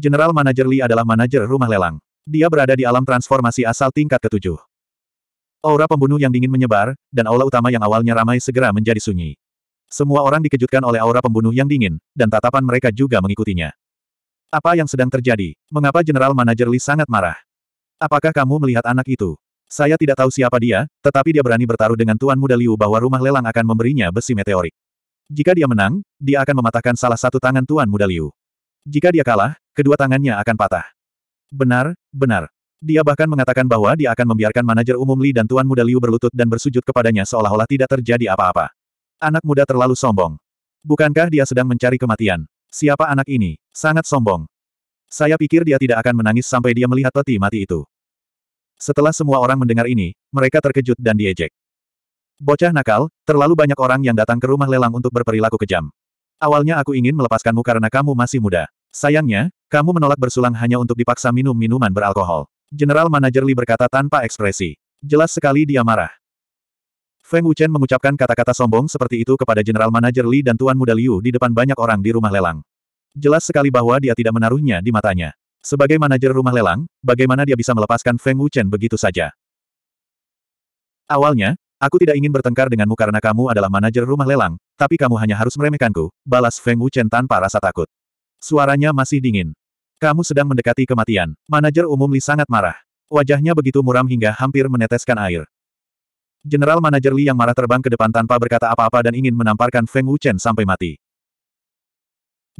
General Manager Li adalah manajer rumah lelang. Dia berada di alam transformasi asal tingkat ketujuh. Aura pembunuh yang dingin menyebar, dan aula utama yang awalnya ramai segera menjadi sunyi. Semua orang dikejutkan oleh aura pembunuh yang dingin, dan tatapan mereka juga mengikutinya. Apa yang sedang terjadi? Mengapa General Manager Li sangat marah? Apakah kamu melihat anak itu? Saya tidak tahu siapa dia, tetapi dia berani bertaruh dengan Tuan Muda Liu bahwa rumah lelang akan memberinya besi meteorik. Jika dia menang, dia akan mematahkan salah satu tangan Tuan Muda Liu. Jika dia kalah, kedua tangannya akan patah. Benar, benar. Dia bahkan mengatakan bahwa dia akan membiarkan manajer umum Li dan Tuan Muda Liu berlutut dan bersujud kepadanya seolah-olah tidak terjadi apa-apa. Anak muda terlalu sombong. Bukankah dia sedang mencari kematian? Siapa anak ini? Sangat sombong. Saya pikir dia tidak akan menangis sampai dia melihat peti mati itu. Setelah semua orang mendengar ini, mereka terkejut dan diejek. Bocah nakal, terlalu banyak orang yang datang ke rumah lelang untuk berperilaku kejam. Awalnya aku ingin melepaskanmu karena kamu masih muda. Sayangnya, kamu menolak bersulang hanya untuk dipaksa minum minuman beralkohol. General Manager Li berkata tanpa ekspresi. Jelas sekali dia marah. Feng Wuchen mengucapkan kata-kata sombong seperti itu kepada General Manager Li dan Tuan Muda Liu di depan banyak orang di rumah lelang. Jelas sekali bahwa dia tidak menaruhnya di matanya. Sebagai manajer rumah lelang, bagaimana dia bisa melepaskan Feng Wuchen begitu saja? Awalnya, Aku tidak ingin bertengkar denganmu karena kamu adalah manajer rumah lelang, tapi kamu hanya harus meremehkanku, balas Feng Wuchen tanpa rasa takut. Suaranya masih dingin. Kamu sedang mendekati kematian. Manajer umum Li sangat marah. Wajahnya begitu muram hingga hampir meneteskan air. General manajer Li yang marah terbang ke depan tanpa berkata apa-apa dan ingin menamparkan Feng Wuchen sampai mati.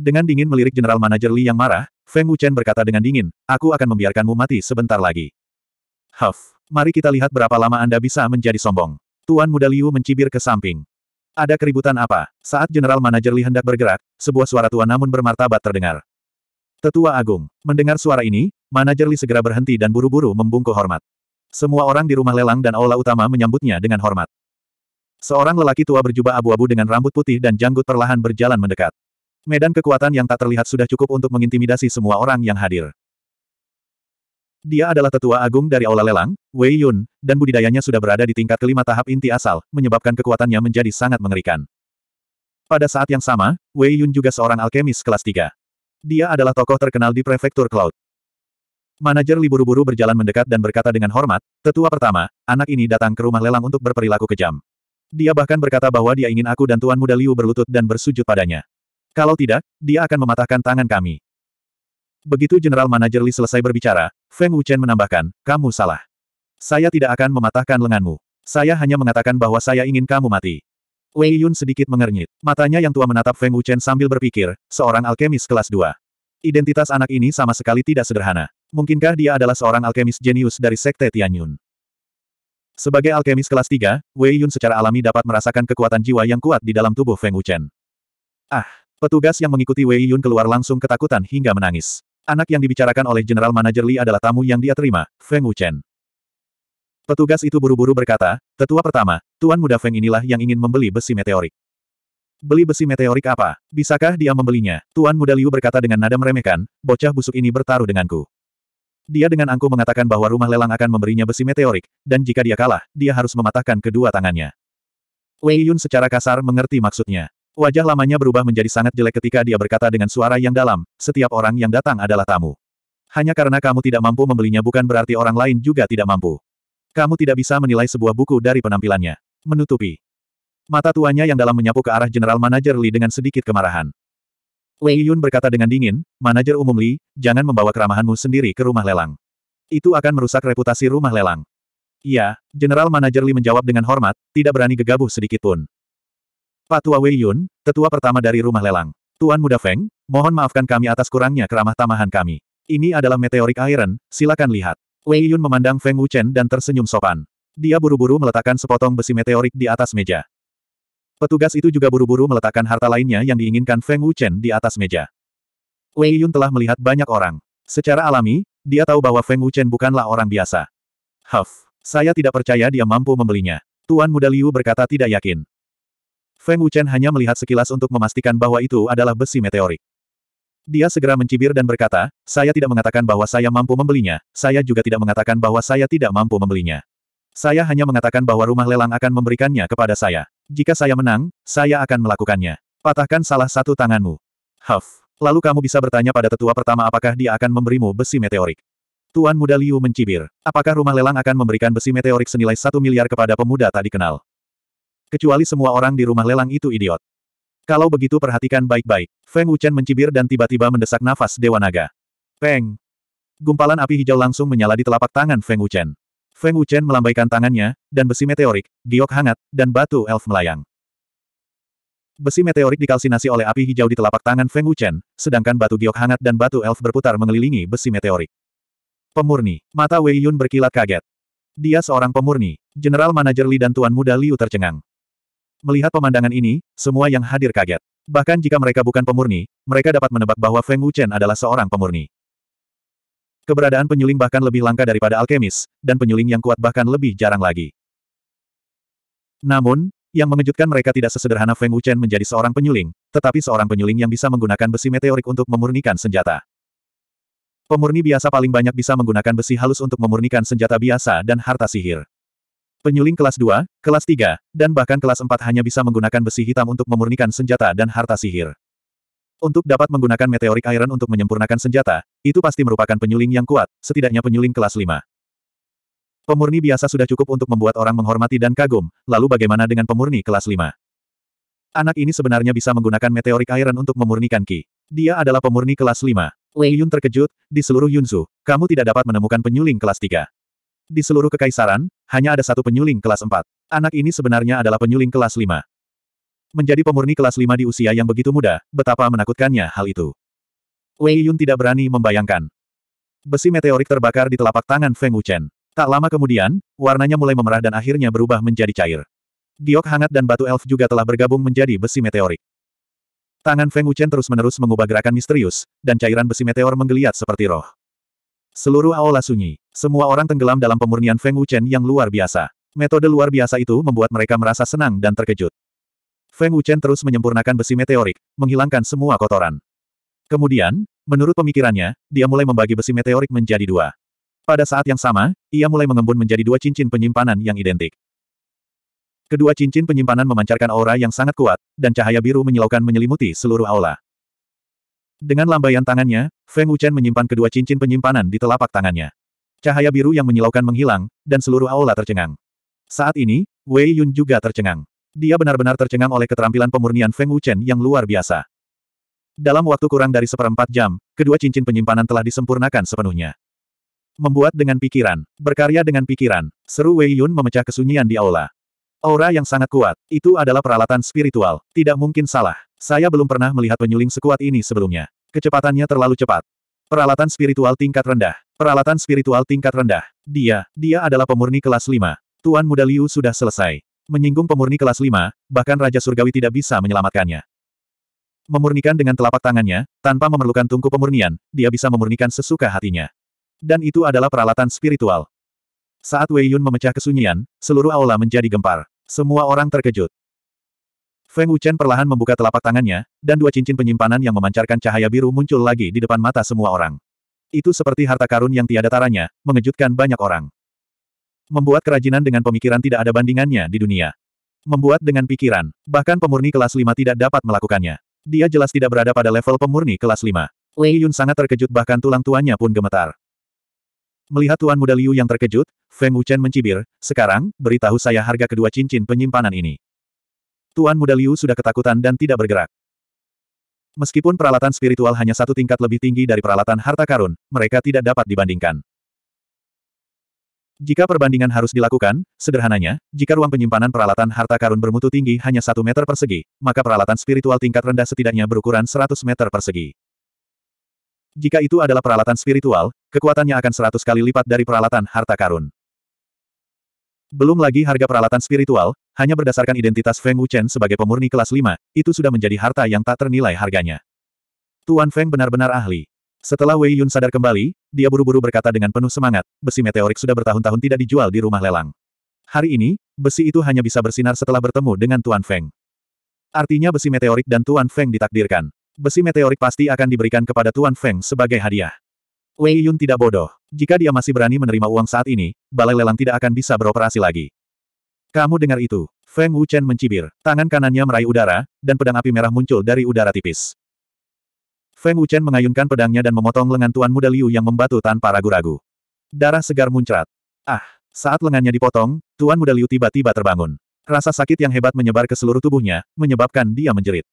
Dengan dingin melirik general manajer Li yang marah, Feng Wuchen berkata dengan dingin, aku akan membiarkanmu mati sebentar lagi. Huff, mari kita lihat berapa lama Anda bisa menjadi sombong. Tuan muda Liu mencibir ke samping. Ada keributan apa? Saat General Manajer Li hendak bergerak, sebuah suara tua namun bermartabat terdengar. Tetua Agung. Mendengar suara ini, Manajer Li segera berhenti dan buru-buru membungkuk hormat. Semua orang di rumah lelang dan aula utama menyambutnya dengan hormat. Seorang lelaki tua berjubah abu-abu dengan rambut putih dan janggut perlahan berjalan mendekat. Medan kekuatan yang tak terlihat sudah cukup untuk mengintimidasi semua orang yang hadir. Dia adalah tetua agung dari Aula Lelang, Wei Yun, dan budidayanya sudah berada di tingkat kelima tahap inti asal, menyebabkan kekuatannya menjadi sangat mengerikan. Pada saat yang sama, Wei Yun juga seorang alkemis kelas 3. Dia adalah tokoh terkenal di prefektur Cloud. Manajer Li buru-buru berjalan mendekat dan berkata dengan hormat, tetua pertama, anak ini datang ke rumah lelang untuk berperilaku kejam. Dia bahkan berkata bahwa dia ingin aku dan Tuan Muda Liu berlutut dan bersujud padanya. Kalau tidak, dia akan mematahkan tangan kami. Begitu General Manager Li selesai berbicara, Feng Wuchen menambahkan, kamu salah. Saya tidak akan mematahkan lenganmu. Saya hanya mengatakan bahwa saya ingin kamu mati. Wei Yun sedikit mengernyit. Matanya yang tua menatap Feng Wuchen sambil berpikir, seorang alkemis kelas 2. Identitas anak ini sama sekali tidak sederhana. Mungkinkah dia adalah seorang alkemis jenius dari Sekte Tianyun? Sebagai alkemis kelas 3, Wei Yun secara alami dapat merasakan kekuatan jiwa yang kuat di dalam tubuh Feng Wuchen. Ah, petugas yang mengikuti Wei Yun keluar langsung ketakutan hingga menangis. Anak yang dibicarakan oleh General Manager Li adalah tamu yang dia terima, Feng Wuchen. Petugas itu buru-buru berkata, Tetua pertama, Tuan Muda Feng inilah yang ingin membeli besi meteorik. Beli besi meteorik apa? Bisakah dia membelinya? Tuan Muda Liu berkata dengan nada meremehkan, bocah busuk ini bertaruh denganku. Dia dengan angku mengatakan bahwa rumah lelang akan memberinya besi meteorik, dan jika dia kalah, dia harus mematahkan kedua tangannya. Wei Yun secara kasar mengerti maksudnya. Wajah lamanya berubah menjadi sangat jelek ketika dia berkata dengan suara yang dalam, setiap orang yang datang adalah tamu. Hanya karena kamu tidak mampu membelinya bukan berarti orang lain juga tidak mampu. Kamu tidak bisa menilai sebuah buku dari penampilannya. Menutupi. Mata tuanya yang dalam menyapu ke arah General Manager Li dengan sedikit kemarahan. Wei Yun berkata dengan dingin, "Manager Umum Li, jangan membawa keramahanmu sendiri ke rumah lelang. Itu akan merusak reputasi rumah lelang. Iya, General Manager Li menjawab dengan hormat, tidak berani gegabah sedikitpun. Pak Tua Wei Yun, tetua pertama dari rumah lelang. Tuan Muda Feng, mohon maafkan kami atas kurangnya keramah tamahan kami. Ini adalah meteorik iron, silakan lihat. Wei Yun memandang Feng Wuchen dan tersenyum sopan. Dia buru-buru meletakkan sepotong besi meteorik di atas meja. Petugas itu juga buru-buru meletakkan harta lainnya yang diinginkan Feng Wuchen di atas meja. Wei Yun telah melihat banyak orang. Secara alami, dia tahu bahwa Feng Wuchen bukanlah orang biasa. Huff, saya tidak percaya dia mampu membelinya. Tuan Muda Liu berkata tidak yakin. Feng Wuchen hanya melihat sekilas untuk memastikan bahwa itu adalah besi meteorik. Dia segera mencibir dan berkata, saya tidak mengatakan bahwa saya mampu membelinya, saya juga tidak mengatakan bahwa saya tidak mampu membelinya. Saya hanya mengatakan bahwa rumah lelang akan memberikannya kepada saya. Jika saya menang, saya akan melakukannya. Patahkan salah satu tanganmu. Huff. Lalu kamu bisa bertanya pada tetua pertama apakah dia akan memberimu besi meteorik. Tuan muda Liu mencibir. Apakah rumah lelang akan memberikan besi meteorik senilai satu miliar kepada pemuda tak dikenal? Kecuali semua orang di rumah lelang itu idiot. Kalau begitu perhatikan baik-baik. Feng Wuchen mencibir dan tiba-tiba mendesak nafas Dewa Naga. Peng! Gumpalan api hijau langsung menyala di telapak tangan Feng Wuchen. Feng Wuchen melambaikan tangannya, dan besi meteorik, giok hangat, dan batu elf melayang. Besi meteorik dikalsinasi oleh api hijau di telapak tangan Feng Wuchen, sedangkan batu giok hangat dan batu elf berputar mengelilingi besi meteorik. Pemurni, mata Wei Yun berkilat kaget. Dia seorang pemurni, General Manajer Li dan Tuan Muda Liu tercengang. Melihat pemandangan ini, semua yang hadir kaget. Bahkan jika mereka bukan pemurni, mereka dapat menebak bahwa Feng Wuchen adalah seorang pemurni. Keberadaan penyuling bahkan lebih langka daripada alkemis, dan penyuling yang kuat bahkan lebih jarang lagi. Namun, yang mengejutkan mereka tidak sesederhana Feng Wuchen menjadi seorang penyuling, tetapi seorang penyuling yang bisa menggunakan besi meteorik untuk memurnikan senjata. Pemurni biasa paling banyak bisa menggunakan besi halus untuk memurnikan senjata biasa dan harta sihir. Penyuling kelas 2, kelas 3, dan bahkan kelas 4 hanya bisa menggunakan besi hitam untuk memurnikan senjata dan harta sihir. Untuk dapat menggunakan meteorik iron untuk menyempurnakan senjata, itu pasti merupakan penyuling yang kuat, setidaknya penyuling kelas 5. Pemurni biasa sudah cukup untuk membuat orang menghormati dan kagum, lalu bagaimana dengan pemurni kelas 5? Anak ini sebenarnya bisa menggunakan meteorik iron untuk memurnikan ki. Dia adalah pemurni kelas 5. Wei Yun terkejut, di seluruh Yunzu, kamu tidak dapat menemukan penyuling kelas 3. Di seluruh kekaisaran, hanya ada satu penyuling kelas 4. Anak ini sebenarnya adalah penyuling kelas 5. Menjadi pemurni kelas 5 di usia yang begitu muda, betapa menakutkannya hal itu. Wei Yun tidak berani membayangkan. Besi meteorik terbakar di telapak tangan Feng Wuchen. Tak lama kemudian, warnanya mulai memerah dan akhirnya berubah menjadi cair. Giok hangat dan batu elf juga telah bergabung menjadi besi meteorik. Tangan Feng Wuchen terus-menerus mengubah gerakan misterius, dan cairan besi meteor menggeliat seperti roh. Seluruh aula sunyi. Semua orang tenggelam dalam pemurnian Feng Wuchen yang luar biasa. Metode luar biasa itu membuat mereka merasa senang dan terkejut. Feng Wuchen terus menyempurnakan besi meteorik, menghilangkan semua kotoran. Kemudian, menurut pemikirannya, dia mulai membagi besi meteorik menjadi dua. Pada saat yang sama, ia mulai mengembun menjadi dua cincin penyimpanan yang identik. Kedua cincin penyimpanan memancarkan aura yang sangat kuat, dan cahaya biru menyilaukan menyelimuti seluruh aula. Dengan lambaian tangannya, Feng Wuchen menyimpan kedua cincin penyimpanan di telapak tangannya. Cahaya biru yang menyilaukan menghilang, dan seluruh aula tercengang. Saat ini, Wei Yun juga tercengang. Dia benar-benar tercengang oleh keterampilan pemurnian Feng Wuchen yang luar biasa. Dalam waktu kurang dari seperempat jam, kedua cincin penyimpanan telah disempurnakan sepenuhnya. Membuat dengan pikiran, berkarya dengan pikiran, seru Wei Yun memecah kesunyian di aula. Aura yang sangat kuat, itu adalah peralatan spiritual, tidak mungkin salah. Saya belum pernah melihat penyuling sekuat ini sebelumnya. Kecepatannya terlalu cepat, Peralatan spiritual tingkat rendah. Peralatan spiritual tingkat rendah. Dia, dia adalah pemurni kelas 5. Tuan Muda Liu sudah selesai. Menyinggung pemurni kelas 5, bahkan Raja Surgawi tidak bisa menyelamatkannya. Memurnikan dengan telapak tangannya, tanpa memerlukan tungku pemurnian, dia bisa memurnikan sesuka hatinya. Dan itu adalah peralatan spiritual. Saat Wei Yun memecah kesunyian, seluruh aula menjadi gempar. Semua orang terkejut. Feng Wuchen perlahan membuka telapak tangannya, dan dua cincin penyimpanan yang memancarkan cahaya biru muncul lagi di depan mata semua orang. Itu seperti harta karun yang tiada taranya, mengejutkan banyak orang. Membuat kerajinan dengan pemikiran tidak ada bandingannya di dunia. Membuat dengan pikiran, bahkan pemurni kelas 5 tidak dapat melakukannya. Dia jelas tidak berada pada level pemurni kelas 5. Wei Yun sangat terkejut bahkan tulang tuannya pun gemetar. Melihat tuan muda Liu yang terkejut, Feng Wuchen mencibir, sekarang, beritahu saya harga kedua cincin penyimpanan ini. Tuan Muda Liu sudah ketakutan dan tidak bergerak. Meskipun peralatan spiritual hanya satu tingkat lebih tinggi dari peralatan harta karun, mereka tidak dapat dibandingkan. Jika perbandingan harus dilakukan, sederhananya, jika ruang penyimpanan peralatan harta karun bermutu tinggi hanya satu meter persegi, maka peralatan spiritual tingkat rendah setidaknya berukuran 100 meter persegi. Jika itu adalah peralatan spiritual, kekuatannya akan 100 kali lipat dari peralatan harta karun. Belum lagi harga peralatan spiritual, hanya berdasarkan identitas Feng Wuchen sebagai pemurni kelas 5, itu sudah menjadi harta yang tak ternilai harganya. Tuan Feng benar-benar ahli. Setelah Wei Yun sadar kembali, dia buru-buru berkata dengan penuh semangat, besi meteorik sudah bertahun-tahun tidak dijual di rumah lelang. Hari ini, besi itu hanya bisa bersinar setelah bertemu dengan Tuan Feng. Artinya besi meteorik dan Tuan Feng ditakdirkan. Besi meteorik pasti akan diberikan kepada Tuan Feng sebagai hadiah. Wei Yun tidak bodoh. Jika dia masih berani menerima uang saat ini, balai lelang tidak akan bisa beroperasi lagi. Kamu dengar itu? Feng Wuchen mencibir. Tangan kanannya meraih udara, dan pedang api merah muncul dari udara tipis. Feng Wuchen mengayunkan pedangnya dan memotong lengan Tuan Muda Liu yang membatu tanpa ragu-ragu. Darah segar muncrat. Ah! Saat lengannya dipotong, Tuan Muda Liu tiba-tiba terbangun. Rasa sakit yang hebat menyebar ke seluruh tubuhnya, menyebabkan dia menjerit.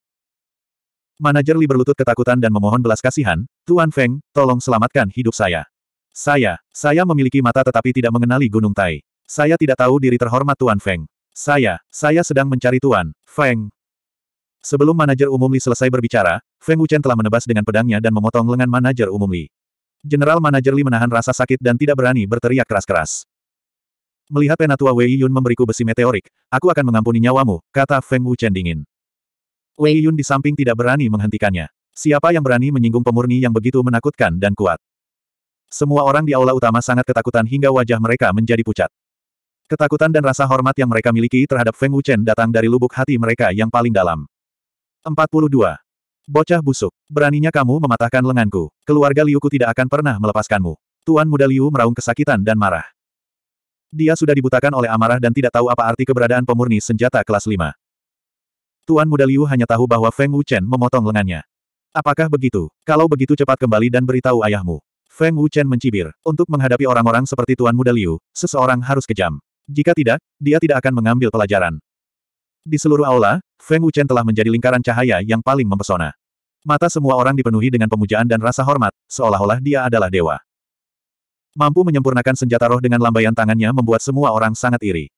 Manajer Li berlutut ketakutan dan memohon belas kasihan, Tuan Feng, tolong selamatkan hidup saya. Saya, saya memiliki mata tetapi tidak mengenali Gunung Tai. Saya tidak tahu diri terhormat Tuan Feng. Saya, saya sedang mencari Tuan Feng. Sebelum manajer umum Li selesai berbicara, Feng Wuchen telah menebas dengan pedangnya dan memotong lengan manajer umum Li. General manajer Li menahan rasa sakit dan tidak berani berteriak keras-keras. Melihat penatua Wei Yun memberiku besi meteorik, aku akan mengampuni nyawamu, kata Feng Wuchen dingin. Wei Yun di samping tidak berani menghentikannya. Siapa yang berani menyinggung pemurni yang begitu menakutkan dan kuat? Semua orang di aula utama sangat ketakutan hingga wajah mereka menjadi pucat. Ketakutan dan rasa hormat yang mereka miliki terhadap Feng Wuchen datang dari lubuk hati mereka yang paling dalam. 42. Bocah busuk. Beraninya kamu mematahkan lenganku. Keluarga Liuku tidak akan pernah melepaskanmu. Tuan muda Liu meraung kesakitan dan marah. Dia sudah dibutakan oleh amarah dan tidak tahu apa arti keberadaan pemurni senjata kelas 5. Tuan muda Liu hanya tahu bahwa Feng Wuchen memotong lengannya. Apakah begitu? Kalau begitu cepat kembali dan beritahu ayahmu. Feng Wuchen mencibir. Untuk menghadapi orang-orang seperti Tuan muda Liu, seseorang harus kejam. Jika tidak, dia tidak akan mengambil pelajaran. Di seluruh aula, Feng Wuchen telah menjadi lingkaran cahaya yang paling mempesona. Mata semua orang dipenuhi dengan pemujaan dan rasa hormat, seolah-olah dia adalah dewa. Mampu menyempurnakan senjata roh dengan lambaian tangannya membuat semua orang sangat iri.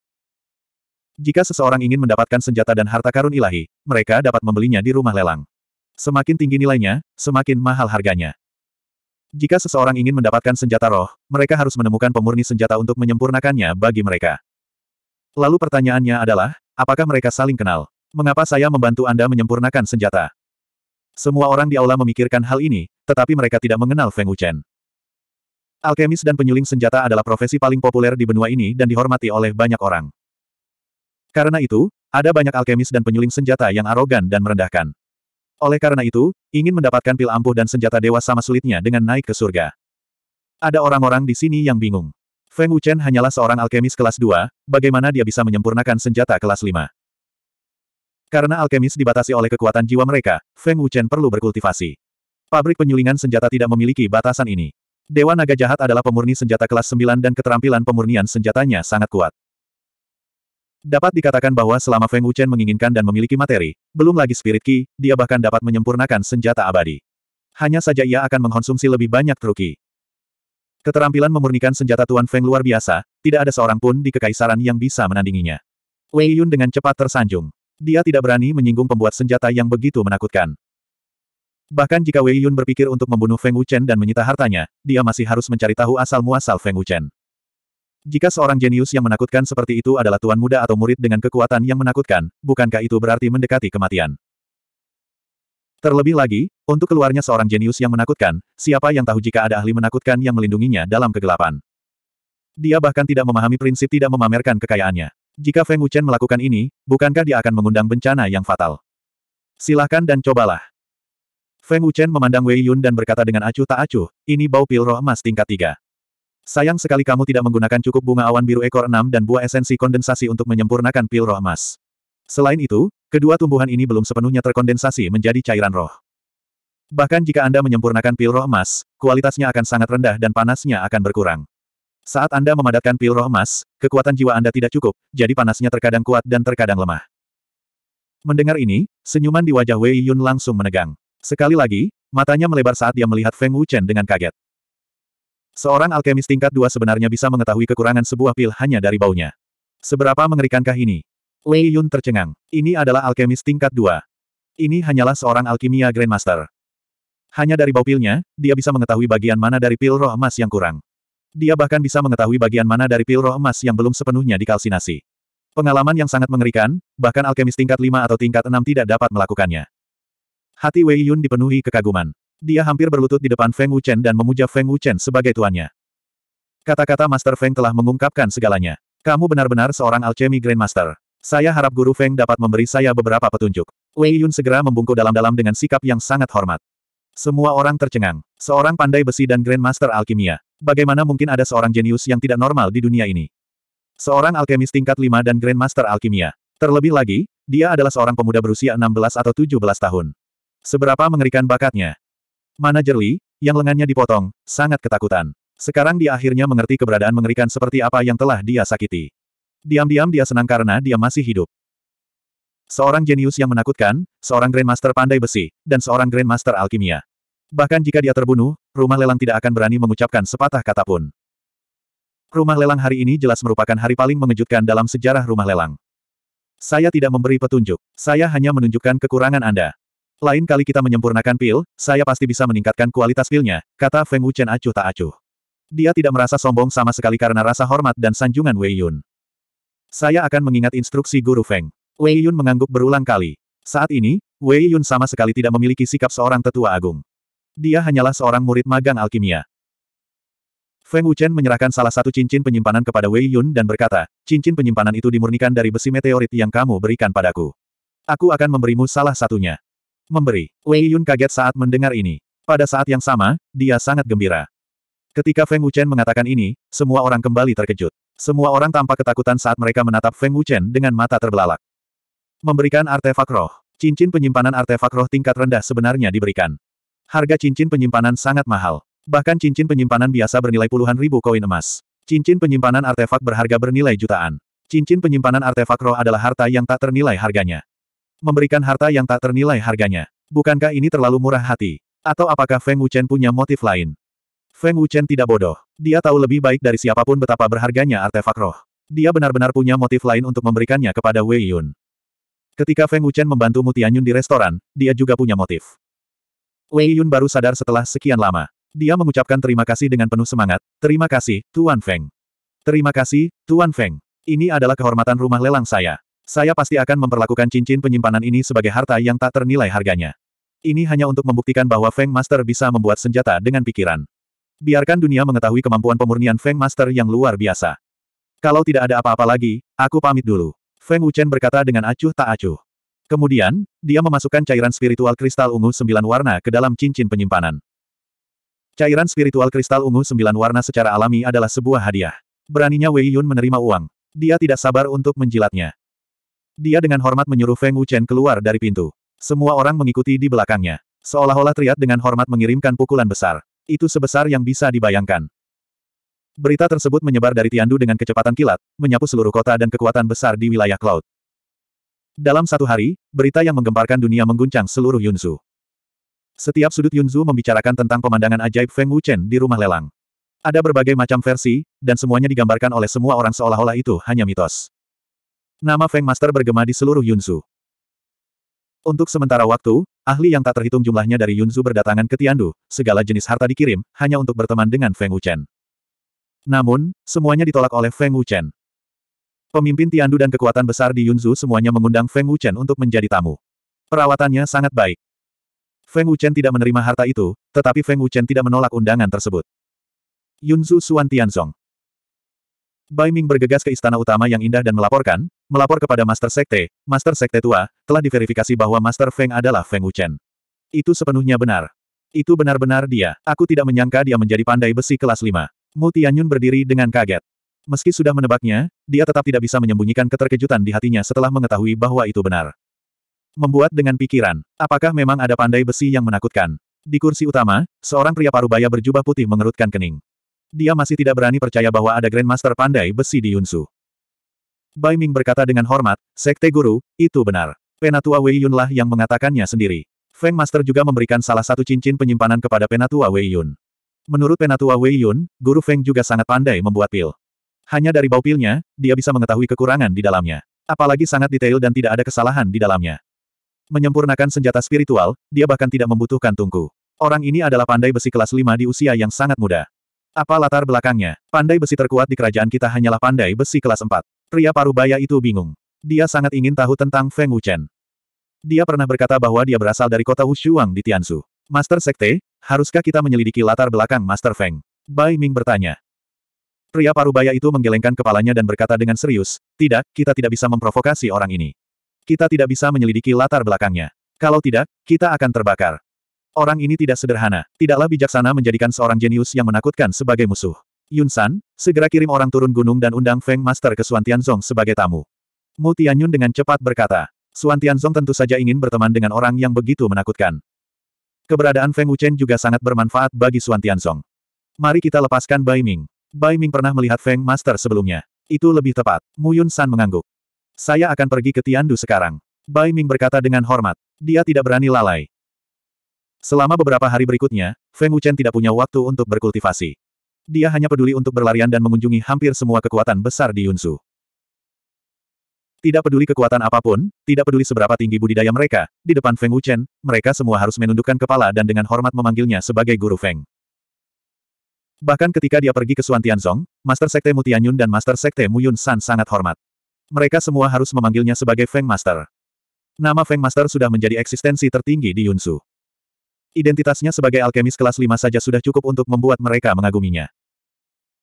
Jika seseorang ingin mendapatkan senjata dan harta karun ilahi, mereka dapat membelinya di rumah lelang. Semakin tinggi nilainya, semakin mahal harganya. Jika seseorang ingin mendapatkan senjata roh, mereka harus menemukan pemurni senjata untuk menyempurnakannya bagi mereka. Lalu pertanyaannya adalah, apakah mereka saling kenal? Mengapa saya membantu Anda menyempurnakan senjata? Semua orang di aula memikirkan hal ini, tetapi mereka tidak mengenal Feng Wuchen. Alkemis dan penyuling senjata adalah profesi paling populer di benua ini dan dihormati oleh banyak orang. Karena itu, ada banyak alkemis dan penyuling senjata yang arogan dan merendahkan. Oleh karena itu, ingin mendapatkan pil ampuh dan senjata dewa sama sulitnya dengan naik ke surga. Ada orang-orang di sini yang bingung. Feng Wuchen hanyalah seorang alkemis kelas 2, bagaimana dia bisa menyempurnakan senjata kelas 5? Karena alkemis dibatasi oleh kekuatan jiwa mereka, Feng Wuchen perlu berkultivasi. Pabrik penyulingan senjata tidak memiliki batasan ini. Dewa Naga Jahat adalah pemurni senjata kelas 9 dan keterampilan pemurnian senjatanya sangat kuat. Dapat dikatakan bahwa selama Feng Wuchen menginginkan dan memiliki materi, belum lagi spirit ki, dia bahkan dapat menyempurnakan senjata abadi. Hanya saja ia akan mengkonsumsi lebih banyak truki. Keterampilan memurnikan senjata Tuan Feng luar biasa, tidak ada seorang pun di kekaisaran yang bisa menandinginya. Wei Yun dengan cepat tersanjung. Dia tidak berani menyinggung pembuat senjata yang begitu menakutkan. Bahkan jika Wei Yun berpikir untuk membunuh Feng Wuchen dan menyita hartanya, dia masih harus mencari tahu asal-muasal Feng Wuchen. Jika seorang jenius yang menakutkan seperti itu adalah tuan muda atau murid dengan kekuatan yang menakutkan, bukankah itu berarti mendekati kematian? Terlebih lagi, untuk keluarnya seorang jenius yang menakutkan, siapa yang tahu jika ada ahli menakutkan yang melindunginya dalam kegelapan? Dia bahkan tidak memahami prinsip tidak memamerkan kekayaannya. Jika Feng Wuchen melakukan ini, bukankah dia akan mengundang bencana yang fatal? Silahkan dan cobalah. Feng Wuchen memandang Wei Yun dan berkata dengan acuh tak acuh, ini bau pil roh emas tingkat tiga. Sayang sekali kamu tidak menggunakan cukup bunga awan biru ekor enam dan buah esensi kondensasi untuk menyempurnakan pil roh emas. Selain itu, kedua tumbuhan ini belum sepenuhnya terkondensasi menjadi cairan roh. Bahkan jika Anda menyempurnakan pil roh emas, kualitasnya akan sangat rendah dan panasnya akan berkurang. Saat Anda memadatkan pil roh emas, kekuatan jiwa Anda tidak cukup, jadi panasnya terkadang kuat dan terkadang lemah. Mendengar ini, senyuman di wajah Wei Yun langsung menegang. Sekali lagi, matanya melebar saat dia melihat Feng Wuchen dengan kaget. Seorang alkemis tingkat dua sebenarnya bisa mengetahui kekurangan sebuah pil hanya dari baunya. Seberapa mengerikankah ini? Wei Yun tercengang. Ini adalah alkemis tingkat dua. Ini hanyalah seorang alkimia Grandmaster. Hanya dari bau pilnya, dia bisa mengetahui bagian mana dari pil roh emas yang kurang. Dia bahkan bisa mengetahui bagian mana dari pil roh emas yang belum sepenuhnya dikalsinasi. Pengalaman yang sangat mengerikan, bahkan alkemis tingkat lima atau tingkat enam tidak dapat melakukannya. Hati Wei Yun dipenuhi kekaguman. Dia hampir berlutut di depan Feng Wuchen dan memuja Feng Wuchen sebagai tuannya. Kata-kata Master Feng telah mengungkapkan segalanya. Kamu benar-benar seorang alchemy Grandmaster. Saya harap Guru Feng dapat memberi saya beberapa petunjuk. Wei Yun segera membungkuk dalam-dalam dengan sikap yang sangat hormat. Semua orang tercengang. Seorang pandai besi dan Grandmaster alkimia. Bagaimana mungkin ada seorang jenius yang tidak normal di dunia ini? Seorang alkemis tingkat 5 dan Grandmaster alkimia. Terlebih lagi, dia adalah seorang pemuda berusia 16 atau 17 tahun. Seberapa mengerikan bakatnya. Manajer Li, yang lengannya dipotong, sangat ketakutan. Sekarang dia akhirnya mengerti keberadaan mengerikan seperti apa yang telah dia sakiti. Diam-diam dia senang karena dia masih hidup. Seorang jenius yang menakutkan, seorang Grandmaster pandai besi, dan seorang Grandmaster alkimia. Bahkan jika dia terbunuh, rumah lelang tidak akan berani mengucapkan sepatah kata pun. Rumah lelang hari ini jelas merupakan hari paling mengejutkan dalam sejarah rumah lelang. Saya tidak memberi petunjuk. Saya hanya menunjukkan kekurangan Anda. Lain kali kita menyempurnakan pil, saya pasti bisa meningkatkan kualitas pilnya, kata Feng Wuchen acuh tak acuh. Dia tidak merasa sombong sama sekali karena rasa hormat dan sanjungan Wei Yun. Saya akan mengingat instruksi Guru Feng. Wei Yun mengangguk berulang kali. Saat ini, Wei Yun sama sekali tidak memiliki sikap seorang tetua agung. Dia hanyalah seorang murid magang alkimia. Feng Wuchen menyerahkan salah satu cincin penyimpanan kepada Wei Yun dan berkata, cincin penyimpanan itu dimurnikan dari besi meteorit yang kamu berikan padaku. Aku akan memberimu salah satunya memberi. Wei Yun kaget saat mendengar ini. Pada saat yang sama, dia sangat gembira. Ketika Feng Wuchen mengatakan ini, semua orang kembali terkejut. Semua orang tampak ketakutan saat mereka menatap Feng Wuchen dengan mata terbelalak. Memberikan artefak roh. Cincin penyimpanan artefak roh tingkat rendah sebenarnya diberikan. Harga cincin penyimpanan sangat mahal. Bahkan cincin penyimpanan biasa bernilai puluhan ribu koin emas. Cincin penyimpanan artefak berharga bernilai jutaan. Cincin penyimpanan artefak roh adalah harta yang tak ternilai harganya. Memberikan harta yang tak ternilai harganya. Bukankah ini terlalu murah hati? Atau apakah Feng Wuchen punya motif lain? Feng Wuchen tidak bodoh. Dia tahu lebih baik dari siapapun betapa berharganya artefak roh. Dia benar-benar punya motif lain untuk memberikannya kepada Wei Yun. Ketika Feng Wuchen membantu Mutianyun di restoran, dia juga punya motif. Wei Yun baru sadar setelah sekian lama. Dia mengucapkan terima kasih dengan penuh semangat. Terima kasih, Tuan Feng. Terima kasih, Tuan Feng. Ini adalah kehormatan rumah lelang saya. Saya pasti akan memperlakukan cincin penyimpanan ini sebagai harta yang tak ternilai harganya. Ini hanya untuk membuktikan bahwa Feng Master bisa membuat senjata dengan pikiran. Biarkan dunia mengetahui kemampuan pemurnian Feng Master yang luar biasa. Kalau tidak ada apa-apa lagi, aku pamit dulu. Feng Wuchen berkata dengan acuh tak acuh. Kemudian, dia memasukkan cairan spiritual kristal ungu sembilan warna ke dalam cincin penyimpanan. Cairan spiritual kristal ungu sembilan warna secara alami adalah sebuah hadiah. Beraninya Wei Yun menerima uang. Dia tidak sabar untuk menjilatnya. Dia dengan hormat menyuruh Feng Wuchen keluar dari pintu. Semua orang mengikuti di belakangnya. Seolah-olah Triad dengan hormat mengirimkan pukulan besar. Itu sebesar yang bisa dibayangkan. Berita tersebut menyebar dari Tiandu dengan kecepatan kilat, menyapu seluruh kota dan kekuatan besar di wilayah cloud. Dalam satu hari, berita yang menggemparkan dunia mengguncang seluruh Yunzu. Setiap sudut Yunzu membicarakan tentang pemandangan ajaib Feng Wuchen di rumah lelang. Ada berbagai macam versi, dan semuanya digambarkan oleh semua orang seolah-olah itu hanya mitos. Nama Feng Master bergema di seluruh Yunzu. Untuk sementara waktu, ahli yang tak terhitung jumlahnya dari Yunzu berdatangan ke Tiandu, segala jenis harta dikirim, hanya untuk berteman dengan Feng Wuchen. Namun, semuanya ditolak oleh Feng Wuchen. Pemimpin Tiandu dan kekuatan besar di Yunzu semuanya mengundang Feng Wuchen untuk menjadi tamu. Perawatannya sangat baik. Feng Wuchen tidak menerima harta itu, tetapi Feng Wuchen tidak menolak undangan tersebut. Yunzu Suan Tianzong. Bai Ming bergegas ke istana utama yang indah dan melaporkan, melapor kepada Master Sekte, Master Sekte tua, telah diverifikasi bahwa Master Feng adalah Feng Wuchen. Itu sepenuhnya benar. Itu benar-benar dia. Aku tidak menyangka dia menjadi pandai besi kelas 5. Mu Tianyun berdiri dengan kaget. Meski sudah menebaknya, dia tetap tidak bisa menyembunyikan keterkejutan di hatinya setelah mengetahui bahwa itu benar. Membuat dengan pikiran, apakah memang ada pandai besi yang menakutkan? Di kursi utama, seorang pria parubaya berjubah putih mengerutkan kening. Dia masih tidak berani percaya bahwa ada Grandmaster pandai besi di Yunsu. Bai Ming berkata dengan hormat, Sekte Guru, itu benar. Penatua Wei Yun lah yang mengatakannya sendiri. Feng Master juga memberikan salah satu cincin penyimpanan kepada Penatua Wei Yun. Menurut Penatua Wei Yun, Guru Feng juga sangat pandai membuat pil. Hanya dari bau pilnya, dia bisa mengetahui kekurangan di dalamnya. Apalagi sangat detail dan tidak ada kesalahan di dalamnya. Menyempurnakan senjata spiritual, dia bahkan tidak membutuhkan tungku. Orang ini adalah pandai besi kelas 5 di usia yang sangat muda. Apa latar belakangnya? Pandai besi terkuat di kerajaan kita hanyalah pandai besi kelas 4. Pria parubaya itu bingung. Dia sangat ingin tahu tentang Feng Wuchen. Dia pernah berkata bahwa dia berasal dari kota Wushuang di Tiansu. Master Sekte, haruskah kita menyelidiki latar belakang Master Feng? Bai Ming bertanya. Pria parubaya itu menggelengkan kepalanya dan berkata dengan serius, tidak, kita tidak bisa memprovokasi orang ini. Kita tidak bisa menyelidiki latar belakangnya. Kalau tidak, kita akan terbakar. Orang ini tidak sederhana, tidaklah bijaksana menjadikan seorang jenius yang menakutkan sebagai musuh. Yun San, segera kirim orang turun gunung dan undang Feng Master ke Suan Tianzong sebagai tamu. Mu Tianyun dengan cepat berkata, Suan Tianzong tentu saja ingin berteman dengan orang yang begitu menakutkan. Keberadaan Feng Wuchen juga sangat bermanfaat bagi Suan Tianzong. Mari kita lepaskan Bai Ming. Bai Ming pernah melihat Feng Master sebelumnya. Itu lebih tepat. Mu Yun San mengangguk. Saya akan pergi ke Tiandu sekarang. Bai Ming berkata dengan hormat. Dia tidak berani lalai. Selama beberapa hari berikutnya, Feng Wuchen tidak punya waktu untuk berkultivasi. Dia hanya peduli untuk berlarian dan mengunjungi hampir semua kekuatan besar di Yunsu. Tidak peduli kekuatan apapun, tidak peduli seberapa tinggi budidaya mereka, di depan Feng Wuchen, mereka semua harus menundukkan kepala dan dengan hormat memanggilnya sebagai guru Feng. Bahkan ketika dia pergi ke Suan Tianzong, Master Sekte Mutianyun dan Master Sekte Muyun San sangat hormat. Mereka semua harus memanggilnya sebagai Feng Master. Nama Feng Master sudah menjadi eksistensi tertinggi di Yunsu. Identitasnya sebagai alkemis kelas 5 saja sudah cukup untuk membuat mereka mengaguminya.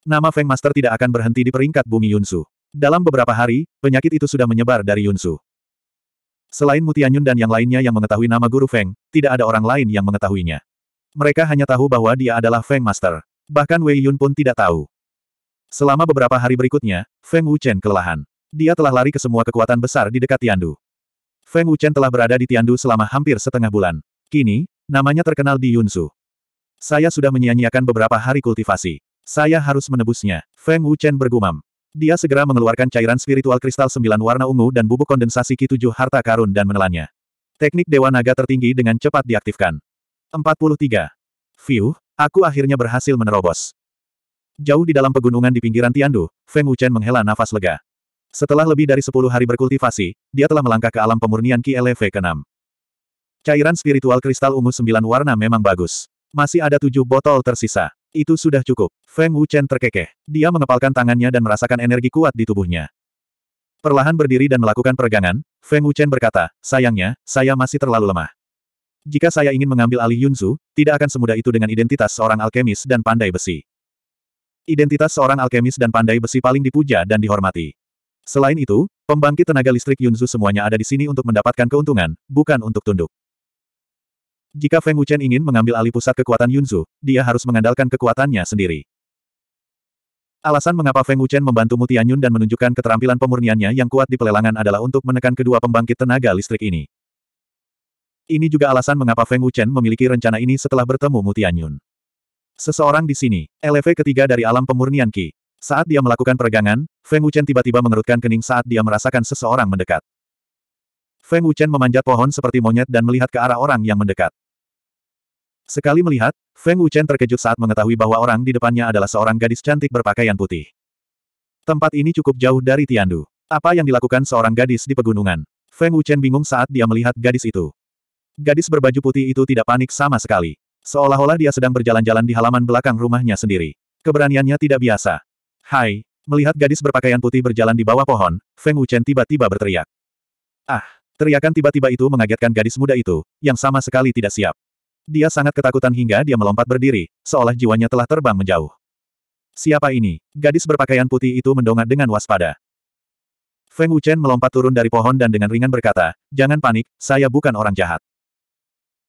Nama Feng Master tidak akan berhenti di peringkat bumi Yunsu. Dalam beberapa hari, penyakit itu sudah menyebar dari Yunsu. Selain Mutianyun dan yang lainnya yang mengetahui nama Guru Feng, tidak ada orang lain yang mengetahuinya. Mereka hanya tahu bahwa dia adalah Feng Master. Bahkan Wei Yun pun tidak tahu. Selama beberapa hari berikutnya, Feng Wuchen kelelahan. Dia telah lari ke semua kekuatan besar di dekat Tiandu. Feng Wuchen telah berada di Tiandu selama hampir setengah bulan. Kini, namanya terkenal di Yunsu. Saya sudah menyia-nyiakan beberapa hari kultivasi. Saya harus menebusnya. Feng Wuchen bergumam. Dia segera mengeluarkan cairan spiritual kristal sembilan warna ungu dan bubuk kondensasi Ki Tujuh Harta Karun dan menelannya. Teknik Dewa Naga tertinggi dengan cepat diaktifkan. 43. Fiu, aku akhirnya berhasil menerobos. Jauh di dalam pegunungan di pinggiran Tiandu, Feng Wuchen menghela nafas lega. Setelah lebih dari 10 hari berkultivasi, dia telah melangkah ke alam pemurnian Ki LV ke-6. Cairan spiritual kristal ungu sembilan warna memang bagus. Masih ada tujuh botol tersisa. Itu sudah cukup. Feng Wuchen terkekeh. Dia mengepalkan tangannya dan merasakan energi kuat di tubuhnya. Perlahan berdiri dan melakukan peregangan, Feng Wuchen berkata, sayangnya, saya masih terlalu lemah. Jika saya ingin mengambil alih Yunzu, tidak akan semudah itu dengan identitas seorang alkemis dan pandai besi. Identitas seorang alkemis dan pandai besi paling dipuja dan dihormati. Selain itu, pembangkit tenaga listrik Yunzu semuanya ada di sini untuk mendapatkan keuntungan, bukan untuk tunduk. Jika Feng Wuchen ingin mengambil alih pusat kekuatan Yunzu, dia harus mengandalkan kekuatannya sendiri. Alasan mengapa Feng Wuchen membantu Mutianyun dan menunjukkan keterampilan pemurniannya yang kuat di pelelangan adalah untuk menekan kedua pembangkit tenaga listrik ini. Ini juga alasan mengapa Feng Wuchen memiliki rencana ini setelah bertemu Mutianyun. Seseorang di sini, LV ketiga dari alam pemurnian Qi. Saat dia melakukan peregangan, Feng Wuchen tiba-tiba mengerutkan kening saat dia merasakan seseorang mendekat. Feng Wuchen memanjat pohon seperti monyet dan melihat ke arah orang yang mendekat. Sekali melihat, Feng Wuchen terkejut saat mengetahui bahwa orang di depannya adalah seorang gadis cantik berpakaian putih. Tempat ini cukup jauh dari Tiandu. Apa yang dilakukan seorang gadis di pegunungan? Feng Wuchen bingung saat dia melihat gadis itu. Gadis berbaju putih itu tidak panik sama sekali. Seolah-olah dia sedang berjalan-jalan di halaman belakang rumahnya sendiri. Keberaniannya tidak biasa. Hai, melihat gadis berpakaian putih berjalan di bawah pohon, Feng Wuchen tiba-tiba berteriak. Ah, teriakan tiba-tiba itu mengagetkan gadis muda itu, yang sama sekali tidak siap. Dia sangat ketakutan hingga dia melompat berdiri, seolah jiwanya telah terbang menjauh. Siapa ini? Gadis berpakaian putih itu mendongak dengan waspada. Feng Wuchen melompat turun dari pohon dan dengan ringan berkata, Jangan panik, saya bukan orang jahat.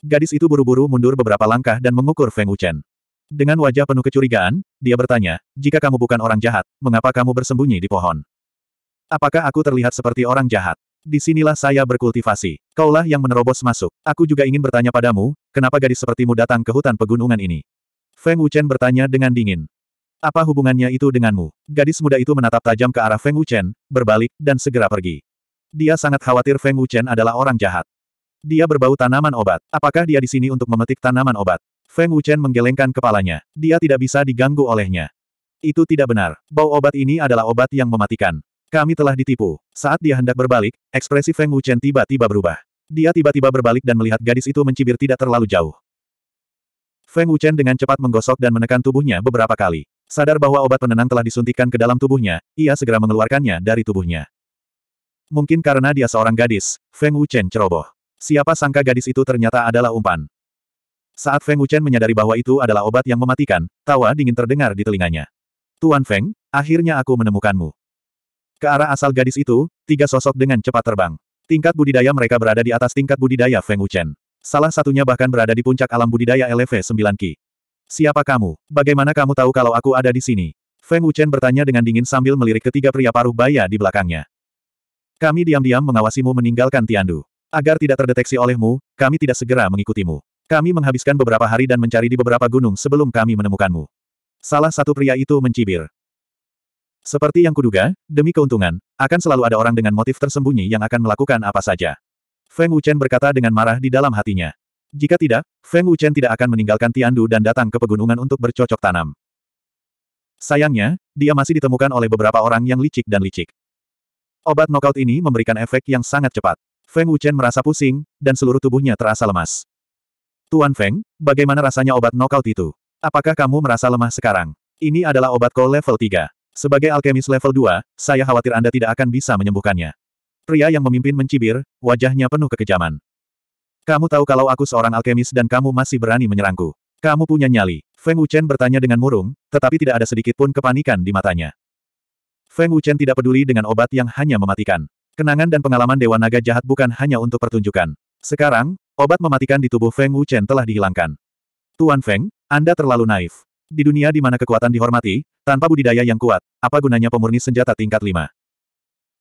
Gadis itu buru-buru mundur beberapa langkah dan mengukur Feng Wuchen. Dengan wajah penuh kecurigaan, dia bertanya, Jika kamu bukan orang jahat, mengapa kamu bersembunyi di pohon? Apakah aku terlihat seperti orang jahat? disinilah saya berkultivasi. Kaulah yang menerobos masuk. Aku juga ingin bertanya padamu, kenapa gadis sepertimu datang ke hutan pegunungan ini? Feng Wuchen bertanya dengan dingin. Apa hubungannya itu denganmu? Gadis muda itu menatap tajam ke arah Feng Wuchen, berbalik, dan segera pergi. Dia sangat khawatir Feng Wuchen adalah orang jahat. Dia berbau tanaman obat. Apakah dia di sini untuk memetik tanaman obat? Feng Wuchen menggelengkan kepalanya. Dia tidak bisa diganggu olehnya. Itu tidak benar. Bau obat ini adalah obat yang mematikan. Kami telah ditipu. Saat dia hendak berbalik, ekspresi Feng Wuchen tiba-tiba berubah. Dia tiba-tiba berbalik dan melihat gadis itu mencibir tidak terlalu jauh. Feng Wuchen dengan cepat menggosok dan menekan tubuhnya beberapa kali. Sadar bahwa obat penenang telah disuntikan ke dalam tubuhnya, ia segera mengeluarkannya dari tubuhnya. Mungkin karena dia seorang gadis, Feng Wuchen ceroboh. Siapa sangka gadis itu ternyata adalah umpan. Saat Feng Wuchen menyadari bahwa itu adalah obat yang mematikan, tawa dingin terdengar di telinganya. Tuan Feng, akhirnya aku menemukanmu. Ke arah asal gadis itu, tiga sosok dengan cepat terbang. Tingkat budidaya mereka berada di atas tingkat budidaya Feng Wuchen. Salah satunya bahkan berada di puncak alam budidaya LV 9 Ki. Siapa kamu? Bagaimana kamu tahu kalau aku ada di sini? Feng Wuchen bertanya dengan dingin sambil melirik ketiga pria paruh baya di belakangnya. Kami diam-diam mengawasimu meninggalkan Tiandu. Agar tidak terdeteksi olehmu, kami tidak segera mengikutimu. Kami menghabiskan beberapa hari dan mencari di beberapa gunung sebelum kami menemukanmu. Salah satu pria itu mencibir. Seperti yang kuduga, demi keuntungan, akan selalu ada orang dengan motif tersembunyi yang akan melakukan apa saja. Feng Wuchen berkata dengan marah di dalam hatinya. Jika tidak, Feng Wuchen tidak akan meninggalkan Tiandu dan datang ke pegunungan untuk bercocok tanam. Sayangnya, dia masih ditemukan oleh beberapa orang yang licik dan licik. Obat knockout ini memberikan efek yang sangat cepat. Feng Wuchen merasa pusing, dan seluruh tubuhnya terasa lemas. Tuan Feng, bagaimana rasanya obat knockout itu? Apakah kamu merasa lemah sekarang? Ini adalah obat obatku level 3. Sebagai alkemis level 2, saya khawatir Anda tidak akan bisa menyembuhkannya. Pria yang memimpin mencibir, wajahnya penuh kekejaman. Kamu tahu kalau aku seorang alkemis dan kamu masih berani menyerangku. Kamu punya nyali. Feng Wuchen bertanya dengan murung, tetapi tidak ada sedikit pun kepanikan di matanya. Feng Wuchen tidak peduli dengan obat yang hanya mematikan. Kenangan dan pengalaman Dewa Naga jahat bukan hanya untuk pertunjukan. Sekarang, obat mematikan di tubuh Feng Wuchen telah dihilangkan. Tuan Feng, Anda terlalu naif. Di dunia di mana kekuatan dihormati, tanpa budidaya yang kuat, apa gunanya pemurni senjata tingkat 5?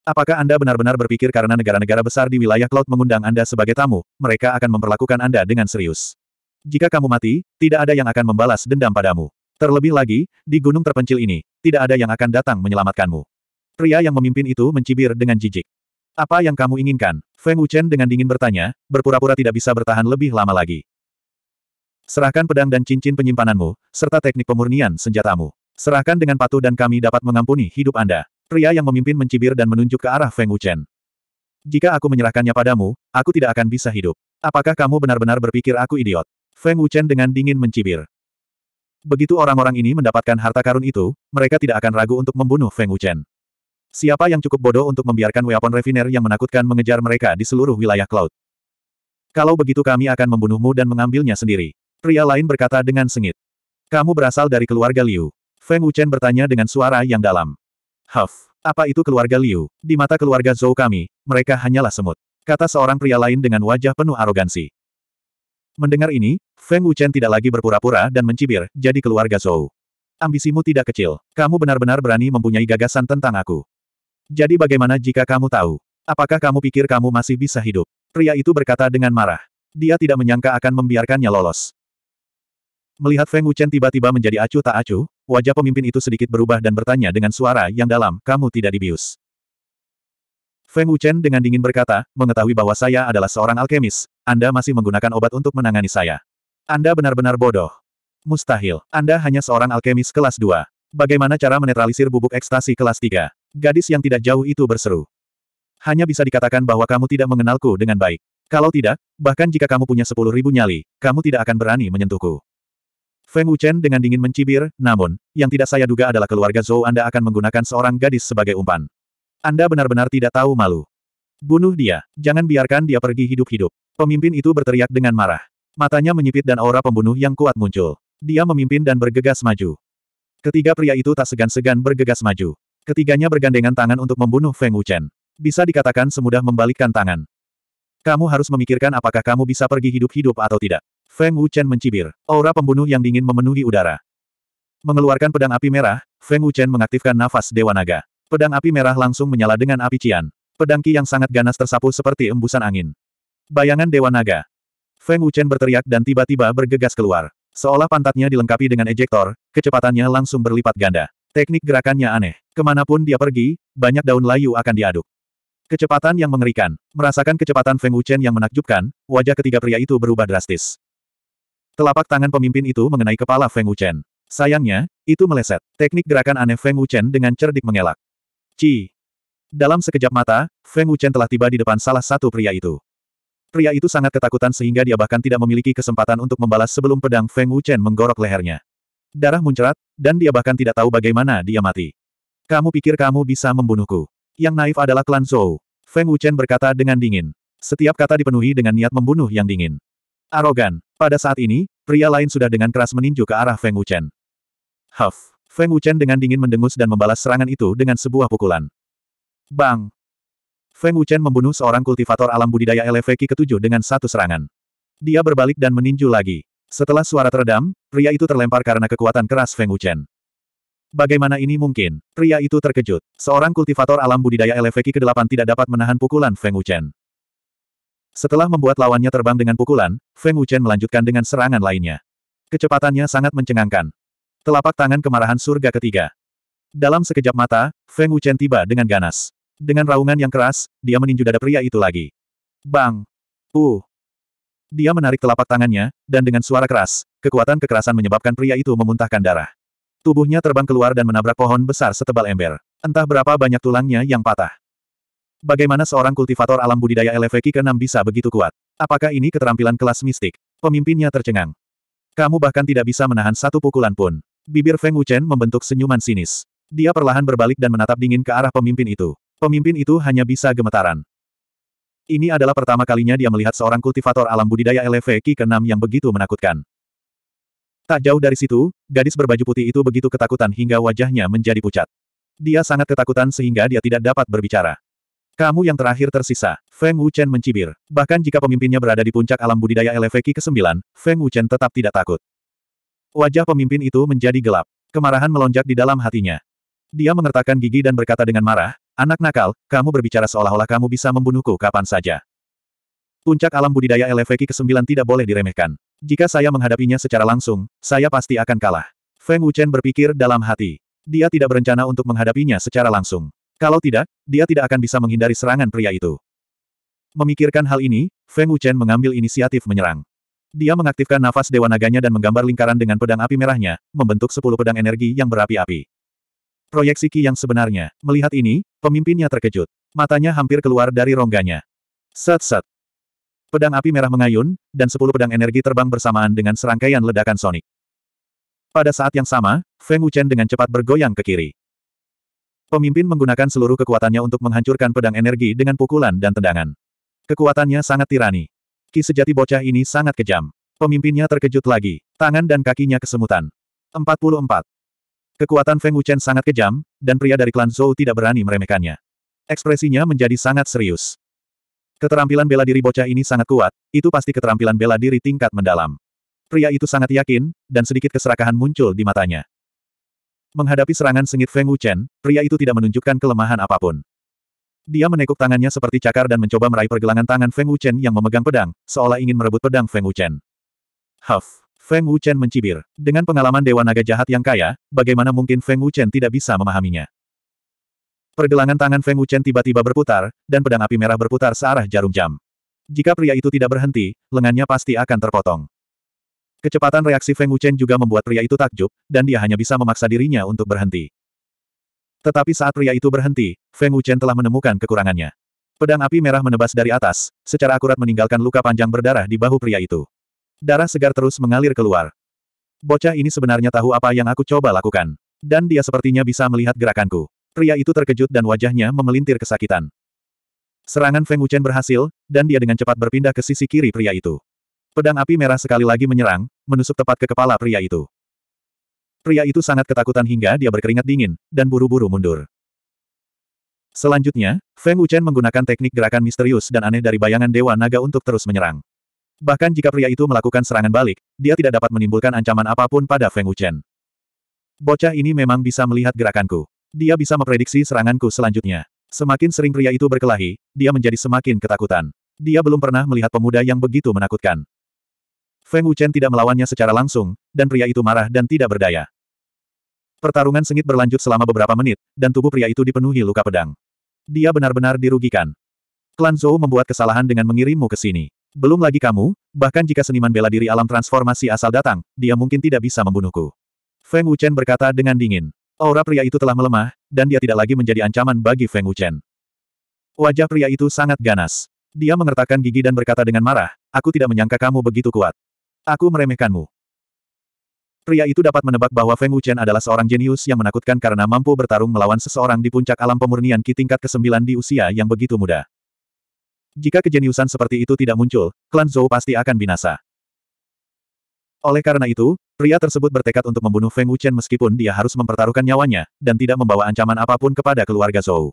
Apakah Anda benar-benar berpikir karena negara-negara besar di wilayah Cloud mengundang Anda sebagai tamu, mereka akan memperlakukan Anda dengan serius? Jika kamu mati, tidak ada yang akan membalas dendam padamu. Terlebih lagi, di gunung terpencil ini, tidak ada yang akan datang menyelamatkanmu. Pria yang memimpin itu mencibir dengan jijik. Apa yang kamu inginkan? Feng Wuchen dengan dingin bertanya, berpura-pura tidak bisa bertahan lebih lama lagi. Serahkan pedang dan cincin penyimpananmu, serta teknik pemurnian senjatamu. Serahkan dengan patuh dan kami dapat mengampuni hidup Anda. Pria yang memimpin mencibir dan menunjuk ke arah Feng Wuchen. Jika aku menyerahkannya padamu, aku tidak akan bisa hidup. Apakah kamu benar-benar berpikir aku idiot? Feng Wuchen dengan dingin mencibir. Begitu orang-orang ini mendapatkan harta karun itu, mereka tidak akan ragu untuk membunuh Feng Wuchen. Siapa yang cukup bodoh untuk membiarkan weapon refiner yang menakutkan mengejar mereka di seluruh wilayah Cloud? Kalau begitu kami akan membunuhmu dan mengambilnya sendiri. Pria lain berkata dengan sengit. Kamu berasal dari keluarga Liu. Feng Wuchen bertanya dengan suara yang dalam. Huff, apa itu keluarga Liu? Di mata keluarga Zhou kami, mereka hanyalah semut. Kata seorang pria lain dengan wajah penuh arogansi. Mendengar ini, Feng Wuchen tidak lagi berpura-pura dan mencibir, jadi keluarga Zhou. Ambisimu tidak kecil. Kamu benar-benar berani mempunyai gagasan tentang aku. Jadi bagaimana jika kamu tahu? Apakah kamu pikir kamu masih bisa hidup? Pria itu berkata dengan marah. Dia tidak menyangka akan membiarkannya lolos. Melihat Feng Wuchen tiba-tiba menjadi acuh tak acuh, wajah pemimpin itu sedikit berubah dan bertanya dengan suara yang dalam, kamu tidak dibius. Feng Wuchen dengan dingin berkata, mengetahui bahwa saya adalah seorang alkemis, Anda masih menggunakan obat untuk menangani saya. Anda benar-benar bodoh. Mustahil, Anda hanya seorang alkemis kelas 2. Bagaimana cara menetralisir bubuk ekstasi kelas 3? Gadis yang tidak jauh itu berseru. Hanya bisa dikatakan bahwa kamu tidak mengenalku dengan baik. Kalau tidak, bahkan jika kamu punya sepuluh ribu nyali, kamu tidak akan berani menyentuhku. Feng Wuchen dengan dingin mencibir, namun, yang tidak saya duga adalah keluarga Zhou Anda akan menggunakan seorang gadis sebagai umpan. Anda benar-benar tidak tahu malu. Bunuh dia, jangan biarkan dia pergi hidup-hidup. Pemimpin itu berteriak dengan marah. Matanya menyipit dan aura pembunuh yang kuat muncul. Dia memimpin dan bergegas maju. Ketiga pria itu tak segan-segan bergegas maju. Ketiganya bergandengan tangan untuk membunuh Feng Wuchen. Bisa dikatakan semudah membalikkan tangan. Kamu harus memikirkan apakah kamu bisa pergi hidup-hidup atau tidak. Feng Wuchen mencibir. Aura pembunuh yang dingin memenuhi udara. Mengeluarkan pedang api merah, Feng Wuchen mengaktifkan nafas Dewa Naga. Pedang api merah langsung menyala dengan api cian. Pedang ki yang sangat ganas tersapu seperti embusan angin. Bayangan Dewa Naga. Feng Wuchen berteriak dan tiba-tiba bergegas keluar. Seolah pantatnya dilengkapi dengan ejektor, kecepatannya langsung berlipat ganda. Teknik gerakannya aneh. Kemanapun dia pergi, banyak daun layu akan diaduk. Kecepatan yang mengerikan. Merasakan kecepatan Feng Wuchen yang menakjubkan, wajah ketiga pria itu berubah drastis. Telapak tangan pemimpin itu mengenai kepala Feng Wuchen. Sayangnya, itu meleset. Teknik gerakan aneh Feng Wuchen dengan cerdik mengelak. Ci. Dalam sekejap mata, Feng Wuchen telah tiba di depan salah satu pria itu. Pria itu sangat ketakutan sehingga dia bahkan tidak memiliki kesempatan untuk membalas sebelum pedang Feng Wuchen menggorok lehernya. Darah muncrat, dan dia bahkan tidak tahu bagaimana dia mati. Kamu pikir kamu bisa membunuhku? Yang naif adalah klan Zhou. Feng Wuchen berkata dengan dingin. Setiap kata dipenuhi dengan niat membunuh yang dingin. Arogan. Pada saat ini, pria lain sudah dengan keras meninju ke arah Feng Wuchen. Huff. Feng Wuchen dengan dingin mendengus dan membalas serangan itu dengan sebuah pukulan. Bang! Feng Wuchen membunuh seorang kultivator alam budidaya eleveki ketujuh dengan satu serangan. Dia berbalik dan meninju lagi. Setelah suara teredam, pria itu terlempar karena kekuatan keras Feng Wuchen. Bagaimana ini mungkin? Pria itu terkejut. Seorang kultivator alam budidaya eleveki ke-8 tidak dapat menahan pukulan Feng Wuchen. Setelah membuat lawannya terbang dengan pukulan, Feng Wuchen melanjutkan dengan serangan lainnya. Kecepatannya sangat mencengangkan. Telapak tangan kemarahan surga ketiga. Dalam sekejap mata, Feng Wuchen tiba dengan ganas. Dengan raungan yang keras, dia meninju dada pria itu lagi. Bang! Uh! Dia menarik telapak tangannya, dan dengan suara keras, kekuatan kekerasan menyebabkan pria itu memuntahkan darah. Tubuhnya terbang keluar dan menabrak pohon besar setebal ember. Entah berapa banyak tulangnya yang patah. Bagaimana seorang kultivator alam budidaya eleveki ke-6 bisa begitu kuat? Apakah ini keterampilan kelas mistik? Pemimpinnya tercengang. Kamu bahkan tidak bisa menahan satu pukulan pun. Bibir Feng Wuchen membentuk senyuman sinis. Dia perlahan berbalik dan menatap dingin ke arah pemimpin itu. Pemimpin itu hanya bisa gemetaran. Ini adalah pertama kalinya dia melihat seorang kultivator alam budidaya LFK ke-6 yang begitu menakutkan. Tak jauh dari situ, gadis berbaju putih itu begitu ketakutan hingga wajahnya menjadi pucat. Dia sangat ketakutan sehingga dia tidak dapat berbicara. Kamu yang terakhir tersisa, Feng Wuchen mencibir. Bahkan jika pemimpinnya berada di puncak alam budidaya eleveki ke-9, Feng Wuchen tetap tidak takut. Wajah pemimpin itu menjadi gelap. Kemarahan melonjak di dalam hatinya. Dia mengertakkan gigi dan berkata dengan marah, Anak nakal, kamu berbicara seolah-olah kamu bisa membunuhku kapan saja. Puncak alam budidaya eleveki ke-9 tidak boleh diremehkan. Jika saya menghadapinya secara langsung, saya pasti akan kalah. Feng Wuchen berpikir dalam hati. Dia tidak berencana untuk menghadapinya secara langsung. Kalau tidak, dia tidak akan bisa menghindari serangan pria itu. Memikirkan hal ini, Feng Wuchen mengambil inisiatif menyerang. Dia mengaktifkan nafas dewa naganya dan menggambar lingkaran dengan pedang api merahnya, membentuk sepuluh pedang energi yang berapi-api. Proyeksi Ki yang sebenarnya. Melihat ini, pemimpinnya terkejut. Matanya hampir keluar dari rongganya. Sat, sat. Pedang api merah mengayun, dan sepuluh pedang energi terbang bersamaan dengan serangkaian ledakan sonik. Pada saat yang sama, Feng Wuchen dengan cepat bergoyang ke kiri. Pemimpin menggunakan seluruh kekuatannya untuk menghancurkan pedang energi dengan pukulan dan tendangan. Kekuatannya sangat tirani. Ki sejati bocah ini sangat kejam. Pemimpinnya terkejut lagi. Tangan dan kakinya kesemutan. 44. Kekuatan Feng Wuchen sangat kejam, dan pria dari klan Zhou tidak berani meremehkannya. Ekspresinya menjadi sangat serius. Keterampilan bela diri bocah ini sangat kuat, itu pasti keterampilan bela diri tingkat mendalam. Pria itu sangat yakin, dan sedikit keserakahan muncul di matanya. Menghadapi serangan sengit Feng Wuchen, pria itu tidak menunjukkan kelemahan apapun. Dia menekuk tangannya seperti cakar dan mencoba meraih pergelangan tangan Feng Wuchen yang memegang pedang, seolah ingin merebut pedang Feng Wuchen. Huff! Feng Wuchen mencibir. Dengan pengalaman Dewa Naga Jahat yang kaya, bagaimana mungkin Feng Wuchen tidak bisa memahaminya? Pergelangan tangan Feng Wuchen tiba-tiba berputar, dan pedang api merah berputar searah jarum jam. Jika pria itu tidak berhenti, lengannya pasti akan terpotong. Kecepatan reaksi Feng Wuchen juga membuat pria itu takjub, dan dia hanya bisa memaksa dirinya untuk berhenti. Tetapi saat pria itu berhenti, Feng Wuchen telah menemukan kekurangannya. Pedang api merah menebas dari atas, secara akurat meninggalkan luka panjang berdarah di bahu pria itu. Darah segar terus mengalir keluar. Bocah ini sebenarnya tahu apa yang aku coba lakukan. Dan dia sepertinya bisa melihat gerakanku. Pria itu terkejut dan wajahnya memelintir kesakitan. Serangan Feng Wuchen berhasil, dan dia dengan cepat berpindah ke sisi kiri pria itu. Pedang api merah sekali lagi menyerang, menusuk tepat ke kepala pria itu. Pria itu sangat ketakutan hingga dia berkeringat dingin, dan buru-buru mundur. Selanjutnya, Feng Wuchen menggunakan teknik gerakan misterius dan aneh dari bayangan Dewa Naga untuk terus menyerang. Bahkan jika pria itu melakukan serangan balik, dia tidak dapat menimbulkan ancaman apapun pada Feng Wuchen. Bocah ini memang bisa melihat gerakanku. Dia bisa memprediksi seranganku selanjutnya. Semakin sering pria itu berkelahi, dia menjadi semakin ketakutan. Dia belum pernah melihat pemuda yang begitu menakutkan. Feng Wuchen tidak melawannya secara langsung, dan pria itu marah dan tidak berdaya. Pertarungan sengit berlanjut selama beberapa menit, dan tubuh pria itu dipenuhi luka pedang. Dia benar-benar dirugikan. Klan Zhou membuat kesalahan dengan mengirimmu ke sini. Belum lagi kamu, bahkan jika seniman bela diri alam transformasi asal datang, dia mungkin tidak bisa membunuhku. Feng Wuchen berkata dengan dingin. Aura pria itu telah melemah, dan dia tidak lagi menjadi ancaman bagi Feng Wuchen. Wajah pria itu sangat ganas. Dia mengertakkan gigi dan berkata dengan marah, aku tidak menyangka kamu begitu kuat. Aku meremehkanmu. Pria itu dapat menebak bahwa Feng Wuchen adalah seorang jenius yang menakutkan karena mampu bertarung melawan seseorang di puncak alam pemurnian Ki tingkat ke-9 di usia yang begitu muda. Jika kejeniusan seperti itu tidak muncul, klan Zhou pasti akan binasa. Oleh karena itu, Pria tersebut bertekad untuk membunuh Feng Wuchen meskipun dia harus mempertaruhkan nyawanya, dan tidak membawa ancaman apapun kepada keluarga Zhou.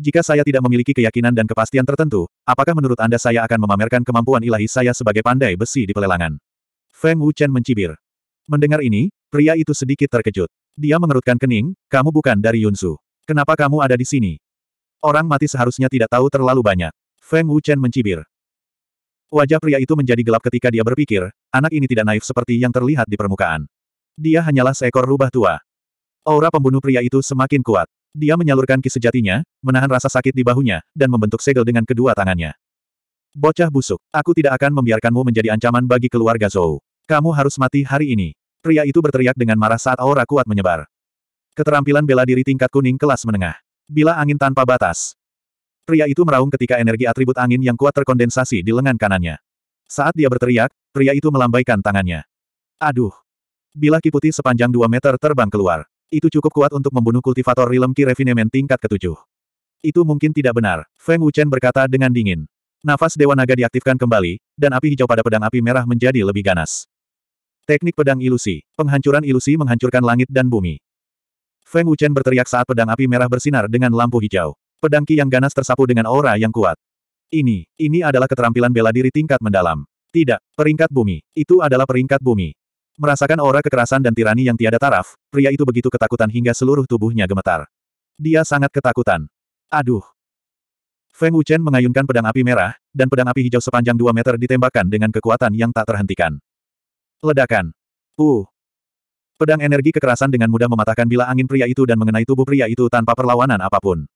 Jika saya tidak memiliki keyakinan dan kepastian tertentu, apakah menurut Anda saya akan memamerkan kemampuan ilahi saya sebagai pandai besi di pelelangan? Feng Wuchen mencibir. Mendengar ini, pria itu sedikit terkejut. Dia mengerutkan kening, kamu bukan dari Yunsu. Kenapa kamu ada di sini? Orang mati seharusnya tidak tahu terlalu banyak. Feng Wuchen mencibir. Wajah pria itu menjadi gelap ketika dia berpikir, anak ini tidak naif seperti yang terlihat di permukaan. Dia hanyalah seekor rubah tua. Aura pembunuh pria itu semakin kuat. Dia menyalurkan ki sejatinya, menahan rasa sakit di bahunya, dan membentuk segel dengan kedua tangannya. Bocah busuk, aku tidak akan membiarkanmu menjadi ancaman bagi keluarga Zhou. Kamu harus mati hari ini. Pria itu berteriak dengan marah saat aura kuat menyebar. Keterampilan bela diri tingkat kuning kelas menengah. Bila angin tanpa batas. Pria itu meraung ketika energi atribut angin yang kuat terkondensasi di lengan kanannya. Saat dia berteriak, pria itu melambaikan tangannya. Aduh! Bila putih sepanjang 2 meter terbang keluar. Itu cukup kuat untuk membunuh kultivator Rilem Ki Refinement tingkat ketujuh. Itu mungkin tidak benar, Feng Wuchen berkata dengan dingin. Nafas Dewa Naga diaktifkan kembali, dan api hijau pada pedang api merah menjadi lebih ganas. Teknik pedang ilusi, penghancuran ilusi menghancurkan langit dan bumi. Feng Wuchen berteriak saat pedang api merah bersinar dengan lampu hijau. Pedang Ki yang ganas tersapu dengan aura yang kuat. Ini, ini adalah keterampilan bela diri tingkat mendalam. Tidak, peringkat bumi. Itu adalah peringkat bumi. Merasakan aura kekerasan dan tirani yang tiada taraf, pria itu begitu ketakutan hingga seluruh tubuhnya gemetar. Dia sangat ketakutan. Aduh. Feng Wuchen mengayunkan pedang api merah, dan pedang api hijau sepanjang 2 meter ditembakkan dengan kekuatan yang tak terhentikan. Ledakan. Uh, Pedang energi kekerasan dengan mudah mematahkan bila angin pria itu dan mengenai tubuh pria itu tanpa perlawanan apapun.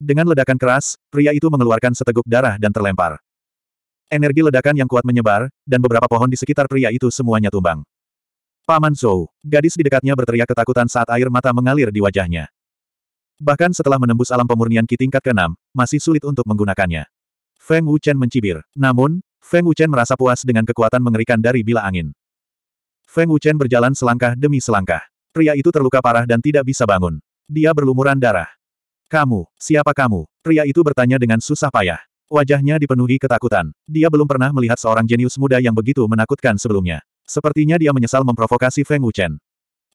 Dengan ledakan keras, pria itu mengeluarkan seteguk darah dan terlempar. Energi ledakan yang kuat menyebar, dan beberapa pohon di sekitar pria itu semuanya tumbang. Paman Zhou, gadis di dekatnya berteriak ketakutan saat air mata mengalir di wajahnya. Bahkan setelah menembus alam pemurnian Ki tingkat ke-6, masih sulit untuk menggunakannya. Feng Wuchen mencibir. Namun, Feng Wuchen merasa puas dengan kekuatan mengerikan dari bila angin. Feng Wuchen berjalan selangkah demi selangkah. Pria itu terluka parah dan tidak bisa bangun. Dia berlumuran darah. Kamu, siapa kamu? Pria itu bertanya dengan susah payah. Wajahnya dipenuhi ketakutan. Dia belum pernah melihat seorang jenius muda yang begitu menakutkan sebelumnya. Sepertinya dia menyesal memprovokasi Feng Wuchen.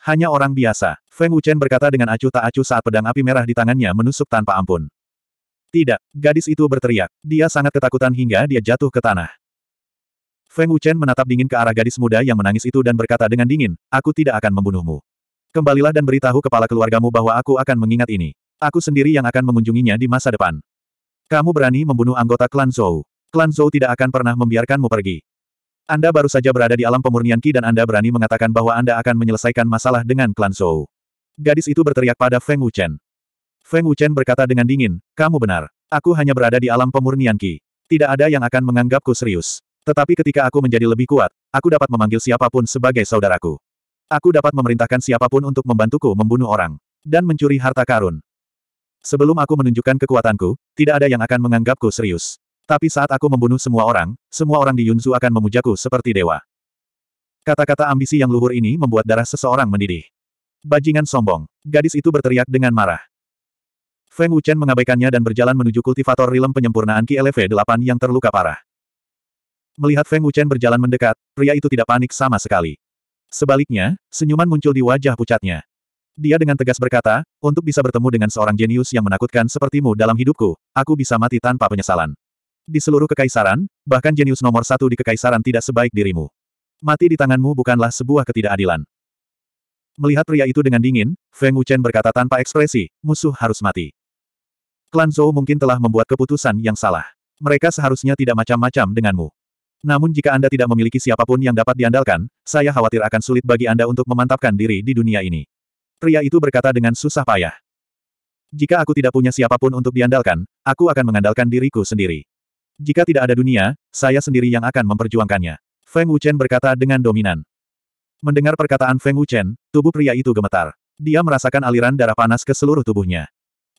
Hanya orang biasa, Feng Wuchen berkata dengan acuh tak acuh saat pedang api merah di tangannya menusuk tanpa ampun. Tidak, gadis itu berteriak. Dia sangat ketakutan hingga dia jatuh ke tanah. Feng Wuchen menatap dingin ke arah gadis muda yang menangis itu dan berkata dengan dingin, Aku tidak akan membunuhmu. Kembalilah dan beritahu kepala keluargamu bahwa aku akan mengingat ini. Aku sendiri yang akan mengunjunginya di masa depan. Kamu berani membunuh anggota klan Zhou. Klan Zhou tidak akan pernah membiarkanmu pergi. Anda baru saja berada di alam pemurnian Qi dan Anda berani mengatakan bahwa Anda akan menyelesaikan masalah dengan klan Zhou. Gadis itu berteriak pada Feng Wuchen. Feng Wuchen berkata dengan dingin, kamu benar. Aku hanya berada di alam pemurnian Qi. Tidak ada yang akan menganggapku serius. Tetapi ketika aku menjadi lebih kuat, aku dapat memanggil siapapun sebagai saudaraku. Aku dapat memerintahkan siapapun untuk membantuku membunuh orang. Dan mencuri harta karun. Sebelum aku menunjukkan kekuatanku, tidak ada yang akan menganggapku serius. Tapi saat aku membunuh semua orang, semua orang di Yunzu akan memujaku seperti dewa. Kata-kata ambisi yang luhur ini membuat darah seseorang mendidih. Bajingan sombong. Gadis itu berteriak dengan marah. Feng Wuchen mengabaikannya dan berjalan menuju kultivator rilem penyempurnaan Ki LV 8 yang terluka parah. Melihat Feng Wuchen berjalan mendekat, pria itu tidak panik sama sekali. Sebaliknya, senyuman muncul di wajah pucatnya. Dia dengan tegas berkata, untuk bisa bertemu dengan seorang jenius yang menakutkan sepertimu dalam hidupku, aku bisa mati tanpa penyesalan. Di seluruh kekaisaran, bahkan jenius nomor satu di kekaisaran tidak sebaik dirimu. Mati di tanganmu bukanlah sebuah ketidakadilan. Melihat pria itu dengan dingin, Feng Wuchen berkata tanpa ekspresi, musuh harus mati. Klan Zhou mungkin telah membuat keputusan yang salah. Mereka seharusnya tidak macam-macam denganmu. Namun jika Anda tidak memiliki siapapun yang dapat diandalkan, saya khawatir akan sulit bagi Anda untuk memantapkan diri di dunia ini. Pria itu berkata dengan susah payah. Jika aku tidak punya siapapun untuk diandalkan, aku akan mengandalkan diriku sendiri. Jika tidak ada dunia, saya sendiri yang akan memperjuangkannya. Feng Wuchen berkata dengan dominan. Mendengar perkataan Feng Wuchen, tubuh pria itu gemetar. Dia merasakan aliran darah panas ke seluruh tubuhnya.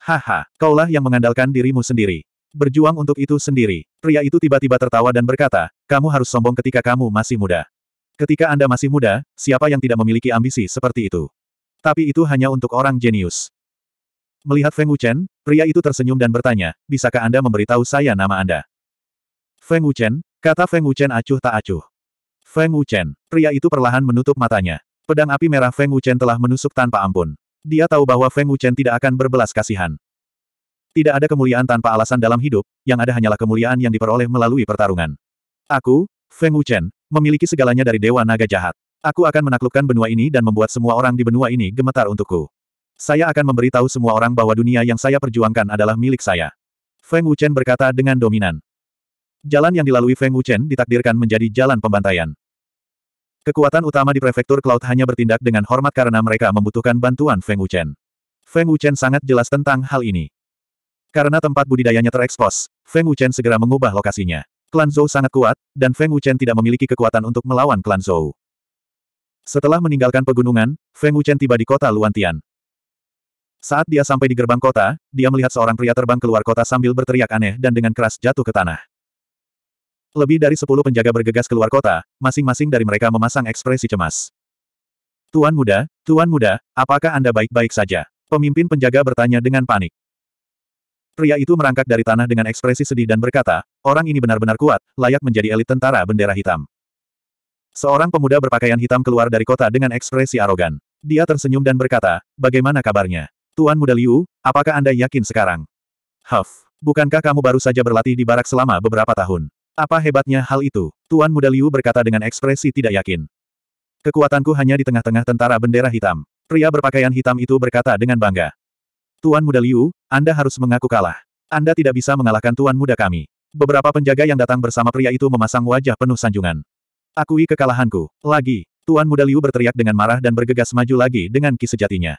Haha, kaulah yang mengandalkan dirimu sendiri. Berjuang untuk itu sendiri. Pria itu tiba-tiba tertawa dan berkata, kamu harus sombong ketika kamu masih muda. Ketika Anda masih muda, siapa yang tidak memiliki ambisi seperti itu? Tapi itu hanya untuk orang jenius. Melihat Feng Wuchen, pria itu tersenyum dan bertanya, bisakah Anda memberitahu saya nama Anda? Feng Wuchen, kata Feng Wuchen acuh tak acuh. Feng Wuchen, pria itu perlahan menutup matanya. Pedang api merah Feng Wuchen telah menusuk tanpa ampun. Dia tahu bahwa Feng Wuchen tidak akan berbelas kasihan. Tidak ada kemuliaan tanpa alasan dalam hidup, yang ada hanyalah kemuliaan yang diperoleh melalui pertarungan. Aku, Feng Wuchen, memiliki segalanya dari Dewa Naga Jahat. Aku akan menaklukkan benua ini dan membuat semua orang di benua ini gemetar untukku. Saya akan memberitahu semua orang bahwa dunia yang saya perjuangkan adalah milik saya. Feng Wuchen berkata dengan dominan. Jalan yang dilalui Feng Wuchen ditakdirkan menjadi jalan pembantaian. Kekuatan utama di prefektur Cloud hanya bertindak dengan hormat karena mereka membutuhkan bantuan Feng Wuchen. Feng Wuchen sangat jelas tentang hal ini. Karena tempat budidayanya terekspos, Feng Wuchen segera mengubah lokasinya. Klan Zhou sangat kuat, dan Feng Wuchen tidak memiliki kekuatan untuk melawan Klan Zhou. Setelah meninggalkan pegunungan, Feng Wuchen tiba di kota Luantian. Saat dia sampai di gerbang kota, dia melihat seorang pria terbang keluar kota sambil berteriak aneh dan dengan keras jatuh ke tanah. Lebih dari sepuluh penjaga bergegas keluar kota, masing-masing dari mereka memasang ekspresi cemas. Tuan muda, tuan muda, apakah Anda baik-baik saja? Pemimpin penjaga bertanya dengan panik. Pria itu merangkak dari tanah dengan ekspresi sedih dan berkata, orang ini benar-benar kuat, layak menjadi elit tentara bendera hitam. Seorang pemuda berpakaian hitam keluar dari kota dengan ekspresi arogan. Dia tersenyum dan berkata, bagaimana kabarnya? Tuan Muda Liu, apakah Anda yakin sekarang? Huff, bukankah kamu baru saja berlatih di barak selama beberapa tahun? Apa hebatnya hal itu? Tuan Muda Liu berkata dengan ekspresi tidak yakin. Kekuatanku hanya di tengah-tengah tentara bendera hitam. Pria berpakaian hitam itu berkata dengan bangga. Tuan Muda Liu, Anda harus mengaku kalah. Anda tidak bisa mengalahkan Tuan Muda kami. Beberapa penjaga yang datang bersama pria itu memasang wajah penuh sanjungan. Akui kekalahanku. Lagi, Tuan Muda Liu berteriak dengan marah dan bergegas maju lagi dengan ki sejatinya.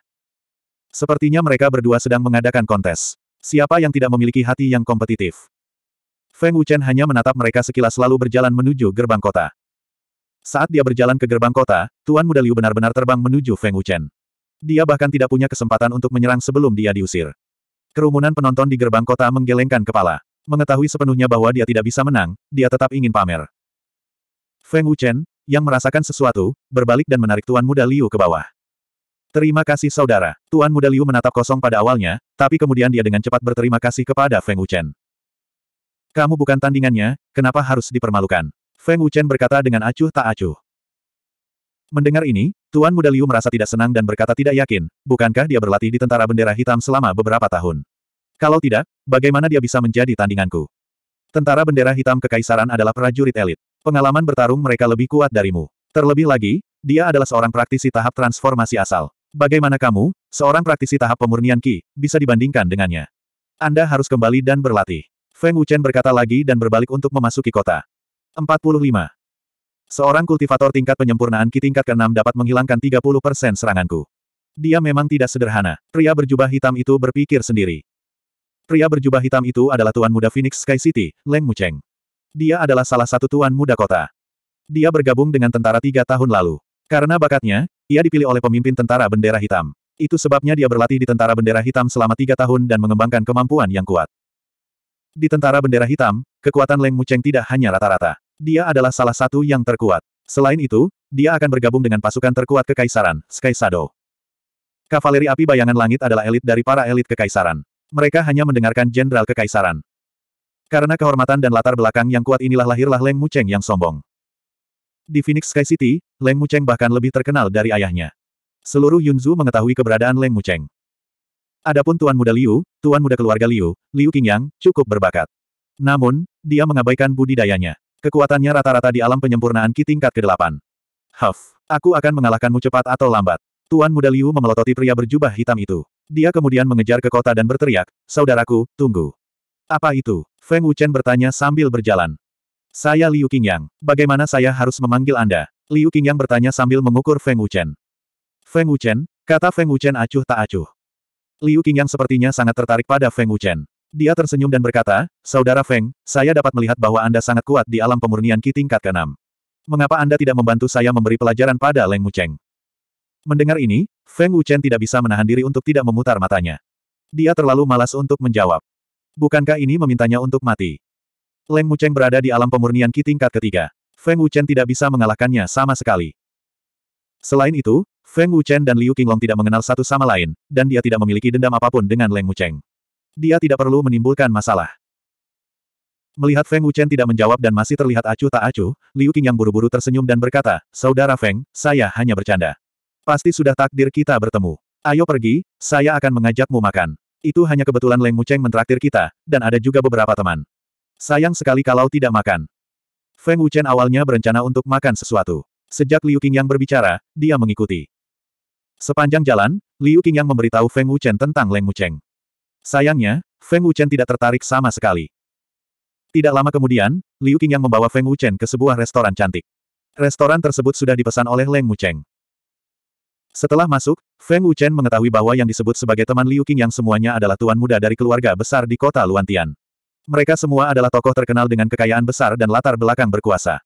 Sepertinya mereka berdua sedang mengadakan kontes. Siapa yang tidak memiliki hati yang kompetitif? Feng Wuchen hanya menatap mereka sekilas lalu berjalan menuju gerbang kota. Saat dia berjalan ke gerbang kota, Tuan Muda Liu benar-benar terbang menuju Feng Wuchen. Dia bahkan tidak punya kesempatan untuk menyerang sebelum dia diusir. Kerumunan penonton di gerbang kota menggelengkan kepala. Mengetahui sepenuhnya bahwa dia tidak bisa menang, dia tetap ingin pamer. Feng Wuchen, yang merasakan sesuatu, berbalik dan menarik Tuan Muda Liu ke bawah. Terima kasih saudara. Tuan Muda Liu menatap kosong pada awalnya, tapi kemudian dia dengan cepat berterima kasih kepada Feng Wuchen. Kamu bukan tandingannya, kenapa harus dipermalukan? Feng Wuchen berkata dengan acuh tak acuh. Mendengar ini, Tuan Muda Liu merasa tidak senang dan berkata tidak yakin, bukankah dia berlatih di Tentara Bendera Hitam selama beberapa tahun? Kalau tidak, bagaimana dia bisa menjadi tandinganku? Tentara Bendera Hitam Kekaisaran adalah prajurit elit. Pengalaman bertarung mereka lebih kuat darimu. Terlebih lagi, dia adalah seorang praktisi tahap transformasi asal. Bagaimana kamu, seorang praktisi tahap pemurnian Ki, bisa dibandingkan dengannya? Anda harus kembali dan berlatih. Feng Wuchen berkata lagi dan berbalik untuk memasuki kota. 45. Seorang kultivator tingkat penyempurnaan Ki tingkat ke-6 dapat menghilangkan 30% seranganku. Dia memang tidak sederhana. Pria berjubah hitam itu berpikir sendiri. Pria berjubah hitam itu adalah tuan muda Phoenix Sky City, Leng Mucheng. Dia adalah salah satu tuan muda kota. Dia bergabung dengan tentara tiga tahun lalu. Karena bakatnya, ia dipilih oleh pemimpin tentara bendera hitam. Itu sebabnya dia berlatih di tentara bendera hitam selama tiga tahun dan mengembangkan kemampuan yang kuat. Di tentara bendera hitam, kekuatan Leng Mucheng tidak hanya rata-rata. Dia adalah salah satu yang terkuat. Selain itu, dia akan bergabung dengan pasukan terkuat kekaisaran, Sky Shadow. Kavaleri api bayangan langit adalah elit dari para elit kekaisaran. Mereka hanya mendengarkan jenderal kekaisaran. Karena kehormatan dan latar belakang yang kuat inilah lahirlah Leng Mucheng yang sombong. Di Phoenix Sky City, Leng Mucheng bahkan lebih terkenal dari ayahnya. Seluruh Yunzu mengetahui keberadaan Leng Mucheng. Adapun Tuan Muda Liu, Tuan Muda keluarga Liu, Liu Qingyang, cukup berbakat. Namun, dia mengabaikan budidayanya. Kekuatannya rata-rata di alam penyempurnaan Ki tingkat ke-8. Huff, aku akan mengalahkanmu cepat atau lambat. Tuan Muda Liu memelototi pria berjubah hitam itu. Dia kemudian mengejar ke kota dan berteriak, Saudaraku, tunggu. Apa itu? Feng Wuchen bertanya sambil berjalan. Saya Liu Qingyang. Bagaimana saya harus memanggil Anda? Liu Qingyang bertanya sambil mengukur Feng Wuchen. Feng Wuchen, kata Feng Wuchen acuh tak acuh. Liu Qingyang sepertinya sangat tertarik pada Feng Wuchen. Dia tersenyum dan berkata, Saudara Feng, saya dapat melihat bahwa Anda sangat kuat di alam pemurnian Ki tingkat ke-6. Mengapa Anda tidak membantu saya memberi pelajaran pada Leng Wucheng? Mendengar ini, Feng Wuchen tidak bisa menahan diri untuk tidak memutar matanya. Dia terlalu malas untuk menjawab. Bukankah ini memintanya untuk mati? Leng Mucheng berada di alam pemurnian Qi tingkat ketiga. Feng Wuchen tidak bisa mengalahkannya sama sekali. Selain itu, Feng Wuchen dan Liu Qinglong tidak mengenal satu sama lain, dan dia tidak memiliki dendam apapun dengan Leng Mucheng. Dia tidak perlu menimbulkan masalah. Melihat Feng Wuchen tidak menjawab dan masih terlihat acuh tak acuh, Liu Qing yang buru-buru tersenyum dan berkata, Saudara Feng, saya hanya bercanda. Pasti sudah takdir kita bertemu. Ayo pergi, saya akan mengajakmu makan. Itu hanya kebetulan Leng Mucheng mentraktir kita, dan ada juga beberapa teman. Sayang sekali kalau tidak makan. Feng Wuchen awalnya berencana untuk makan sesuatu. Sejak Liu Qingyang berbicara, dia mengikuti. Sepanjang jalan, Liu Qingyang memberitahu Feng Wuchen tentang Leng Mucheng. Sayangnya, Feng Wuchen tidak tertarik sama sekali. Tidak lama kemudian, Liu Qingyang membawa Feng Wuchen ke sebuah restoran cantik. Restoran tersebut sudah dipesan oleh Leng Mucheng. Setelah masuk, Feng Wuchen mengetahui bahwa yang disebut sebagai teman Liu Qing yang semuanya adalah tuan muda dari keluarga besar di kota Luantian. Mereka semua adalah tokoh terkenal dengan kekayaan besar dan latar belakang berkuasa.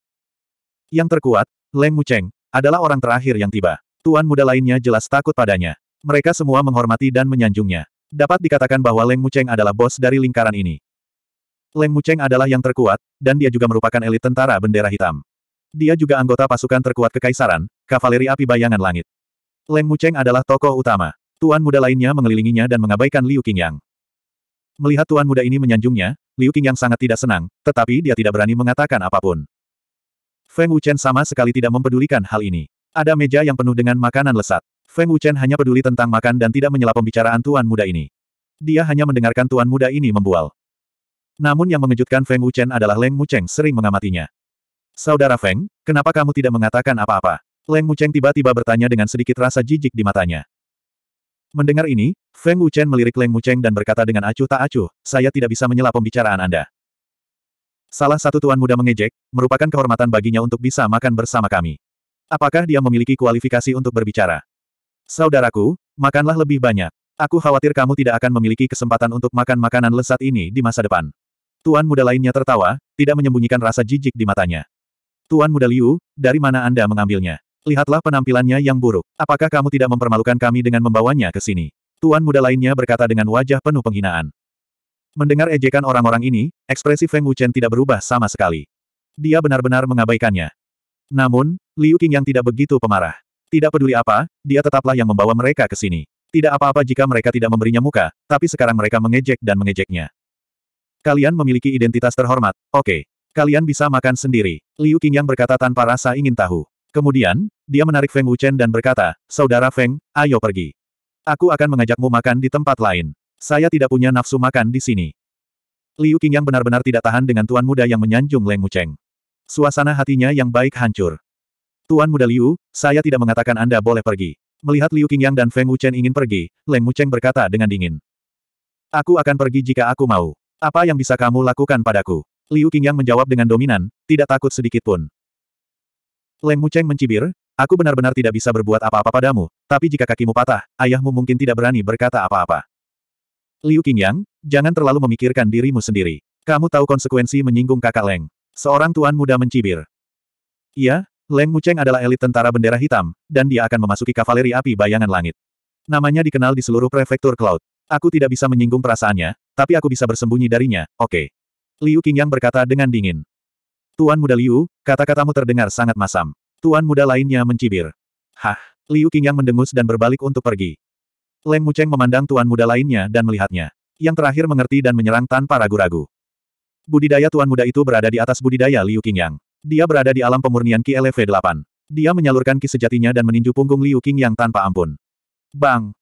Yang terkuat, Leng Wucheng, adalah orang terakhir yang tiba. Tuan muda lainnya jelas takut padanya. Mereka semua menghormati dan menyanjungnya. Dapat dikatakan bahwa Leng Wucheng adalah bos dari lingkaran ini. Leng Wucheng adalah yang terkuat, dan dia juga merupakan elit tentara bendera hitam. Dia juga anggota pasukan terkuat kekaisaran, Kavaleri Api Bayangan Langit. Mu Mucheng adalah tokoh utama. Tuan muda lainnya mengelilinginya dan mengabaikan Liu Qingyang. Melihat tuan muda ini menyanjungnya, Liu Qingyang sangat tidak senang, tetapi dia tidak berani mengatakan apapun. Feng Wuchen sama sekali tidak mempedulikan hal ini. Ada meja yang penuh dengan makanan lesat. Feng Wuchen hanya peduli tentang makan dan tidak menyela pembicaraan tuan muda ini. Dia hanya mendengarkan tuan muda ini membual. Namun yang mengejutkan Feng Wuchen adalah Leng Mucheng sering mengamatinya. Saudara Feng, kenapa kamu tidak mengatakan apa-apa? Leng Wucheng tiba-tiba bertanya dengan sedikit rasa jijik di matanya. Mendengar ini, Feng Wuchen melirik Leng Wucheng dan berkata dengan acuh tak acuh, saya tidak bisa menyela pembicaraan Anda. Salah satu tuan muda mengejek, merupakan kehormatan baginya untuk bisa makan bersama kami. Apakah dia memiliki kualifikasi untuk berbicara? Saudaraku, makanlah lebih banyak. Aku khawatir kamu tidak akan memiliki kesempatan untuk makan makanan lezat ini di masa depan. Tuan muda lainnya tertawa, tidak menyembunyikan rasa jijik di matanya. Tuan muda Liu, dari mana Anda mengambilnya? Lihatlah penampilannya yang buruk. Apakah kamu tidak mempermalukan kami dengan membawanya ke sini? Tuan muda lainnya berkata dengan wajah penuh penghinaan. Mendengar ejekan orang-orang ini, ekspresi Feng Wuchen tidak berubah sama sekali. Dia benar-benar mengabaikannya. Namun, Liu Qing yang tidak begitu pemarah. Tidak peduli apa, dia tetaplah yang membawa mereka ke sini. Tidak apa-apa jika mereka tidak memberinya muka, tapi sekarang mereka mengejek dan mengejeknya. Kalian memiliki identitas terhormat, oke. Okay. Kalian bisa makan sendiri. Liu Qing yang berkata tanpa rasa ingin tahu. Kemudian, dia menarik Feng Wuchen dan berkata, Saudara Feng, ayo pergi. Aku akan mengajakmu makan di tempat lain. Saya tidak punya nafsu makan di sini. Liu Qingyang benar-benar tidak tahan dengan tuan muda yang menyanjung Leng Wucheng. Suasana hatinya yang baik hancur. Tuan muda Liu, saya tidak mengatakan Anda boleh pergi. Melihat Liu Qingyang dan Feng Wuchen ingin pergi, Leng Wucheng berkata dengan dingin. Aku akan pergi jika aku mau. Apa yang bisa kamu lakukan padaku? Liu Qingyang menjawab dengan dominan, tidak takut sedikit pun. Leng Mucheng mencibir, aku benar-benar tidak bisa berbuat apa-apa padamu, tapi jika kakimu patah, ayahmu mungkin tidak berani berkata apa-apa. Liu Qingyang, jangan terlalu memikirkan dirimu sendiri. Kamu tahu konsekuensi menyinggung kakak Leng. Seorang tuan muda mencibir. Iya, Leng Mucheng adalah elit tentara bendera hitam, dan dia akan memasuki kavaleri api bayangan langit. Namanya dikenal di seluruh prefektur Cloud. Aku tidak bisa menyinggung perasaannya, tapi aku bisa bersembunyi darinya, oke. Okay. Liu Qingyang berkata dengan dingin. Tuan muda Liu, kata-katamu terdengar sangat masam. Tuan muda lainnya mencibir. Hah! Liu Qingyang mendengus dan berbalik untuk pergi. Leng Mucheng memandang tuan muda lainnya dan melihatnya. Yang terakhir mengerti dan menyerang tanpa ragu-ragu. Budidaya tuan muda itu berada di atas budidaya Liu Qingyang. Dia berada di alam pemurnian Ki LV8. Dia menyalurkan ki sejatinya dan meninju punggung Liu Qingyang tanpa ampun. Bang!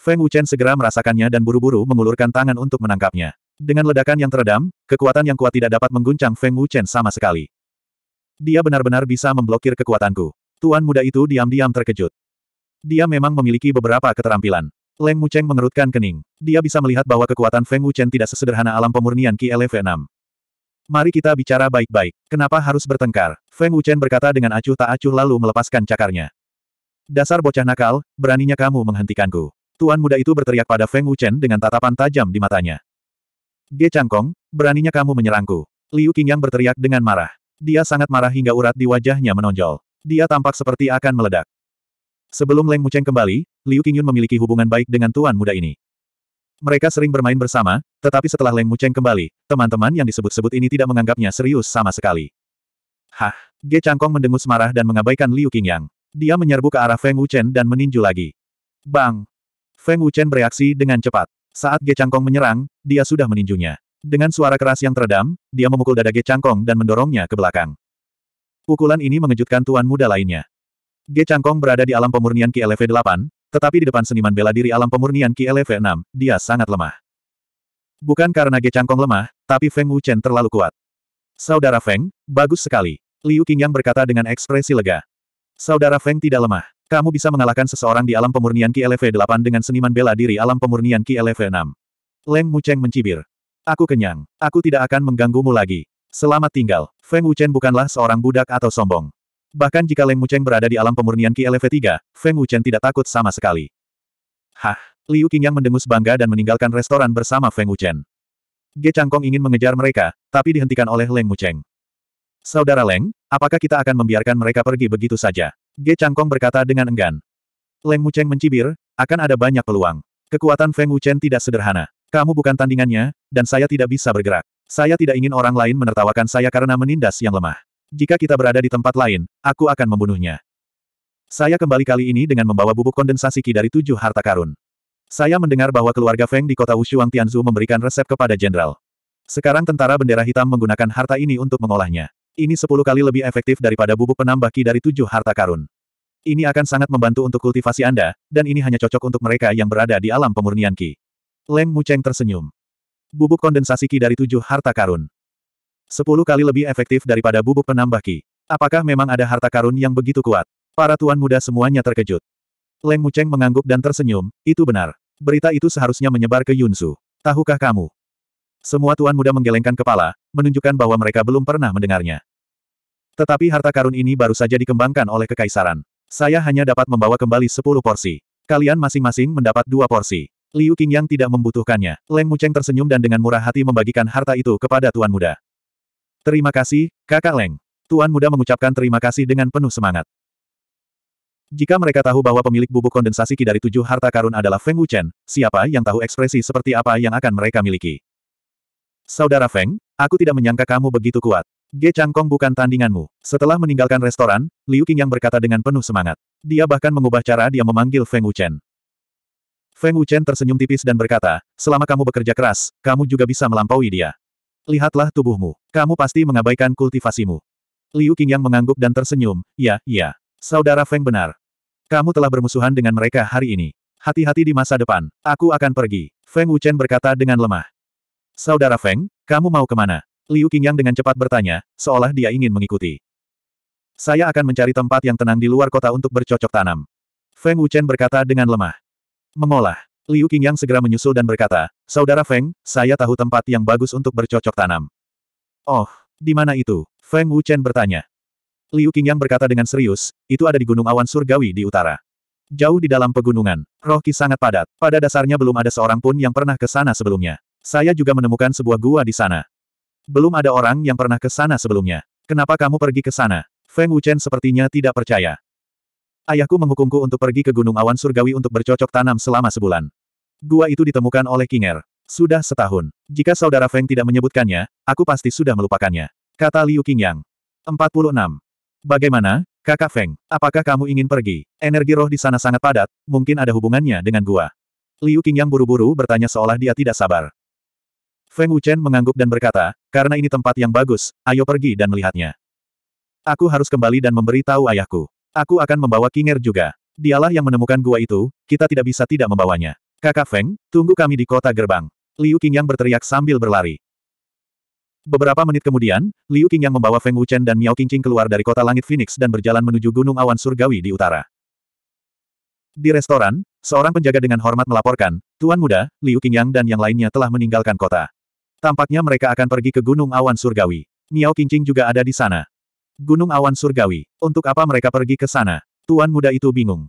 Feng Wuchen segera merasakannya dan buru-buru mengulurkan tangan untuk menangkapnya. Dengan ledakan yang teredam, kekuatan yang kuat tidak dapat mengguncang Feng Wuchen sama sekali. Dia benar-benar bisa memblokir kekuatanku. Tuan muda itu diam-diam terkejut. Dia memang memiliki beberapa keterampilan. Leng Mucheng mengerutkan kening. Dia bisa melihat bahwa kekuatan Feng Wuchen tidak sesederhana alam pemurnian Ki LV6. Mari kita bicara baik-baik. Kenapa harus bertengkar? Feng Wuchen berkata dengan acuh tak acuh lalu melepaskan cakarnya. Dasar bocah nakal, beraninya kamu menghentikanku. Tuan muda itu berteriak pada Feng Wuchen dengan tatapan tajam di matanya. Ge Changkong, beraninya kamu menyerangku. Liu Qingyang berteriak dengan marah. Dia sangat marah hingga urat di wajahnya menonjol. Dia tampak seperti akan meledak. Sebelum Leng Mucheng kembali, Liu Qingyun memiliki hubungan baik dengan tuan muda ini. Mereka sering bermain bersama, tetapi setelah Leng Mucheng kembali, teman-teman yang disebut-sebut ini tidak menganggapnya serius sama sekali. Hah! Ge Changkong mendengus marah dan mengabaikan Liu Qingyang. Dia menyerbu ke arah Feng Wuchen dan meninju lagi. Bang! Feng Wuchen bereaksi dengan cepat. Saat Ge Changkong menyerang, dia sudah meninjunya. Dengan suara keras yang teredam, dia memukul dada Ge Changkong dan mendorongnya ke belakang. Pukulan ini mengejutkan tuan muda lainnya. Ge Changkong berada di alam pemurnian Ki LV8, tetapi di depan seniman bela diri alam pemurnian Ki LV6, dia sangat lemah. Bukan karena Ge Changkong lemah, tapi Feng Wuchen terlalu kuat. Saudara Feng, bagus sekali. Liu Qingyang berkata dengan ekspresi lega. Saudara Feng tidak lemah. Kamu bisa mengalahkan seseorang di alam pemurnian Ki LV8 dengan seniman bela diri alam pemurnian Ki LV6. Leng Mucheng mencibir. Aku kenyang. Aku tidak akan mengganggumu lagi. Selamat tinggal. Feng Wuchen bukanlah seorang budak atau sombong. Bahkan jika Leng Mucheng berada di alam pemurnian Ki LV3, Feng Wuchen tidak takut sama sekali. Hah! Liu yang mendengus bangga dan meninggalkan restoran bersama Feng Wuchen. Ge Changkong ingin mengejar mereka, tapi dihentikan oleh Leng Mucheng. Saudara Leng, apakah kita akan membiarkan mereka pergi begitu saja? Ge Changkong berkata dengan enggan. Leng Wucheng mencibir, akan ada banyak peluang. Kekuatan Feng Wuchen tidak sederhana. Kamu bukan tandingannya, dan saya tidak bisa bergerak. Saya tidak ingin orang lain menertawakan saya karena menindas yang lemah. Jika kita berada di tempat lain, aku akan membunuhnya. Saya kembali kali ini dengan membawa bubuk kondensasi ki dari tujuh harta karun. Saya mendengar bahwa keluarga Feng di kota Wushuang Tianzu memberikan resep kepada jenderal. Sekarang tentara bendera hitam menggunakan harta ini untuk mengolahnya. Ini sepuluh kali lebih efektif daripada bubuk penambah ki dari tujuh harta karun. Ini akan sangat membantu untuk kultivasi Anda, dan ini hanya cocok untuk mereka yang berada di alam pemurnian ki. Leng Mucheng tersenyum. Bubuk kondensasi ki dari tujuh harta karun. Sepuluh kali lebih efektif daripada bubuk penambah ki. Apakah memang ada harta karun yang begitu kuat? Para tuan muda semuanya terkejut. Leng Mucheng mengangguk dan tersenyum, itu benar. Berita itu seharusnya menyebar ke Yunsu. Tahukah kamu? Semua tuan muda menggelengkan kepala, menunjukkan bahwa mereka belum pernah mendengarnya. Tetapi harta karun ini baru saja dikembangkan oleh kekaisaran. Saya hanya dapat membawa kembali 10 porsi. Kalian masing-masing mendapat dua porsi. Liu Qingyang tidak membutuhkannya. Leng Mucheng tersenyum dan dengan murah hati membagikan harta itu kepada tuan muda. Terima kasih, kakak Leng. Tuan muda mengucapkan terima kasih dengan penuh semangat. Jika mereka tahu bahwa pemilik bubuk kondensasi ki dari tujuh harta karun adalah Feng Wuchen, siapa yang tahu ekspresi seperti apa yang akan mereka miliki? Saudara Feng, aku tidak menyangka kamu begitu kuat. Ge Changkong bukan tandinganmu. Setelah meninggalkan restoran, Liu yang berkata dengan penuh semangat. Dia bahkan mengubah cara dia memanggil Feng Wuchen. Feng Wuchen tersenyum tipis dan berkata, selama kamu bekerja keras, kamu juga bisa melampaui dia. Lihatlah tubuhmu. Kamu pasti mengabaikan kultivasimu. Liu yang mengangguk dan tersenyum, ya, ya. Saudara Feng benar. Kamu telah bermusuhan dengan mereka hari ini. Hati-hati di masa depan. Aku akan pergi. Feng Wuchen berkata dengan lemah. Saudara Feng, kamu mau kemana? Liu Qingyang dengan cepat bertanya, seolah dia ingin mengikuti. Saya akan mencari tempat yang tenang di luar kota untuk bercocok tanam. Feng Wuchen berkata dengan lemah. Mengolah. Liu Qingyang segera menyusul dan berkata, Saudara Feng, saya tahu tempat yang bagus untuk bercocok tanam. Oh, di mana itu? Feng Wuchen bertanya. Liu Qingyang berkata dengan serius, itu ada di Gunung Awan Surgawi di utara. Jauh di dalam pegunungan, Rohki sangat padat. Pada dasarnya belum ada seorang pun yang pernah ke sana sebelumnya. Saya juga menemukan sebuah gua di sana. Belum ada orang yang pernah ke sana sebelumnya. Kenapa kamu pergi ke sana? Feng Wuchen sepertinya tidak percaya. Ayahku menghukumku untuk pergi ke Gunung Awan Surgawi untuk bercocok tanam selama sebulan. Gua itu ditemukan oleh Kinger. Sudah setahun. Jika saudara Feng tidak menyebutkannya, aku pasti sudah melupakannya. Kata Liu Qingyang. 46. Bagaimana, kakak Feng? Apakah kamu ingin pergi? Energi roh di sana sangat padat, mungkin ada hubungannya dengan gua. Liu Qingyang buru-buru bertanya seolah dia tidak sabar. Feng Wuchen mengangguk dan berkata, karena ini tempat yang bagus, ayo pergi dan melihatnya. Aku harus kembali dan memberi tahu ayahku. Aku akan membawa Kinger juga. Dialah yang menemukan gua itu, kita tidak bisa tidak membawanya. Kakak Feng, tunggu kami di kota gerbang. Liu Qingyang berteriak sambil berlari. Beberapa menit kemudian, Liu Qingyang membawa Feng Wuchen dan Miao Qingqing keluar dari kota langit Phoenix dan berjalan menuju gunung awan surgawi di utara. Di restoran, seorang penjaga dengan hormat melaporkan, Tuan Muda, Liu Qingyang dan yang lainnya telah meninggalkan kota. Tampaknya mereka akan pergi ke Gunung Awan Surgawi. Miao Kincing juga ada di sana. Gunung Awan Surgawi. Untuk apa mereka pergi ke sana? Tuan muda itu bingung.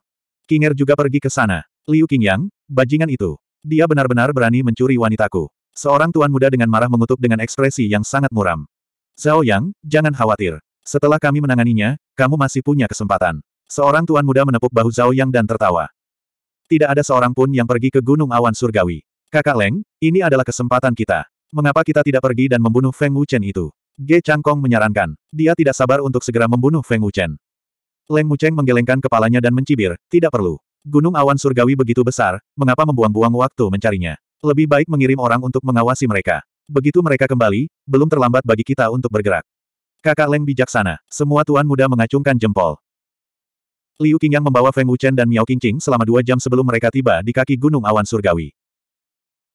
Kinger juga pergi ke sana. Liu Qingyang, bajingan itu. Dia benar-benar berani mencuri wanitaku. Seorang tuan muda dengan marah mengutuk dengan ekspresi yang sangat muram. Zhao Yang, jangan khawatir. Setelah kami menanganinya, kamu masih punya kesempatan. Seorang tuan muda menepuk bahu Zhao Yang dan tertawa. Tidak ada seorang pun yang pergi ke Gunung Awan Surgawi. Kakak Leng, ini adalah kesempatan kita. Mengapa kita tidak pergi dan membunuh Feng Wuchen itu? Ge Changkong menyarankan. Dia tidak sabar untuk segera membunuh Feng Wuchen. Leng Wucheng menggelengkan kepalanya dan mencibir, tidak perlu. Gunung awan surgawi begitu besar, mengapa membuang-buang waktu mencarinya? Lebih baik mengirim orang untuk mengawasi mereka. Begitu mereka kembali, belum terlambat bagi kita untuk bergerak. Kakak Leng bijaksana, semua tuan muda mengacungkan jempol. Liu Qingyang membawa Feng Wuchen dan Miao Qingqing selama dua jam sebelum mereka tiba di kaki gunung awan surgawi.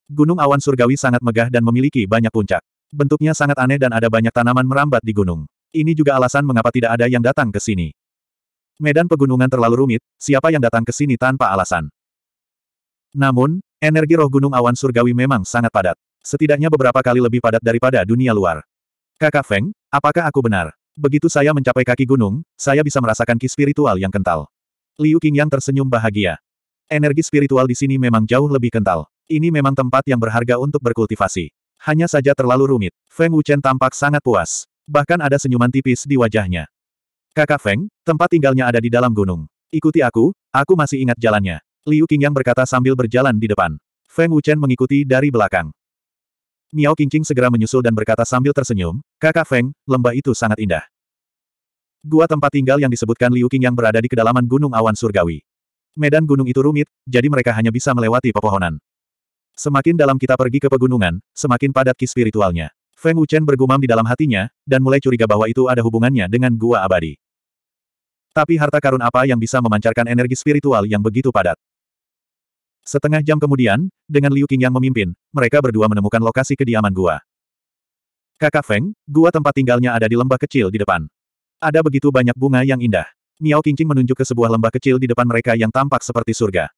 Gunung awan surgawi sangat megah dan memiliki banyak puncak. Bentuknya sangat aneh dan ada banyak tanaman merambat di gunung. Ini juga alasan mengapa tidak ada yang datang ke sini. Medan pegunungan terlalu rumit, siapa yang datang ke sini tanpa alasan? Namun, energi roh gunung awan surgawi memang sangat padat. Setidaknya beberapa kali lebih padat daripada dunia luar. Kakak Feng, apakah aku benar? Begitu saya mencapai kaki gunung, saya bisa merasakan ki spiritual yang kental. Liu Qingyang tersenyum bahagia. Energi spiritual di sini memang jauh lebih kental. Ini memang tempat yang berharga untuk berkultivasi. Hanya saja terlalu rumit. Feng Wuchen tampak sangat puas. Bahkan ada senyuman tipis di wajahnya. Kakak Feng, tempat tinggalnya ada di dalam gunung. Ikuti aku, aku masih ingat jalannya. Liu Qingyang berkata sambil berjalan di depan. Feng Wuchen mengikuti dari belakang. Miao Qingqing segera menyusul dan berkata sambil tersenyum, Kakak Feng, lembah itu sangat indah. Gua tempat tinggal yang disebutkan Liu Qingyang berada di kedalaman Gunung Awan Surgawi. Medan gunung itu rumit, jadi mereka hanya bisa melewati pepohonan. Semakin dalam kita pergi ke pegunungan, semakin padat ki spiritualnya. Feng Wuchen bergumam di dalam hatinya, dan mulai curiga bahwa itu ada hubungannya dengan gua abadi. Tapi harta karun apa yang bisa memancarkan energi spiritual yang begitu padat? Setengah jam kemudian, dengan Liu Qing yang memimpin, mereka berdua menemukan lokasi kediaman gua. Kakak Feng, gua tempat tinggalnya ada di lembah kecil di depan. Ada begitu banyak bunga yang indah. Miao Qingqing menunjuk ke sebuah lembah kecil di depan mereka yang tampak seperti surga.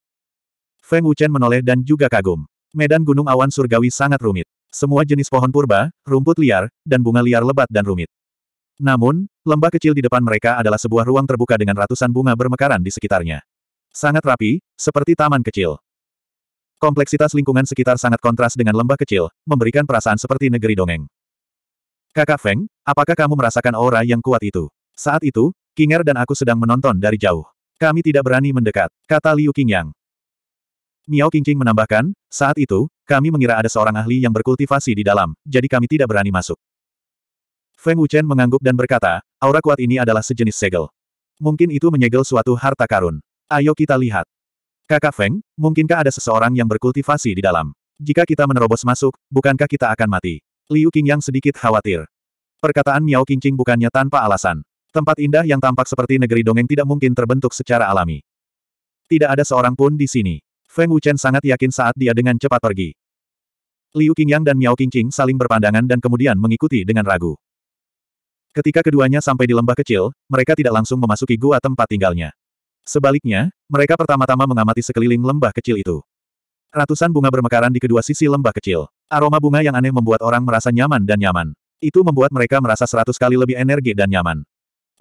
Feng Wuchen menoleh dan juga kagum. Medan gunung awan surgawi sangat rumit. Semua jenis pohon purba, rumput liar, dan bunga liar lebat dan rumit. Namun, lembah kecil di depan mereka adalah sebuah ruang terbuka dengan ratusan bunga bermekaran di sekitarnya. Sangat rapi, seperti taman kecil. Kompleksitas lingkungan sekitar sangat kontras dengan lembah kecil, memberikan perasaan seperti negeri dongeng. Kakak Feng, apakah kamu merasakan aura yang kuat itu? Saat itu, Kinger dan aku sedang menonton dari jauh. Kami tidak berani mendekat, kata Liu Qingyang. Miao Qingqing menambahkan, saat itu, kami mengira ada seorang ahli yang berkultivasi di dalam, jadi kami tidak berani masuk. Feng Wuchen mengangguk dan berkata, aura kuat ini adalah sejenis segel. Mungkin itu menyegel suatu harta karun. Ayo kita lihat. Kakak Feng, mungkinkah ada seseorang yang berkultivasi di dalam? Jika kita menerobos masuk, bukankah kita akan mati? Liu yang sedikit khawatir. Perkataan Miao Qingqing bukannya tanpa alasan. Tempat indah yang tampak seperti negeri dongeng tidak mungkin terbentuk secara alami. Tidak ada seorang pun di sini. Feng Wuchen sangat yakin saat dia dengan cepat pergi. Liu Qingyang dan Miao Qingqing saling berpandangan dan kemudian mengikuti dengan ragu. Ketika keduanya sampai di lembah kecil, mereka tidak langsung memasuki gua tempat tinggalnya. Sebaliknya, mereka pertama-tama mengamati sekeliling lembah kecil itu. Ratusan bunga bermekaran di kedua sisi lembah kecil. Aroma bunga yang aneh membuat orang merasa nyaman dan nyaman. Itu membuat mereka merasa seratus kali lebih energi dan nyaman.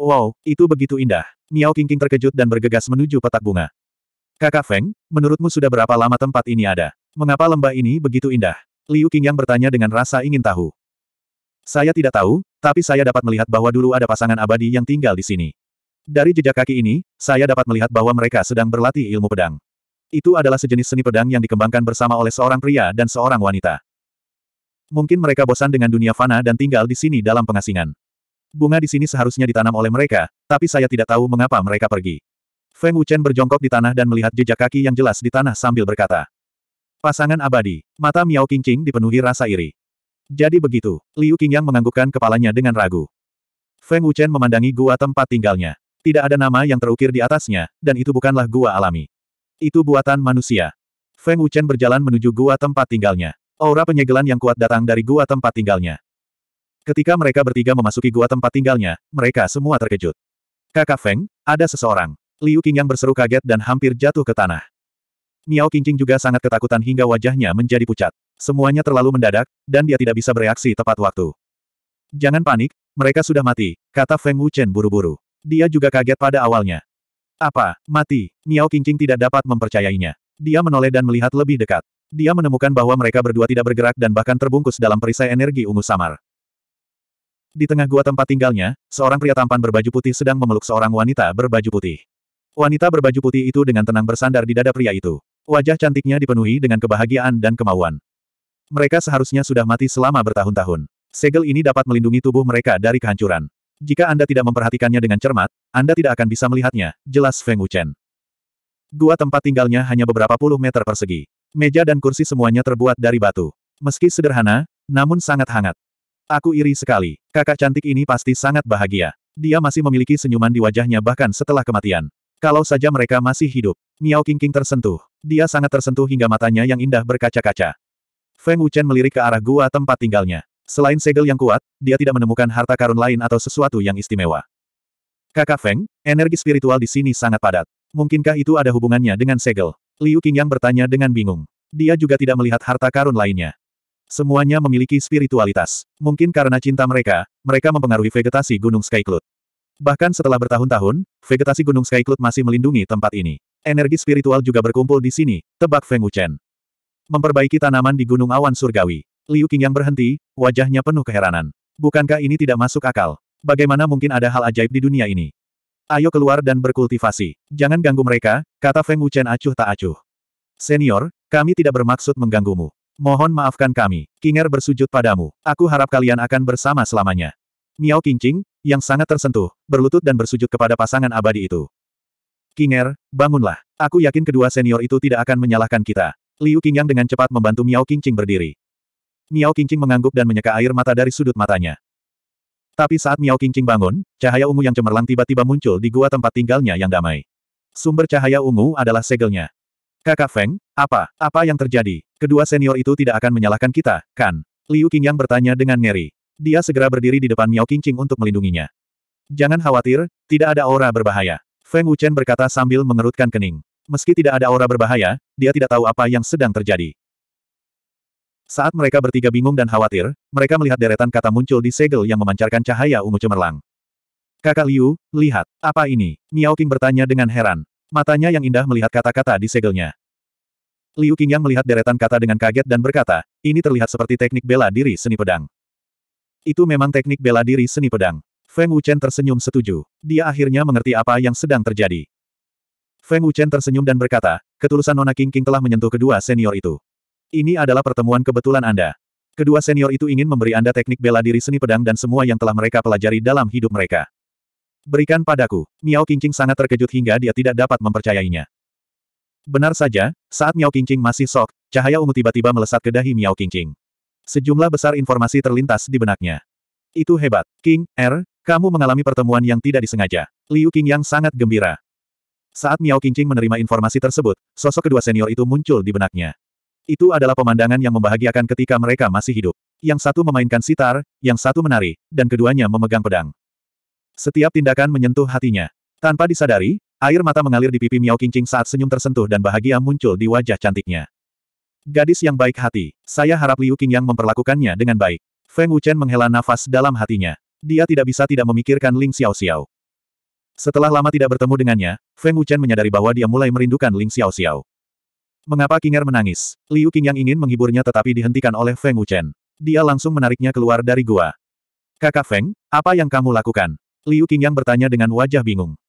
Wow, itu begitu indah. Miao Qingqing terkejut dan bergegas menuju petak bunga. Kakak Feng, menurutmu sudah berapa lama tempat ini ada? Mengapa lembah ini begitu indah? Liu Qingyang bertanya dengan rasa ingin tahu. Saya tidak tahu, tapi saya dapat melihat bahwa dulu ada pasangan abadi yang tinggal di sini. Dari jejak kaki ini, saya dapat melihat bahwa mereka sedang berlatih ilmu pedang. Itu adalah sejenis seni pedang yang dikembangkan bersama oleh seorang pria dan seorang wanita. Mungkin mereka bosan dengan dunia fana dan tinggal di sini dalam pengasingan. Bunga di sini seharusnya ditanam oleh mereka, tapi saya tidak tahu mengapa mereka pergi. Feng Wuchen berjongkok di tanah dan melihat jejak kaki yang jelas di tanah sambil berkata. Pasangan abadi. Mata Miao Qingqing dipenuhi rasa iri. Jadi begitu, Liu Qingyang menganggukkan kepalanya dengan ragu. Feng Wuchen memandangi gua tempat tinggalnya. Tidak ada nama yang terukir di atasnya, dan itu bukanlah gua alami. Itu buatan manusia. Feng Wuchen berjalan menuju gua tempat tinggalnya. Aura penyegelan yang kuat datang dari gua tempat tinggalnya. Ketika mereka bertiga memasuki gua tempat tinggalnya, mereka semua terkejut. Kakak Feng, ada seseorang. Liu Qingyang berseru kaget dan hampir jatuh ke tanah. Miao Qingqing juga sangat ketakutan hingga wajahnya menjadi pucat. Semuanya terlalu mendadak, dan dia tidak bisa bereaksi tepat waktu. Jangan panik, mereka sudah mati, kata Feng Wuchen buru-buru. Dia juga kaget pada awalnya. Apa, mati? Miao Qingqing tidak dapat mempercayainya. Dia menoleh dan melihat lebih dekat. Dia menemukan bahwa mereka berdua tidak bergerak dan bahkan terbungkus dalam perisai energi ungu samar. Di tengah gua tempat tinggalnya, seorang pria tampan berbaju putih sedang memeluk seorang wanita berbaju putih. Wanita berbaju putih itu dengan tenang bersandar di dada pria itu. Wajah cantiknya dipenuhi dengan kebahagiaan dan kemauan. Mereka seharusnya sudah mati selama bertahun-tahun. Segel ini dapat melindungi tubuh mereka dari kehancuran. Jika Anda tidak memperhatikannya dengan cermat, Anda tidak akan bisa melihatnya, jelas Feng Wuchen. Gua tempat tinggalnya hanya beberapa puluh meter persegi. Meja dan kursi semuanya terbuat dari batu. Meski sederhana, namun sangat hangat. Aku iri sekali. Kakak cantik ini pasti sangat bahagia. Dia masih memiliki senyuman di wajahnya bahkan setelah kematian. Kalau saja mereka masih hidup. Miao Qingqing tersentuh. Dia sangat tersentuh hingga matanya yang indah berkaca-kaca. Feng Wuchen melirik ke arah gua tempat tinggalnya. Selain segel yang kuat, dia tidak menemukan harta karun lain atau sesuatu yang istimewa. Kakak Feng, energi spiritual di sini sangat padat. Mungkinkah itu ada hubungannya dengan segel? Liu yang bertanya dengan bingung. Dia juga tidak melihat harta karun lainnya. Semuanya memiliki spiritualitas. Mungkin karena cinta mereka, mereka mempengaruhi vegetasi Gunung Skycloud. Bahkan setelah bertahun-tahun, vegetasi Gunung Sky Cloud masih melindungi tempat ini. Energi spiritual juga berkumpul di sini, tebak Feng Wuchen. Memperbaiki tanaman di Gunung Awan Surgawi. Liu Qing yang berhenti, wajahnya penuh keheranan. Bukankah ini tidak masuk akal? Bagaimana mungkin ada hal ajaib di dunia ini? Ayo keluar dan berkultivasi. Jangan ganggu mereka, kata Feng Wuchen acuh tak acuh. Senior, kami tidak bermaksud mengganggumu. Mohon maafkan kami. Kinger bersujud padamu. Aku harap kalian akan bersama selamanya. Miao Qingqing, yang sangat tersentuh, berlutut dan bersujud kepada pasangan abadi itu. Kinger, bangunlah. Aku yakin kedua senior itu tidak akan menyalahkan kita. Liu Qingyang dengan cepat membantu Miao Qingqing berdiri. Miao Qingqing mengangguk dan menyeka air mata dari sudut matanya. Tapi saat Miao Qingqing bangun, cahaya ungu yang cemerlang tiba-tiba muncul di gua tempat tinggalnya yang damai. Sumber cahaya ungu adalah segelnya. Kakak Feng, apa, apa yang terjadi? Kedua senior itu tidak akan menyalahkan kita, kan? Liu Qingyang bertanya dengan ngeri. Dia segera berdiri di depan Miao Qingqing untuk melindunginya. Jangan khawatir, tidak ada aura berbahaya. Feng Wuchen berkata sambil mengerutkan kening. Meski tidak ada aura berbahaya, dia tidak tahu apa yang sedang terjadi. Saat mereka bertiga bingung dan khawatir, mereka melihat deretan kata muncul di segel yang memancarkan cahaya ungu cemerlang. Kakak Liu, lihat, apa ini? Miao Qing bertanya dengan heran. Matanya yang indah melihat kata-kata di segelnya. Liu Qingyang melihat deretan kata dengan kaget dan berkata, ini terlihat seperti teknik bela diri seni pedang. Itu memang teknik bela diri seni pedang. Feng Wuchen tersenyum setuju. Dia akhirnya mengerti apa yang sedang terjadi. Feng Wuchen tersenyum dan berkata, ketulusan Nona King King telah menyentuh kedua senior itu. Ini adalah pertemuan kebetulan Anda. Kedua senior itu ingin memberi Anda teknik bela diri seni pedang dan semua yang telah mereka pelajari dalam hidup mereka. Berikan padaku. Miao King King sangat terkejut hingga dia tidak dapat mempercayainya. Benar saja, saat Miao King King masih sok, cahaya ungu tiba-tiba melesat ke dahi Miao King King. Sejumlah besar informasi terlintas di benaknya. Itu hebat. King, R, er, kamu mengalami pertemuan yang tidak disengaja. Liu King yang sangat gembira. Saat Miao Qingqing menerima informasi tersebut, sosok kedua senior itu muncul di benaknya. Itu adalah pemandangan yang membahagiakan ketika mereka masih hidup. Yang satu memainkan sitar, yang satu menari, dan keduanya memegang pedang. Setiap tindakan menyentuh hatinya. Tanpa disadari, air mata mengalir di pipi Miao Qingqing saat senyum tersentuh dan bahagia muncul di wajah cantiknya. Gadis yang baik hati, saya harap Liu Qingyang memperlakukannya dengan baik. Feng Wuchen menghela nafas dalam hatinya. Dia tidak bisa tidak memikirkan Ling Xiao Xiao. Setelah lama tidak bertemu dengannya, Feng Wuchen menyadari bahwa dia mulai merindukan Ling Xiao Xiao. Mengapa King'er menangis? Liu Qingyang ingin menghiburnya tetapi dihentikan oleh Feng Wuchen. Dia langsung menariknya keluar dari gua. Kakak Feng, apa yang kamu lakukan? Liu Qingyang bertanya dengan wajah bingung.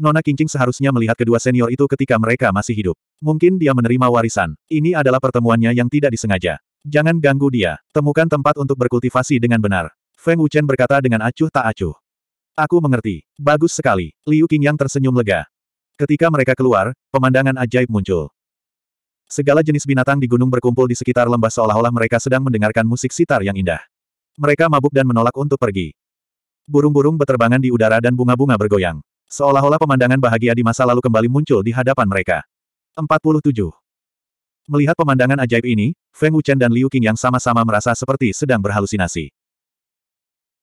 Nona Kingcing seharusnya melihat kedua senior itu ketika mereka masih hidup. Mungkin dia menerima warisan. Ini adalah pertemuannya yang tidak disengaja. Jangan ganggu dia. Temukan tempat untuk berkultivasi dengan benar. Feng Wuchen berkata dengan acuh tak acuh. Aku mengerti. Bagus sekali. Liu yang tersenyum lega. Ketika mereka keluar, pemandangan ajaib muncul. Segala jenis binatang di gunung berkumpul di sekitar lembah seolah-olah mereka sedang mendengarkan musik sitar yang indah. Mereka mabuk dan menolak untuk pergi. Burung-burung beterbangan di udara dan bunga-bunga bergoyang. Seolah-olah pemandangan bahagia di masa lalu kembali muncul di hadapan mereka. 47. Melihat pemandangan ajaib ini, Feng Wuchen dan Liu Qing yang sama-sama merasa seperti sedang berhalusinasi.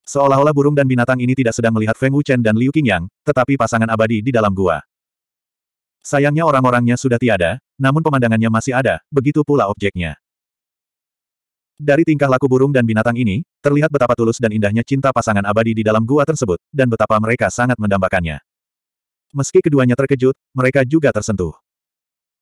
Seolah-olah burung dan binatang ini tidak sedang melihat Feng Wuchen dan Liu Qingyang, tetapi pasangan abadi di dalam gua. Sayangnya orang-orangnya sudah tiada, namun pemandangannya masih ada, begitu pula objeknya. Dari tingkah laku burung dan binatang ini, terlihat betapa tulus dan indahnya cinta pasangan abadi di dalam gua tersebut, dan betapa mereka sangat mendambakannya. Meski keduanya terkejut, mereka juga tersentuh.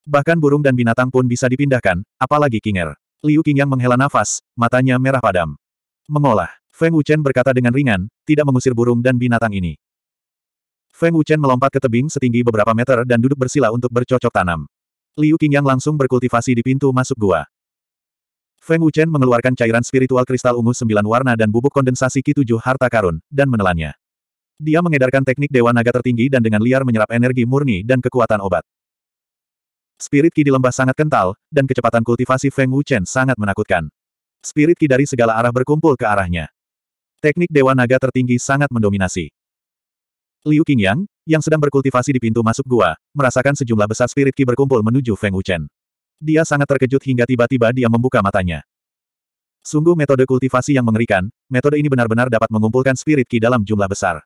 Bahkan burung dan binatang pun bisa dipindahkan, apalagi Kinger. Liu Qingyang menghela nafas, matanya merah padam. Mengolah. Feng Wuchen berkata dengan ringan, tidak mengusir burung dan binatang ini. Feng Wuchen melompat ke tebing setinggi beberapa meter dan duduk bersila untuk bercocok tanam. Liu Qingyang langsung berkultivasi di pintu masuk gua. Feng Wuchen mengeluarkan cairan spiritual kristal ungu sembilan warna dan bubuk kondensasi Ki tujuh harta karun, dan menelannya. Dia mengedarkan teknik Dewa Naga tertinggi dan dengan liar menyerap energi murni dan kekuatan obat. Spirit Ki di lembah sangat kental, dan kecepatan kultivasi Feng Wuchen sangat menakutkan. Spirit Ki dari segala arah berkumpul ke arahnya. Teknik Dewa Naga tertinggi sangat mendominasi. Liu Qingyang, yang sedang berkultivasi di pintu masuk gua, merasakan sejumlah besar Spirit Ki berkumpul menuju Feng Wuchen. Dia sangat terkejut hingga tiba-tiba dia membuka matanya. Sungguh metode kultivasi yang mengerikan, metode ini benar-benar dapat mengumpulkan Spirit Ki dalam jumlah besar.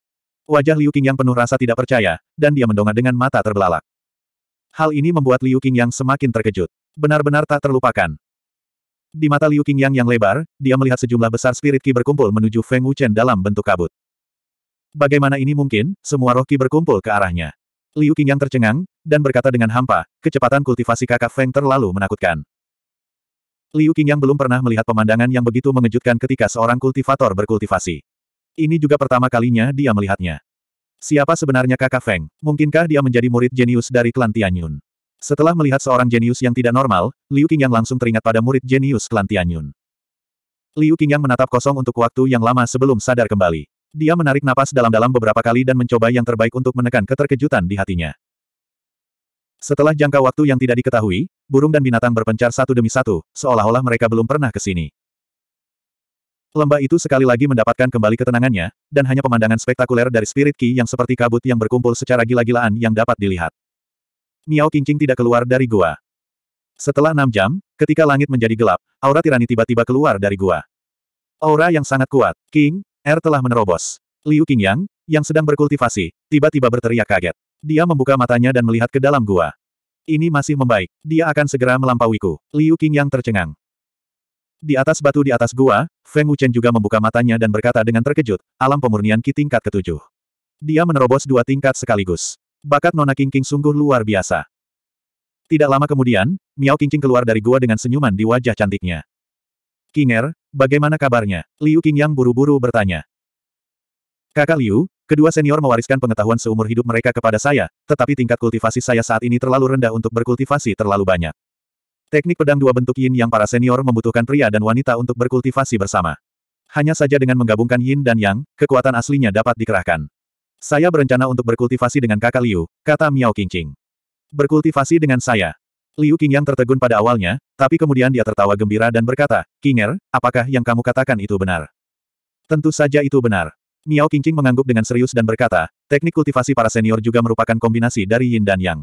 Wajah Liu Qing yang penuh rasa tidak percaya, dan dia mendongak dengan mata terbelalak. Hal ini membuat Liu Qing yang semakin terkejut. Benar-benar tak terlupakan. Di mata Liu Qing yang lebar, dia melihat sejumlah besar spirit Qi berkumpul menuju Feng Wuchen dalam bentuk kabut. Bagaimana ini mungkin, semua roh Qi berkumpul ke arahnya. Liu Qing yang tercengang, dan berkata dengan hampa, kecepatan kultivasi kakak Feng terlalu menakutkan. Liu Qing yang belum pernah melihat pemandangan yang begitu mengejutkan ketika seorang kultivator berkultivasi. Ini juga pertama kalinya dia melihatnya. Siapa sebenarnya kakak Feng? Mungkinkah dia menjadi murid jenius dari klan Tianyun? Setelah melihat seorang jenius yang tidak normal, Liu Qingyang langsung teringat pada murid jenius klan Tianyun. Liu Qingyang menatap kosong untuk waktu yang lama sebelum sadar kembali. Dia menarik napas dalam-dalam beberapa kali dan mencoba yang terbaik untuk menekan keterkejutan di hatinya. Setelah jangka waktu yang tidak diketahui, burung dan binatang berpencar satu demi satu, seolah-olah mereka belum pernah ke sini. Lembah itu sekali lagi mendapatkan kembali ketenangannya, dan hanya pemandangan spektakuler dari Spirit Ki yang seperti kabut yang berkumpul secara gila-gilaan yang dapat dilihat. Miao Qingqing tidak keluar dari gua. Setelah enam jam, ketika langit menjadi gelap, aura tirani tiba-tiba keluar dari gua. Aura yang sangat kuat, King, Er telah menerobos. Liu Qingyang, yang sedang berkultivasi, tiba-tiba berteriak kaget. Dia membuka matanya dan melihat ke dalam gua. Ini masih membaik, dia akan segera melampauiku. Liu Qingyang tercengang. Di atas batu di atas gua, Feng Wuchen juga membuka matanya dan berkata dengan terkejut, alam pemurnian Ki tingkat ketujuh. Dia menerobos dua tingkat sekaligus. Bakat Nona King King sungguh luar biasa. Tidak lama kemudian, Miao Qingqing keluar dari gua dengan senyuman di wajah cantiknya. Kinger, bagaimana kabarnya? Liu King yang buru-buru bertanya. Kakak Liu, kedua senior mewariskan pengetahuan seumur hidup mereka kepada saya, tetapi tingkat kultivasi saya saat ini terlalu rendah untuk berkultivasi terlalu banyak. Teknik pedang dua bentuk yin yang para senior membutuhkan pria dan wanita untuk berkultivasi bersama. Hanya saja dengan menggabungkan yin dan yang, kekuatan aslinya dapat dikerahkan. Saya berencana untuk berkultivasi dengan kakak Liu, kata Miao Qingqing. Berkultivasi dengan saya. Liu Qingyang tertegun pada awalnya, tapi kemudian dia tertawa gembira dan berkata, Qinger, apakah yang kamu katakan itu benar? Tentu saja itu benar. Miao Qingqing mengangguk dengan serius dan berkata, teknik kultivasi para senior juga merupakan kombinasi dari yin dan yang.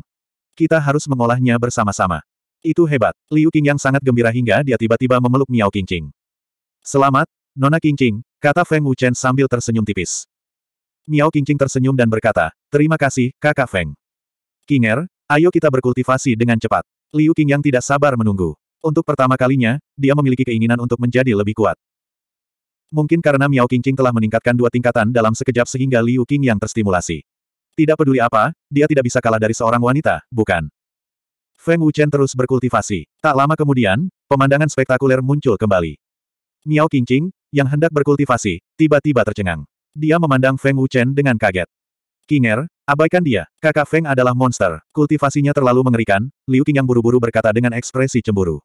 Kita harus mengolahnya bersama-sama. Itu hebat. Liu yang sangat gembira hingga dia tiba-tiba memeluk Miao Qingqing. Selamat, Nona Qingqing, kata Feng Wuchen sambil tersenyum tipis. Miao Qingqing tersenyum dan berkata, terima kasih, kakak Feng. Qinger, ayo kita berkultivasi dengan cepat. Liu yang tidak sabar menunggu. Untuk pertama kalinya, dia memiliki keinginan untuk menjadi lebih kuat. Mungkin karena Miao Qingqing telah meningkatkan dua tingkatan dalam sekejap sehingga Liu yang terstimulasi. Tidak peduli apa, dia tidak bisa kalah dari seorang wanita, bukan? Feng Wuchen terus berkultivasi. Tak lama kemudian, pemandangan spektakuler muncul kembali. Miao Qingqing, yang hendak berkultivasi, tiba-tiba tercengang. Dia memandang Feng Wuchen dengan kaget. Kinger, abaikan dia, kakak Feng adalah monster, kultivasinya terlalu mengerikan, Liu yang buru-buru berkata dengan ekspresi cemburu.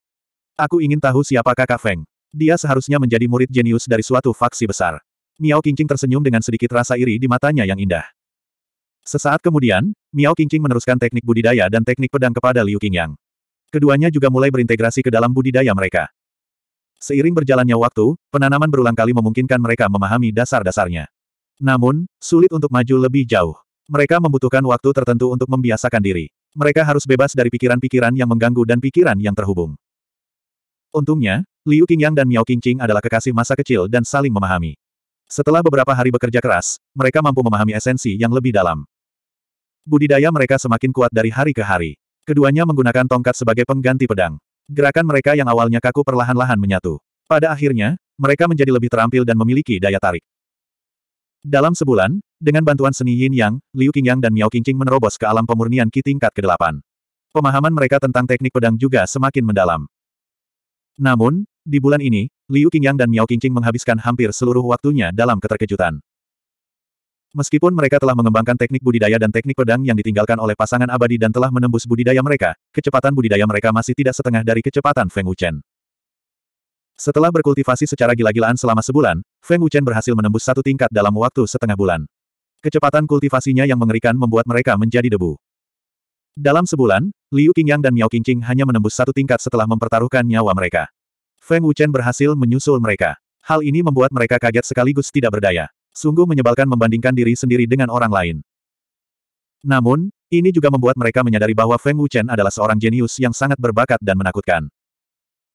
Aku ingin tahu siapa kakak Feng. Dia seharusnya menjadi murid jenius dari suatu faksi besar. Miao Qingqing tersenyum dengan sedikit rasa iri di matanya yang indah. Sesaat kemudian, Miao Qingqing meneruskan teknik budidaya dan teknik pedang kepada Liu Qingyang. Keduanya juga mulai berintegrasi ke dalam budidaya mereka. Seiring berjalannya waktu, penanaman berulang kali memungkinkan mereka memahami dasar-dasarnya. Namun, sulit untuk maju lebih jauh. Mereka membutuhkan waktu tertentu untuk membiasakan diri. Mereka harus bebas dari pikiran-pikiran yang mengganggu dan pikiran yang terhubung. Untungnya, Liu Qingyang dan Miao Qingqing adalah kekasih masa kecil dan saling memahami. Setelah beberapa hari bekerja keras, mereka mampu memahami esensi yang lebih dalam. Budidaya mereka semakin kuat dari hari ke hari. Keduanya menggunakan tongkat sebagai pengganti pedang. Gerakan mereka yang awalnya kaku perlahan-lahan menyatu. Pada akhirnya, mereka menjadi lebih terampil dan memiliki daya tarik. Dalam sebulan, dengan bantuan seni Yin Yang, Liu Qingyang dan Miao Qingqing menerobos ke alam pemurnian Qi tingkat ke-8. Pemahaman mereka tentang teknik pedang juga semakin mendalam. Namun, di bulan ini, Liu Qingyang dan Miao Qingqing menghabiskan hampir seluruh waktunya dalam keterkejutan. Meskipun mereka telah mengembangkan teknik budidaya dan teknik pedang yang ditinggalkan oleh pasangan abadi dan telah menembus budidaya mereka, kecepatan budidaya mereka masih tidak setengah dari kecepatan Feng Wuchen. Setelah berkultivasi secara gila-gilaan selama sebulan, Feng Wuchen berhasil menembus satu tingkat dalam waktu setengah bulan. Kecepatan kultivasinya yang mengerikan membuat mereka menjadi debu. Dalam sebulan, Liu Qingyang dan Miao Qingqing hanya menembus satu tingkat setelah mempertaruhkan nyawa mereka. Feng Wuchen berhasil menyusul mereka. Hal ini membuat mereka kaget sekaligus tidak berdaya. Sungguh menyebalkan membandingkan diri sendiri dengan orang lain. Namun, ini juga membuat mereka menyadari bahwa Feng Wuchen adalah seorang jenius yang sangat berbakat dan menakutkan.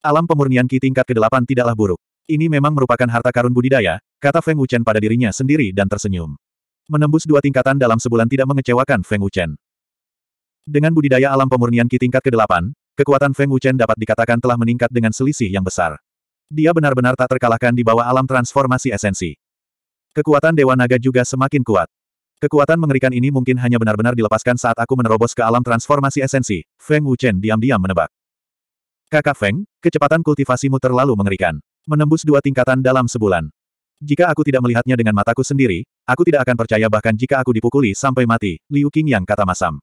Alam pemurnian Ki tingkat ke-8 tidaklah buruk. Ini memang merupakan harta karun budidaya, kata Feng Wuchen pada dirinya sendiri dan tersenyum. Menembus dua tingkatan dalam sebulan tidak mengecewakan Feng Wuchen. Dengan budidaya alam pemurnian Ki tingkat ke-8, kekuatan Feng Wuchen dapat dikatakan telah meningkat dengan selisih yang besar. Dia benar-benar tak terkalahkan di bawah alam transformasi esensi. Kekuatan Dewa Naga juga semakin kuat. Kekuatan mengerikan ini mungkin hanya benar-benar dilepaskan saat aku menerobos ke alam transformasi esensi, Feng Wuchen diam-diam menebak. Kakak Feng, kecepatan kultivasimu terlalu mengerikan. Menembus dua tingkatan dalam sebulan. Jika aku tidak melihatnya dengan mataku sendiri, aku tidak akan percaya bahkan jika aku dipukuli sampai mati, Liu yang kata masam.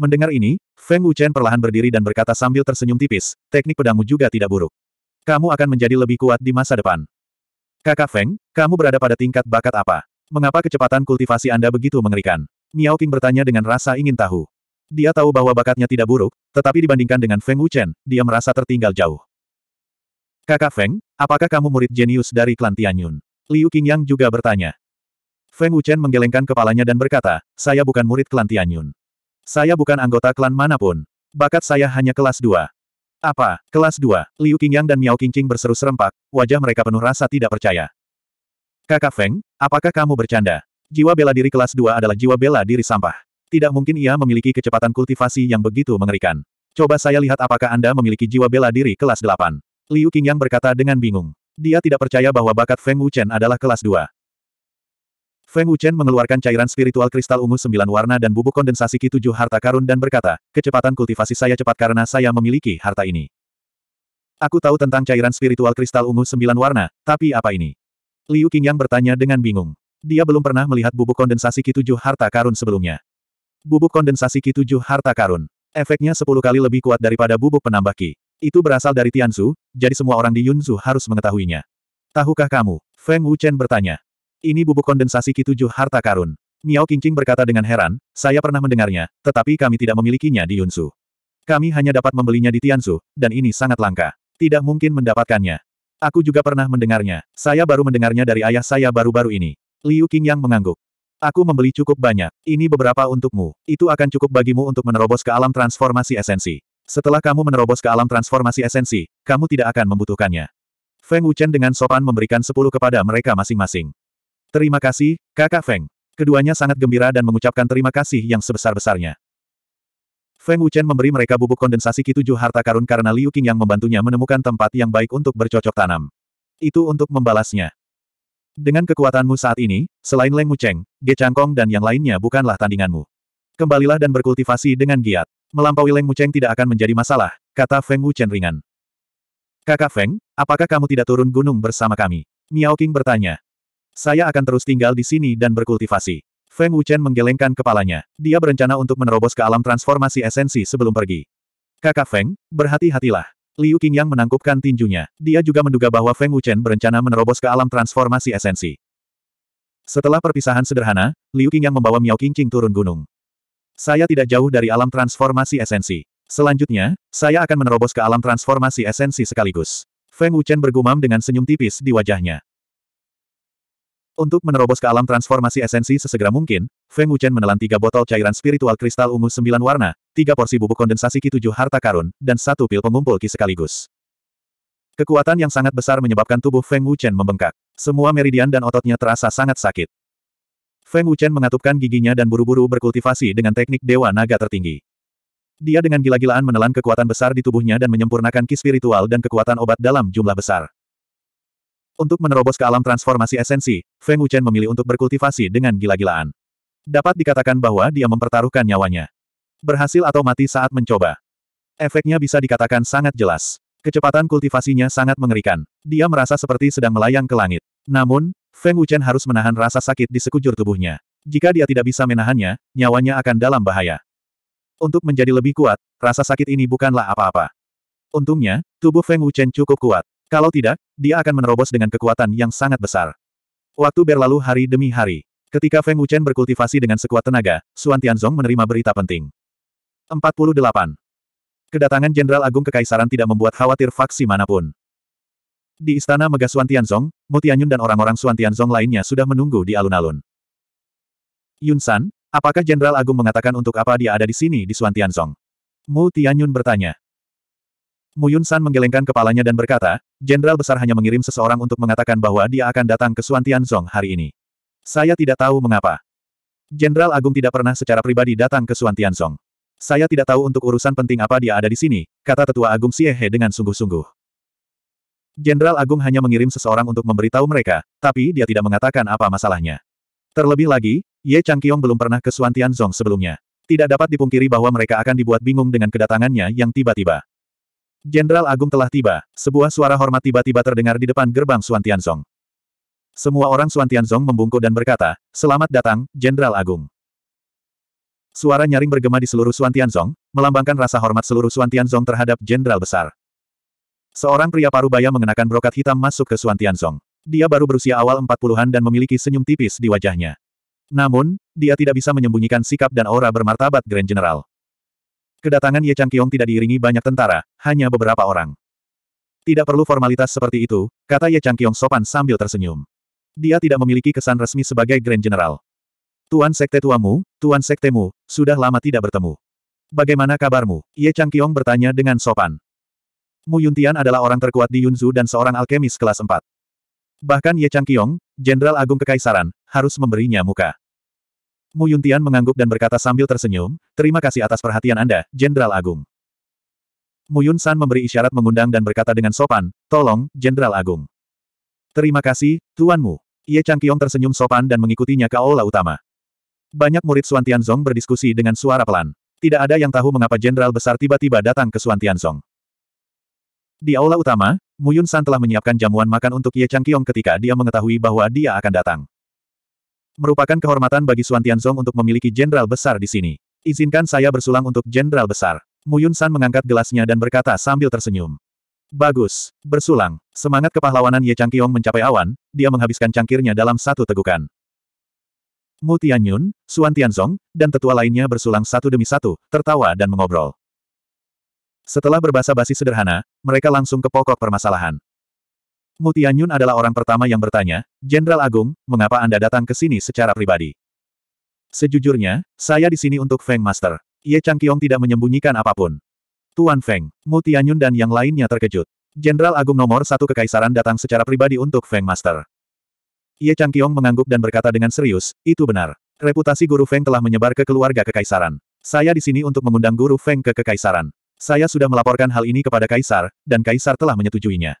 Mendengar ini, Feng Wuchen perlahan berdiri dan berkata sambil tersenyum tipis, teknik pedangmu juga tidak buruk. Kamu akan menjadi lebih kuat di masa depan. Kakak Feng, kamu berada pada tingkat bakat apa? Mengapa kecepatan kultivasi Anda begitu mengerikan? Miao King bertanya dengan rasa ingin tahu. Dia tahu bahwa bakatnya tidak buruk, tetapi dibandingkan dengan Feng Wuchen, dia merasa tertinggal jauh. Kakak Feng, apakah kamu murid jenius dari klan Tianyun? Liu Qingyang juga bertanya. Feng Wuchen menggelengkan kepalanya dan berkata, saya bukan murid klan Tianyun. Saya bukan anggota klan manapun. Bakat saya hanya kelas 2. Apa? Kelas 2. Liu Qingyang dan Miao Qingqing berseru serempak, wajah mereka penuh rasa tidak percaya. Kakak Feng, apakah kamu bercanda? Jiwa bela diri kelas 2 adalah jiwa bela diri sampah. Tidak mungkin ia memiliki kecepatan kultivasi yang begitu mengerikan. Coba saya lihat apakah Anda memiliki jiwa bela diri kelas 8. Liu Qingyang berkata dengan bingung. Dia tidak percaya bahwa bakat Feng Wuchen adalah kelas 2. Feng Wuchen mengeluarkan cairan spiritual kristal ungu sembilan warna dan bubuk kondensasi Ki tujuh harta karun dan berkata, kecepatan kultivasi saya cepat karena saya memiliki harta ini. Aku tahu tentang cairan spiritual kristal ungu sembilan warna, tapi apa ini? Liu Qingyang bertanya dengan bingung. Dia belum pernah melihat bubuk kondensasi Ki tujuh harta karun sebelumnya. Bubuk kondensasi Ki tujuh harta karun. Efeknya sepuluh kali lebih kuat daripada bubuk penambah Ki. Itu berasal dari Tianzu, jadi semua orang di Yunzu harus mengetahuinya. Tahukah kamu? Feng Wuchen bertanya. Ini bubuk kondensasi Ki Harta Karun. Miao Qingqing berkata dengan heran, saya pernah mendengarnya, tetapi kami tidak memilikinya di Yunsu. Kami hanya dapat membelinya di Tiansu, dan ini sangat langka. Tidak mungkin mendapatkannya. Aku juga pernah mendengarnya. Saya baru mendengarnya dari ayah saya baru-baru ini. Liu Qingyang mengangguk. Aku membeli cukup banyak. Ini beberapa untukmu. Itu akan cukup bagimu untuk menerobos ke alam transformasi esensi. Setelah kamu menerobos ke alam transformasi esensi, kamu tidak akan membutuhkannya. Feng Wuchen dengan sopan memberikan sepuluh kepada mereka masing-masing. Terima kasih, kakak Feng. Keduanya sangat gembira dan mengucapkan terima kasih yang sebesar-besarnya. Feng Wuchen memberi mereka bubuk kondensasi ki tujuh harta karun karena Liu Qing yang membantunya menemukan tempat yang baik untuk bercocok tanam. Itu untuk membalasnya. Dengan kekuatanmu saat ini, selain Leng Wucheng, Ge Changkong dan yang lainnya bukanlah tandinganmu. Kembalilah dan berkultivasi dengan giat. Melampaui Leng Wucheng tidak akan menjadi masalah, kata Feng Wuchen ringan. Kakak Feng, apakah kamu tidak turun gunung bersama kami? Miao Qing bertanya. Saya akan terus tinggal di sini dan berkultivasi. Feng Wuchen menggelengkan kepalanya. Dia berencana untuk menerobos ke alam transformasi esensi sebelum pergi. Kakak Feng, berhati-hatilah. Liu Qingyang menangkupkan tinjunya. Dia juga menduga bahwa Feng Wuchen berencana menerobos ke alam transformasi esensi. Setelah perpisahan sederhana, Liu Qingyang membawa Miao Qingqing turun gunung. Saya tidak jauh dari alam transformasi esensi. Selanjutnya, saya akan menerobos ke alam transformasi esensi sekaligus. Feng Wuchen bergumam dengan senyum tipis di wajahnya. Untuk menerobos ke alam transformasi esensi sesegera mungkin, Feng Wuchen menelan tiga botol cairan spiritual kristal ungu sembilan warna, tiga porsi bubuk kondensasi Ki tujuh harta karun, dan satu pil pengumpul Ki sekaligus. Kekuatan yang sangat besar menyebabkan tubuh Feng Wuchen membengkak. Semua meridian dan ototnya terasa sangat sakit. Feng Wuchen mengatupkan giginya dan buru-buru berkultivasi dengan teknik Dewa Naga tertinggi. Dia dengan gila-gilaan menelan kekuatan besar di tubuhnya dan menyempurnakan ki spiritual dan kekuatan obat dalam jumlah besar. Untuk menerobos ke alam transformasi esensi, Feng Wuchen memilih untuk berkultivasi dengan gila-gilaan. Dapat dikatakan bahwa dia mempertaruhkan nyawanya. Berhasil atau mati saat mencoba. Efeknya bisa dikatakan sangat jelas. Kecepatan kultivasinya sangat mengerikan. Dia merasa seperti sedang melayang ke langit. Namun, Feng Wuchen harus menahan rasa sakit di sekujur tubuhnya. Jika dia tidak bisa menahannya, nyawanya akan dalam bahaya. Untuk menjadi lebih kuat, rasa sakit ini bukanlah apa-apa. Untungnya, tubuh Feng Wuchen cukup kuat. Kalau tidak, dia akan menerobos dengan kekuatan yang sangat besar. Waktu berlalu hari demi hari. Ketika Feng Wuchen berkultivasi dengan sekuat tenaga, Xuan Tianzong menerima berita penting. 48. Kedatangan Jenderal Agung Kekaisaran tidak membuat khawatir faksi manapun. Di Istana Megah Xuan Tianzong, Tianyun dan orang-orang Xuan Tianzong lainnya sudah menunggu di alun-alun. Yun San, apakah Jenderal Agung mengatakan untuk apa dia ada di sini di Xuan Tianzong? Mu Tianyun bertanya. Muyun San menggelengkan kepalanya dan berkata, Jenderal Besar hanya mengirim seseorang untuk mengatakan bahwa dia akan datang ke Suan Tianzong hari ini. Saya tidak tahu mengapa. Jenderal Agung tidak pernah secara pribadi datang ke Suan Tianzong. Saya tidak tahu untuk urusan penting apa dia ada di sini, kata Tetua Agung Siehe dengan sungguh-sungguh. Jenderal Agung hanya mengirim seseorang untuk memberitahu mereka, tapi dia tidak mengatakan apa masalahnya. Terlebih lagi, Ye Chang Changqiong belum pernah ke Suan Tianzong sebelumnya. Tidak dapat dipungkiri bahwa mereka akan dibuat bingung dengan kedatangannya yang tiba-tiba. Jenderal Agung telah tiba, sebuah suara hormat tiba-tiba terdengar di depan gerbang Suan Tianzong. Semua orang Suan Tianzong membungkuk dan berkata, Selamat datang, Jenderal Agung. Suara nyaring bergema di seluruh Suan Tianzong, melambangkan rasa hormat seluruh Suan Tianzong terhadap Jenderal Besar. Seorang pria paruh baya mengenakan brokat hitam masuk ke Suan Tianzong. Dia baru berusia awal 40-an dan memiliki senyum tipis di wajahnya. Namun, dia tidak bisa menyembunyikan sikap dan aura bermartabat Grand General. Kedatangan Ye Chang Changqiong tidak diiringi banyak tentara, hanya beberapa orang. Tidak perlu formalitas seperti itu, kata Ye Chang Changqiong sopan sambil tersenyum. Dia tidak memiliki kesan resmi sebagai Grand General. Tuan Sekte tuamu, Tuan Sektemu, sudah lama tidak bertemu. Bagaimana kabarmu? Ye Chang Changqiong bertanya dengan sopan. Mu Yuntian adalah orang terkuat di Yunzu dan seorang alkemis kelas 4. Bahkan Ye Chang Changqiong, Jenderal Agung Kekaisaran, harus memberinya muka. Mu Yuntian mengangguk dan berkata sambil tersenyum, terima kasih atas perhatian Anda, Jenderal Agung. Mu Yun San memberi isyarat mengundang dan berkata dengan sopan, tolong, Jenderal Agung. Terima kasih, Tuan Mu. Ye Kiong tersenyum sopan dan mengikutinya ke aula utama. Banyak murid Suan Tianzong berdiskusi dengan suara pelan. Tidak ada yang tahu mengapa jenderal besar tiba-tiba datang ke Suan Tianzong. Di aula utama, Mu Yun San telah menyiapkan jamuan makan untuk Ye Chang Kiong ketika dia mengetahui bahwa dia akan datang. Merupakan kehormatan bagi Suan Tianzong untuk memiliki jenderal besar di sini. Izinkan saya bersulang untuk jenderal besar. Muyun San mengangkat gelasnya dan berkata sambil tersenyum. Bagus, bersulang. Semangat kepahlawanan Ye Chang Changqiong mencapai awan, dia menghabiskan cangkirnya dalam satu tegukan. Mu Tianyun, Xuan Tianzong, dan tetua lainnya bersulang satu demi satu, tertawa dan mengobrol. Setelah berbahasa basi sederhana, mereka langsung ke pokok permasalahan. Mutianyun adalah orang pertama yang bertanya, Jenderal Agung, mengapa Anda datang ke sini secara pribadi? Sejujurnya, saya di sini untuk Feng Master. Ye Changqiong tidak menyembunyikan apapun. Tuan Feng, Mutianyun dan yang lainnya terkejut. Jenderal Agung nomor satu Kekaisaran datang secara pribadi untuk Feng Master. Ye Changqiong mengangguk dan berkata dengan serius, itu benar. Reputasi Guru Feng telah menyebar ke keluarga Kekaisaran. Saya di sini untuk mengundang Guru Feng ke Kekaisaran. Saya sudah melaporkan hal ini kepada Kaisar, dan Kaisar telah menyetujuinya.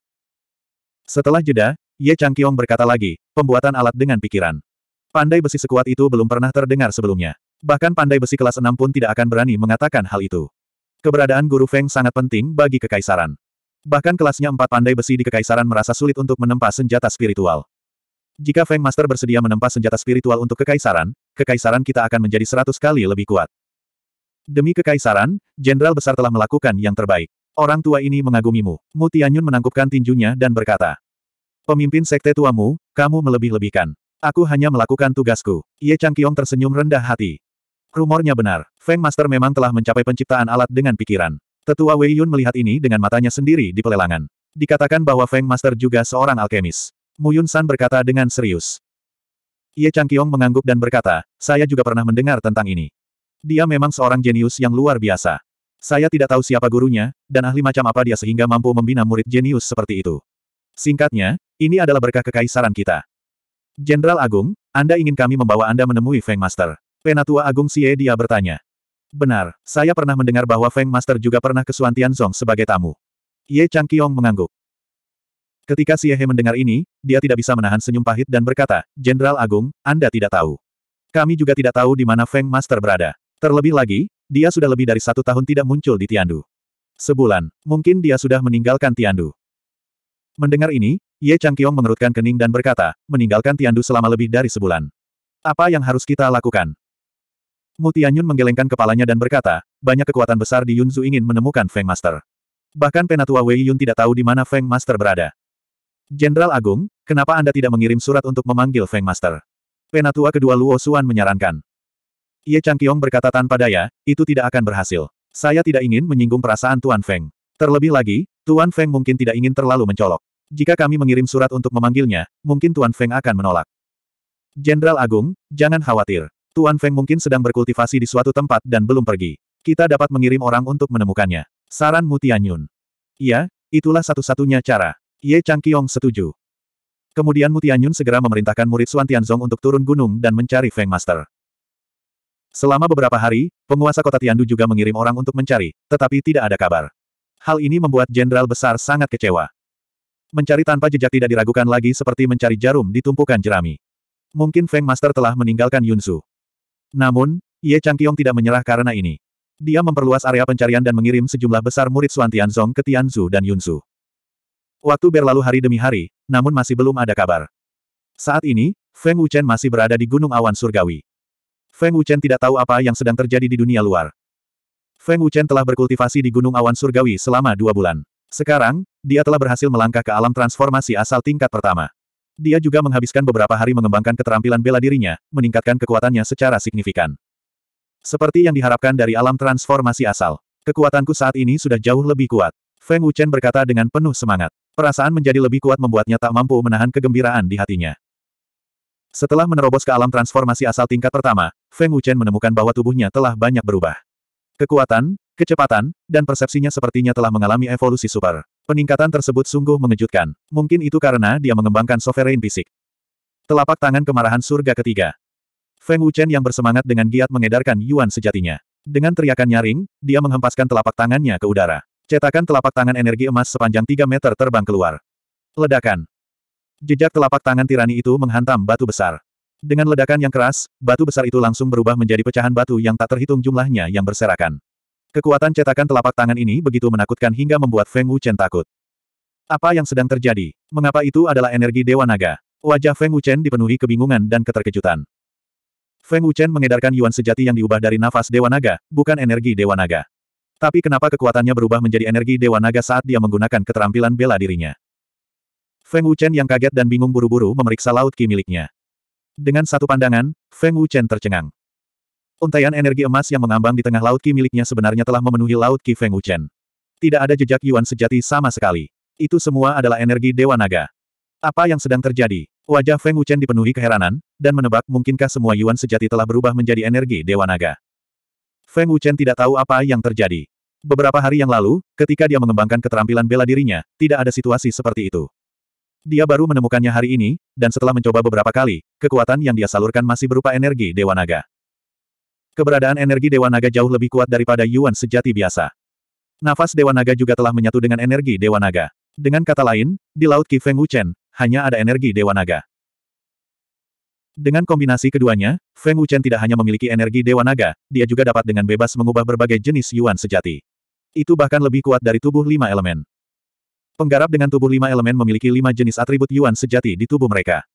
Setelah jeda, Ye Changqiong berkata lagi, pembuatan alat dengan pikiran. Pandai besi sekuat itu belum pernah terdengar sebelumnya. Bahkan pandai besi kelas 6 pun tidak akan berani mengatakan hal itu. Keberadaan Guru Feng sangat penting bagi kekaisaran. Bahkan kelasnya empat pandai besi di kekaisaran merasa sulit untuk menempa senjata spiritual. Jika Feng Master bersedia menempa senjata spiritual untuk kekaisaran, kekaisaran kita akan menjadi seratus kali lebih kuat. Demi kekaisaran, jenderal besar telah melakukan yang terbaik. Orang tua ini mengagumimu. Mu Tianyun menangkupkan tinjunya dan berkata. Pemimpin sekte tuamu, kamu melebih-lebihkan. Aku hanya melakukan tugasku. Ye Changqiong tersenyum rendah hati. Rumornya benar, Feng Master memang telah mencapai penciptaan alat dengan pikiran. Tetua Wei Yun melihat ini dengan matanya sendiri di pelelangan. Dikatakan bahwa Feng Master juga seorang alkemis. Mu Yun San berkata dengan serius. Ye Changqiong mengangguk dan berkata, saya juga pernah mendengar tentang ini. Dia memang seorang jenius yang luar biasa. Saya tidak tahu siapa gurunya, dan ahli macam apa dia sehingga mampu membina murid jenius seperti itu. Singkatnya, ini adalah berkah kekaisaran kita. Jenderal Agung, Anda ingin kami membawa Anda menemui Feng Master. Penatua Agung Xie dia bertanya. Benar, saya pernah mendengar bahwa Feng Master juga pernah ke Suan Tianzong sebagai tamu. Ye Chang Kiong mengangguk. Ketika Xie He mendengar ini, dia tidak bisa menahan senyum pahit dan berkata, Jenderal Agung, Anda tidak tahu. Kami juga tidak tahu di mana Feng Master berada. Terlebih lagi, dia sudah lebih dari satu tahun tidak muncul di Tiandu. Sebulan, mungkin dia sudah meninggalkan Tiandu. Mendengar ini, Ye Changqiong mengerutkan kening dan berkata, meninggalkan Tiandu selama lebih dari sebulan. Apa yang harus kita lakukan? Mu Tianyun menggelengkan kepalanya dan berkata, banyak kekuatan besar di Yunzu ingin menemukan Feng Master. Bahkan Penatua Wei Yun tidak tahu di mana Feng Master berada. Jenderal Agung, kenapa Anda tidak mengirim surat untuk memanggil Feng Master? Penatua kedua Luo Xuan menyarankan. Ye Changqiong berkata tanpa daya, itu tidak akan berhasil. Saya tidak ingin menyinggung perasaan Tuan Feng. Terlebih lagi, Tuan Feng mungkin tidak ingin terlalu mencolok. Jika kami mengirim surat untuk memanggilnya, mungkin Tuan Feng akan menolak. Jenderal Agung, jangan khawatir. Tuan Feng mungkin sedang berkultivasi di suatu tempat dan belum pergi. Kita dapat mengirim orang untuk menemukannya. Saran Mu Mutianyun. Ya, itulah satu-satunya cara. Ye Changqiong setuju. Kemudian Mu Mutianyun segera memerintahkan murid Suan Tianzong untuk turun gunung dan mencari Feng Master. Selama beberapa hari, penguasa kota Tiandu juga mengirim orang untuk mencari, tetapi tidak ada kabar. Hal ini membuat jenderal besar sangat kecewa. Mencari tanpa jejak tidak diragukan lagi seperti mencari jarum di tumpukan jerami. Mungkin Feng Master telah meninggalkan Yunsu. Namun, Ye Changqiong tidak menyerah karena ini. Dia memperluas area pencarian dan mengirim sejumlah besar murid Suan Tianzong ke Tianzu dan Yunsu. Waktu berlalu hari demi hari, namun masih belum ada kabar. Saat ini, Feng Wuchen masih berada di Gunung Awan Surgawi. Feng Wuchen tidak tahu apa yang sedang terjadi di dunia luar. Feng Wuchen telah berkultivasi di Gunung Awan Surgawi selama dua bulan. Sekarang, dia telah berhasil melangkah ke alam transformasi asal tingkat pertama. Dia juga menghabiskan beberapa hari mengembangkan keterampilan bela dirinya, meningkatkan kekuatannya secara signifikan. Seperti yang diharapkan dari alam transformasi asal, kekuatanku saat ini sudah jauh lebih kuat. Feng Wuchen berkata dengan penuh semangat. Perasaan menjadi lebih kuat membuatnya tak mampu menahan kegembiraan di hatinya. Setelah menerobos ke alam transformasi asal tingkat pertama, Feng Wuchen menemukan bahwa tubuhnya telah banyak berubah. Kekuatan, kecepatan, dan persepsinya sepertinya telah mengalami evolusi super. Peningkatan tersebut sungguh mengejutkan. Mungkin itu karena dia mengembangkan sovereign fisik. Telapak tangan kemarahan surga ketiga. Feng Wuchen yang bersemangat dengan giat mengedarkan Yuan sejatinya. Dengan teriakan nyaring, dia menghempaskan telapak tangannya ke udara. Cetakan telapak tangan energi emas sepanjang 3 meter terbang keluar. Ledakan. Jejak telapak tangan tirani itu menghantam batu besar. Dengan ledakan yang keras, batu besar itu langsung berubah menjadi pecahan batu yang tak terhitung jumlahnya yang berserakan. Kekuatan cetakan telapak tangan ini begitu menakutkan hingga membuat Feng Wuchen takut. Apa yang sedang terjadi? Mengapa itu adalah energi Dewa Naga? Wajah Feng Wuchen dipenuhi kebingungan dan keterkejutan. Feng Wuchen mengedarkan yuan sejati yang diubah dari nafas Dewa Naga, bukan energi Dewa Naga. Tapi kenapa kekuatannya berubah menjadi energi Dewa Naga saat dia menggunakan keterampilan bela dirinya? Feng Wuchen yang kaget dan bingung buru-buru memeriksa laut ki miliknya. Dengan satu pandangan, Feng Wuchen tercengang. Untaian energi emas yang mengambang di tengah Laut Qi miliknya sebenarnya telah memenuhi Laut Qi Feng Wuchen. Tidak ada jejak Yuan sejati sama sekali. Itu semua adalah energi Dewa Naga. Apa yang sedang terjadi? Wajah Feng Wuchen dipenuhi keheranan, dan menebak mungkinkah semua Yuan sejati telah berubah menjadi energi Dewa Naga. Feng Wuchen tidak tahu apa yang terjadi. Beberapa hari yang lalu, ketika dia mengembangkan keterampilan bela dirinya, tidak ada situasi seperti itu. Dia baru menemukannya hari ini, dan setelah mencoba beberapa kali, kekuatan yang dia salurkan masih berupa energi Dewa Naga. Keberadaan energi Dewa Naga jauh lebih kuat daripada Yuan sejati biasa. Nafas Dewa Naga juga telah menyatu dengan energi Dewa Naga. Dengan kata lain, di Laut Kifeng Wuchen, hanya ada energi Dewa Naga. Dengan kombinasi keduanya, Feng Wuchen tidak hanya memiliki energi Dewa Naga, dia juga dapat dengan bebas mengubah berbagai jenis Yuan sejati. Itu bahkan lebih kuat dari tubuh lima elemen. Penggarap dengan tubuh lima elemen memiliki lima jenis atribut Yuan sejati di tubuh mereka.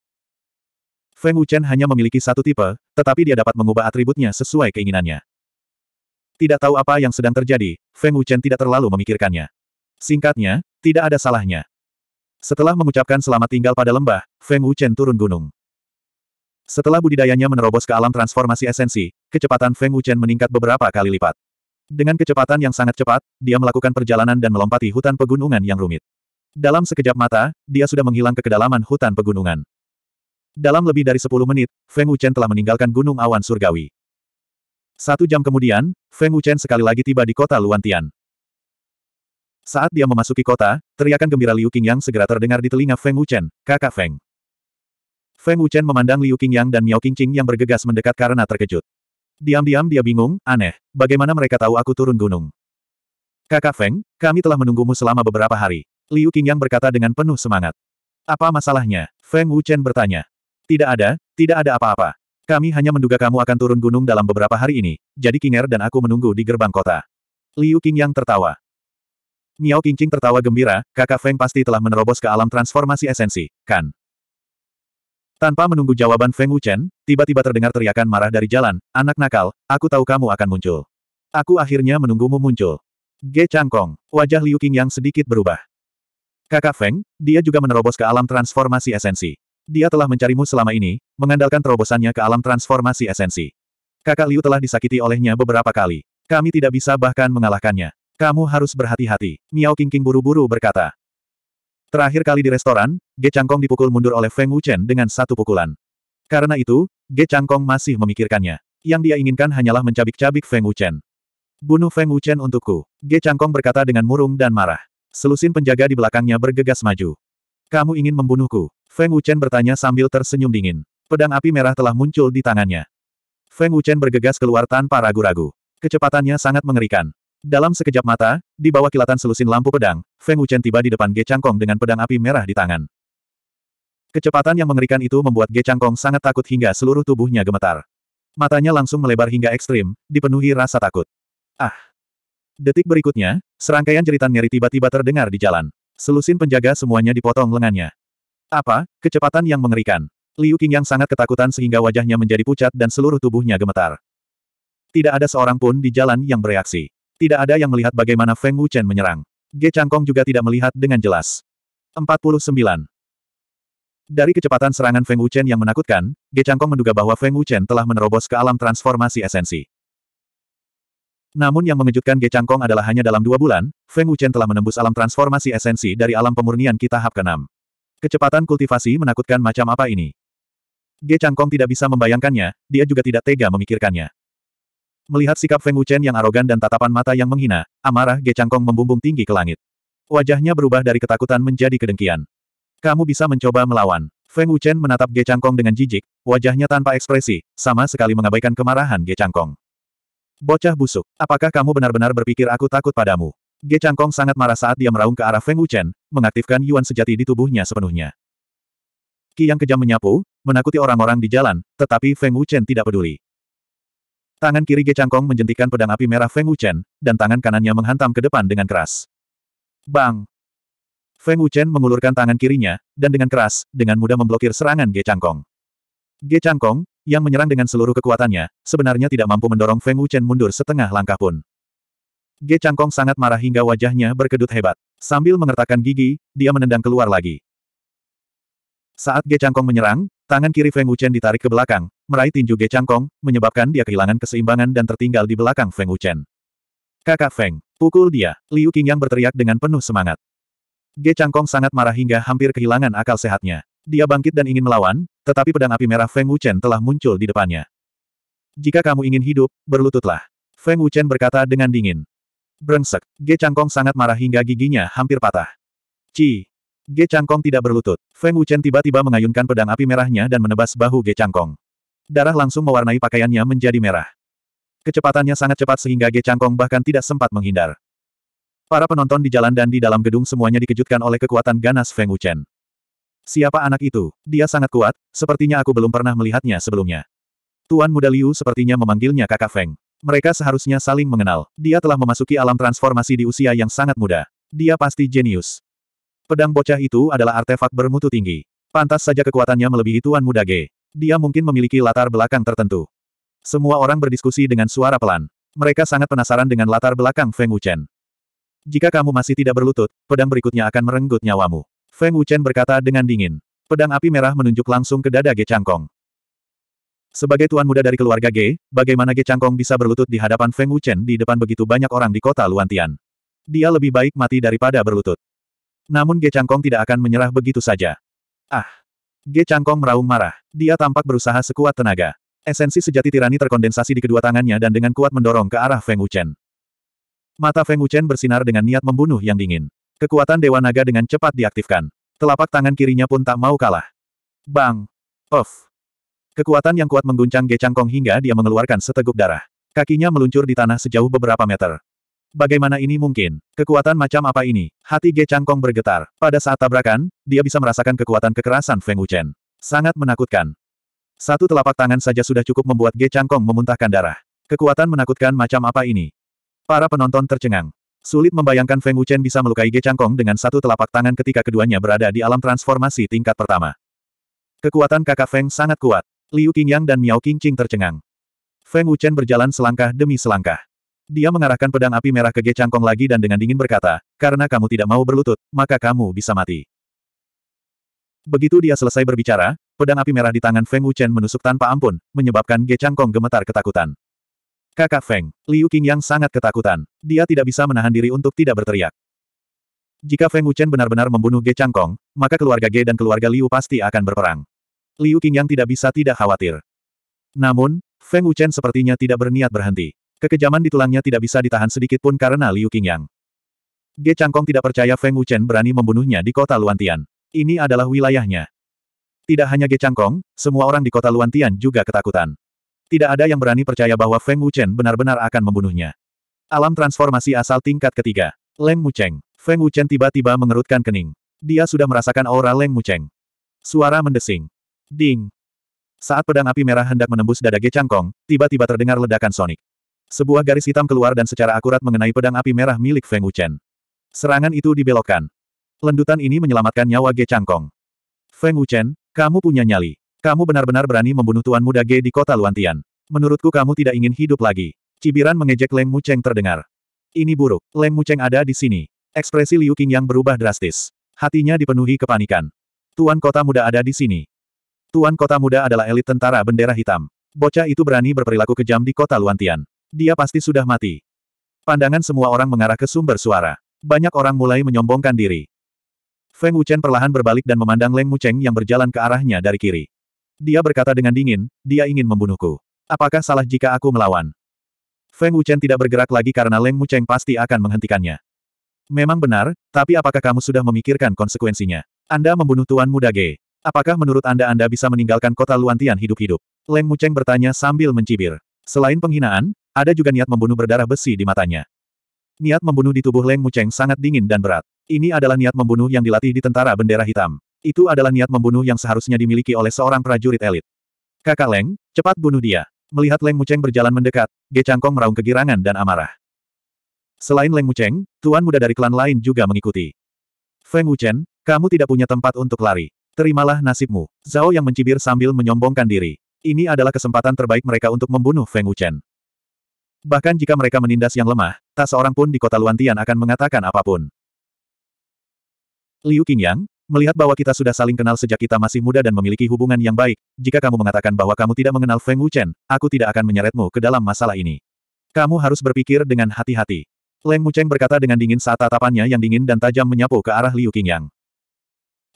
Feng Wuchen hanya memiliki satu tipe, tetapi dia dapat mengubah atributnya sesuai keinginannya. Tidak tahu apa yang sedang terjadi, Feng Wuchen tidak terlalu memikirkannya. Singkatnya, tidak ada salahnya. Setelah mengucapkan selamat tinggal pada lembah, Feng Wuchen turun gunung. Setelah budidayanya menerobos ke alam transformasi esensi, kecepatan Feng Wuchen meningkat beberapa kali lipat. Dengan kecepatan yang sangat cepat, dia melakukan perjalanan dan melompati hutan pegunungan yang rumit. Dalam sekejap mata, dia sudah menghilang ke kedalaman hutan pegunungan. Dalam lebih dari 10 menit, Feng Wuchen telah meninggalkan gunung awan surgawi. Satu jam kemudian, Feng Wuchen sekali lagi tiba di kota Luantian. Saat dia memasuki kota, teriakan gembira Liu Qingyang segera terdengar di telinga Feng Wuchen, kakak Feng. Feng Wuchen memandang Liu Qingyang dan Miao Qingqing yang bergegas mendekat karena terkejut. Diam-diam dia bingung, aneh, bagaimana mereka tahu aku turun gunung. Kakak Feng, kami telah menunggumu selama beberapa hari. Liu Qingyang berkata dengan penuh semangat. Apa masalahnya? Feng Wuchen bertanya. Tidak ada, tidak ada apa-apa. Kami hanya menduga kamu akan turun gunung dalam beberapa hari ini, jadi Kinger dan aku menunggu di gerbang kota. Liu Qingyang tertawa. Miao Qingqing tertawa gembira, kakak Feng pasti telah menerobos ke alam transformasi esensi, kan? Tanpa menunggu jawaban Feng Wuchen, tiba-tiba terdengar teriakan marah dari jalan, anak nakal, aku tahu kamu akan muncul. Aku akhirnya menunggumu muncul. Ge Changkong, wajah Liu Qingyang sedikit berubah. Kakak Feng, dia juga menerobos ke alam transformasi esensi. Dia telah mencarimu selama ini, mengandalkan terobosannya ke alam transformasi esensi. Kakak Liu telah disakiti olehnya beberapa kali. Kami tidak bisa bahkan mengalahkannya. Kamu harus berhati-hati, Miao Qingqing buru-buru berkata. Terakhir kali di restoran, Ge Changkong dipukul mundur oleh Feng Wuchen dengan satu pukulan. Karena itu, Ge Changkong masih memikirkannya. Yang dia inginkan hanyalah mencabik-cabik Feng Wuchen. Bunuh Feng Wuchen untukku. Ge Changkong berkata dengan murung dan marah. Selusin penjaga di belakangnya bergegas maju. Kamu ingin membunuhku? Feng Wuchen bertanya sambil tersenyum dingin. Pedang api merah telah muncul di tangannya. Feng Wuchen bergegas keluar tanpa ragu-ragu. Kecepatannya sangat mengerikan. Dalam sekejap mata, di bawah kilatan selusin lampu pedang, Feng Wuchen tiba di depan Ge Changkong dengan pedang api merah di tangan. Kecepatan yang mengerikan itu membuat Ge Changkong sangat takut hingga seluruh tubuhnya gemetar. Matanya langsung melebar hingga ekstrim, dipenuhi rasa takut. Ah! Detik berikutnya, serangkaian jeritan nyeri tiba-tiba terdengar di jalan. Selusin penjaga semuanya dipotong lengannya. Apa, kecepatan yang mengerikan. Liu King yang sangat ketakutan sehingga wajahnya menjadi pucat dan seluruh tubuhnya gemetar. Tidak ada seorang pun di jalan yang bereaksi. Tidak ada yang melihat bagaimana Feng Wuchen menyerang. Ge Changkong juga tidak melihat dengan jelas. 49. Dari kecepatan serangan Feng Wuchen yang menakutkan, Ge Changkong menduga bahwa Feng Wuchen telah menerobos ke alam transformasi esensi. Namun yang mengejutkan Ge Changkong adalah hanya dalam dua bulan, Feng Wuchen telah menembus alam transformasi esensi dari alam pemurnian kita tahap ke-6. Kecepatan kultivasi menakutkan macam apa ini? Ge Changkong tidak bisa membayangkannya, dia juga tidak tega memikirkannya. Melihat sikap Feng Wuchen yang arogan dan tatapan mata yang menghina, amarah Ge Changkong membumbung tinggi ke langit. Wajahnya berubah dari ketakutan menjadi kedengkian. Kamu bisa mencoba melawan. Feng Wuchen menatap Ge Changkong dengan jijik, wajahnya tanpa ekspresi, sama sekali mengabaikan kemarahan Ge Changkong. Bocah busuk, apakah kamu benar-benar berpikir aku takut padamu? Ge Changkong sangat marah saat dia meraung ke arah Feng Wuchen, mengaktifkan Yuan sejati di tubuhnya sepenuhnya. Ki yang kejam menyapu, menakuti orang-orang di jalan, tetapi Feng Wuchen tidak peduli. Tangan kiri Ge Changkong menjentikan pedang api merah Feng Wuchen, dan tangan kanannya menghantam ke depan dengan keras. Bang! Feng Wuchen mengulurkan tangan kirinya, dan dengan keras, dengan mudah memblokir serangan Ge Changkong. Ge Changkong, yang menyerang dengan seluruh kekuatannya, sebenarnya tidak mampu mendorong Feng Wuchen mundur setengah langkah pun. Ge Changkong sangat marah hingga wajahnya berkedut hebat. Sambil mengertakkan gigi, dia menendang keluar lagi. Saat Ge Changkong menyerang, tangan kiri Feng Wuchen ditarik ke belakang, meraih tinju Ge Changkong, menyebabkan dia kehilangan keseimbangan dan tertinggal di belakang Feng Wuchen. Kakak Feng, pukul dia, Liu Qingyang berteriak dengan penuh semangat. Ge Changkong sangat marah hingga hampir kehilangan akal sehatnya. Dia bangkit dan ingin melawan, tetapi pedang api merah Feng Wuchen telah muncul di depannya. Jika kamu ingin hidup, berlututlah. Feng Wuchen berkata dengan dingin. Brengsek, Ge Changkong sangat marah hingga giginya hampir patah. Ci. Ge Changkong tidak berlutut. Feng Wuchen tiba-tiba mengayunkan pedang api merahnya dan menebas bahu Ge Changkong. Darah langsung mewarnai pakaiannya menjadi merah. Kecepatannya sangat cepat sehingga Ge Changkong bahkan tidak sempat menghindar. Para penonton di jalan dan di dalam gedung semuanya dikejutkan oleh kekuatan ganas Feng Wuchen. Siapa anak itu? Dia sangat kuat, sepertinya aku belum pernah melihatnya sebelumnya. Tuan muda Liu sepertinya memanggilnya kakak Feng. Mereka seharusnya saling mengenal. Dia telah memasuki alam transformasi di usia yang sangat muda. Dia pasti jenius. Pedang bocah itu adalah artefak bermutu tinggi. Pantas saja kekuatannya melebihi Tuan Muda G. Dia mungkin memiliki latar belakang tertentu. Semua orang berdiskusi dengan suara pelan. Mereka sangat penasaran dengan latar belakang Feng Wuchen. Jika kamu masih tidak berlutut, pedang berikutnya akan merenggut nyawamu. Feng Wuchen berkata dengan dingin. Pedang api merah menunjuk langsung ke dada Ge Changkong. Sebagai tuan muda dari keluarga Ge, bagaimana Ge Changkong bisa berlutut di hadapan Feng Wuchen di depan begitu banyak orang di kota Luantian? Dia lebih baik mati daripada berlutut. Namun Ge Changkong tidak akan menyerah begitu saja. Ah! Ge Changkong meraung marah. Dia tampak berusaha sekuat tenaga. Esensi sejati tirani terkondensasi di kedua tangannya dan dengan kuat mendorong ke arah Feng Wuchen. Mata Feng Wuchen bersinar dengan niat membunuh yang dingin. Kekuatan Dewa Naga dengan cepat diaktifkan. Telapak tangan kirinya pun tak mau kalah. Bang! Off! Kekuatan yang kuat mengguncang Ge Changkong hingga dia mengeluarkan seteguk darah. Kakinya meluncur di tanah sejauh beberapa meter. Bagaimana ini mungkin? Kekuatan macam apa ini? Hati Ge Changkong bergetar. Pada saat tabrakan, dia bisa merasakan kekuatan kekerasan Feng Wuchen. Sangat menakutkan. Satu telapak tangan saja sudah cukup membuat Ge Changkong memuntahkan darah. Kekuatan menakutkan macam apa ini? Para penonton tercengang. Sulit membayangkan Feng Wuchen bisa melukai Ge Changkong dengan satu telapak tangan ketika keduanya berada di alam transformasi tingkat pertama. Kekuatan kakak Feng sangat kuat. Liu Qingyang dan Miao Qingqing tercengang. Feng Wuchen berjalan selangkah demi selangkah. Dia mengarahkan pedang api merah ke Ge Changkong lagi dan dengan dingin berkata, karena kamu tidak mau berlutut, maka kamu bisa mati. Begitu dia selesai berbicara, pedang api merah di tangan Feng Wuchen menusuk tanpa ampun, menyebabkan Ge Changkong gemetar ketakutan. Kakak Feng, Liu Qing yang sangat ketakutan. Dia tidak bisa menahan diri untuk tidak berteriak. Jika Feng Wuchen benar-benar membunuh Ge Changkong, maka keluarga Ge dan keluarga Liu pasti akan berperang. Liu Qing yang tidak bisa tidak khawatir. Namun, Feng Wuchen sepertinya tidak berniat berhenti. Kekejaman di tulangnya tidak bisa ditahan sedikit pun karena Liu Qingyang. Ge Changkong tidak percaya Feng Wuchen berani membunuhnya di kota Luantian. Ini adalah wilayahnya. Tidak hanya Ge Changkong, semua orang di kota Luantian juga ketakutan. Tidak ada yang berani percaya bahwa Feng Wuchen benar-benar akan membunuhnya. Alam transformasi asal tingkat ketiga. Leng Mucheng. Feng Wuchen tiba-tiba mengerutkan kening. Dia sudah merasakan aura Leng Mucheng. Suara mendesing. Ding. Saat pedang api merah hendak menembus dada Ge Changkong, tiba-tiba terdengar ledakan sonik. Sebuah garis hitam keluar dan secara akurat mengenai pedang api merah milik Feng Wuchen. Serangan itu dibelokkan. Lendutan ini menyelamatkan nyawa Ge Changkong. Feng Wuchen, kamu punya nyali. Kamu benar-benar berani membunuh tuan muda G di kota Luantian. Menurutku kamu tidak ingin hidup lagi. Cibiran mengejek Leng Mucheng terdengar. Ini buruk. Leng Mucheng ada di sini. Ekspresi Liu Qing yang berubah drastis. Hatinya dipenuhi kepanikan. Tuan kota muda ada di sini. Tuan kota muda adalah elit tentara bendera hitam. Bocah itu berani berperilaku kejam di kota Luantian. Dia pasti sudah mati. Pandangan semua orang mengarah ke sumber suara. Banyak orang mulai menyombongkan diri. Feng Wuchen perlahan berbalik dan memandang Leng Mucheng yang berjalan ke arahnya dari kiri. Dia berkata dengan dingin, dia ingin membunuhku. Apakah salah jika aku melawan? Feng Wuchen tidak bergerak lagi karena Leng Mucheng pasti akan menghentikannya. Memang benar, tapi apakah kamu sudah memikirkan konsekuensinya? Anda membunuh Tuan Muda G. Apakah menurut Anda Anda bisa meninggalkan kota Luantian hidup-hidup? Leng Mucheng bertanya sambil mencibir. Selain penghinaan, ada juga niat membunuh berdarah besi di matanya. Niat membunuh di tubuh Leng Mucheng sangat dingin dan berat. Ini adalah niat membunuh yang dilatih di tentara bendera hitam. Itu adalah niat membunuh yang seharusnya dimiliki oleh seorang prajurit elit. Kakak Leng, cepat bunuh dia. Melihat Leng Mucheng berjalan mendekat, Ge Changkong meraung kegirangan dan amarah. Selain Leng Mucheng, tuan muda dari klan lain juga mengikuti. Feng Wuchen, kamu tidak punya tempat untuk lari. Terimalah nasibmu. Zhao yang mencibir sambil menyombongkan diri. Ini adalah kesempatan terbaik mereka untuk membunuh Feng Wuchen. Bahkan jika mereka menindas yang lemah, tak seorang pun di kota Luantian akan mengatakan apapun. Liu Qingyang, Melihat bahwa kita sudah saling kenal sejak kita masih muda dan memiliki hubungan yang baik, jika kamu mengatakan bahwa kamu tidak mengenal Feng Wuchen, aku tidak akan menyeretmu ke dalam masalah ini. Kamu harus berpikir dengan hati-hati. Leng Wucheng berkata dengan dingin saat tatapannya yang dingin dan tajam menyapu ke arah Liu Qingyang.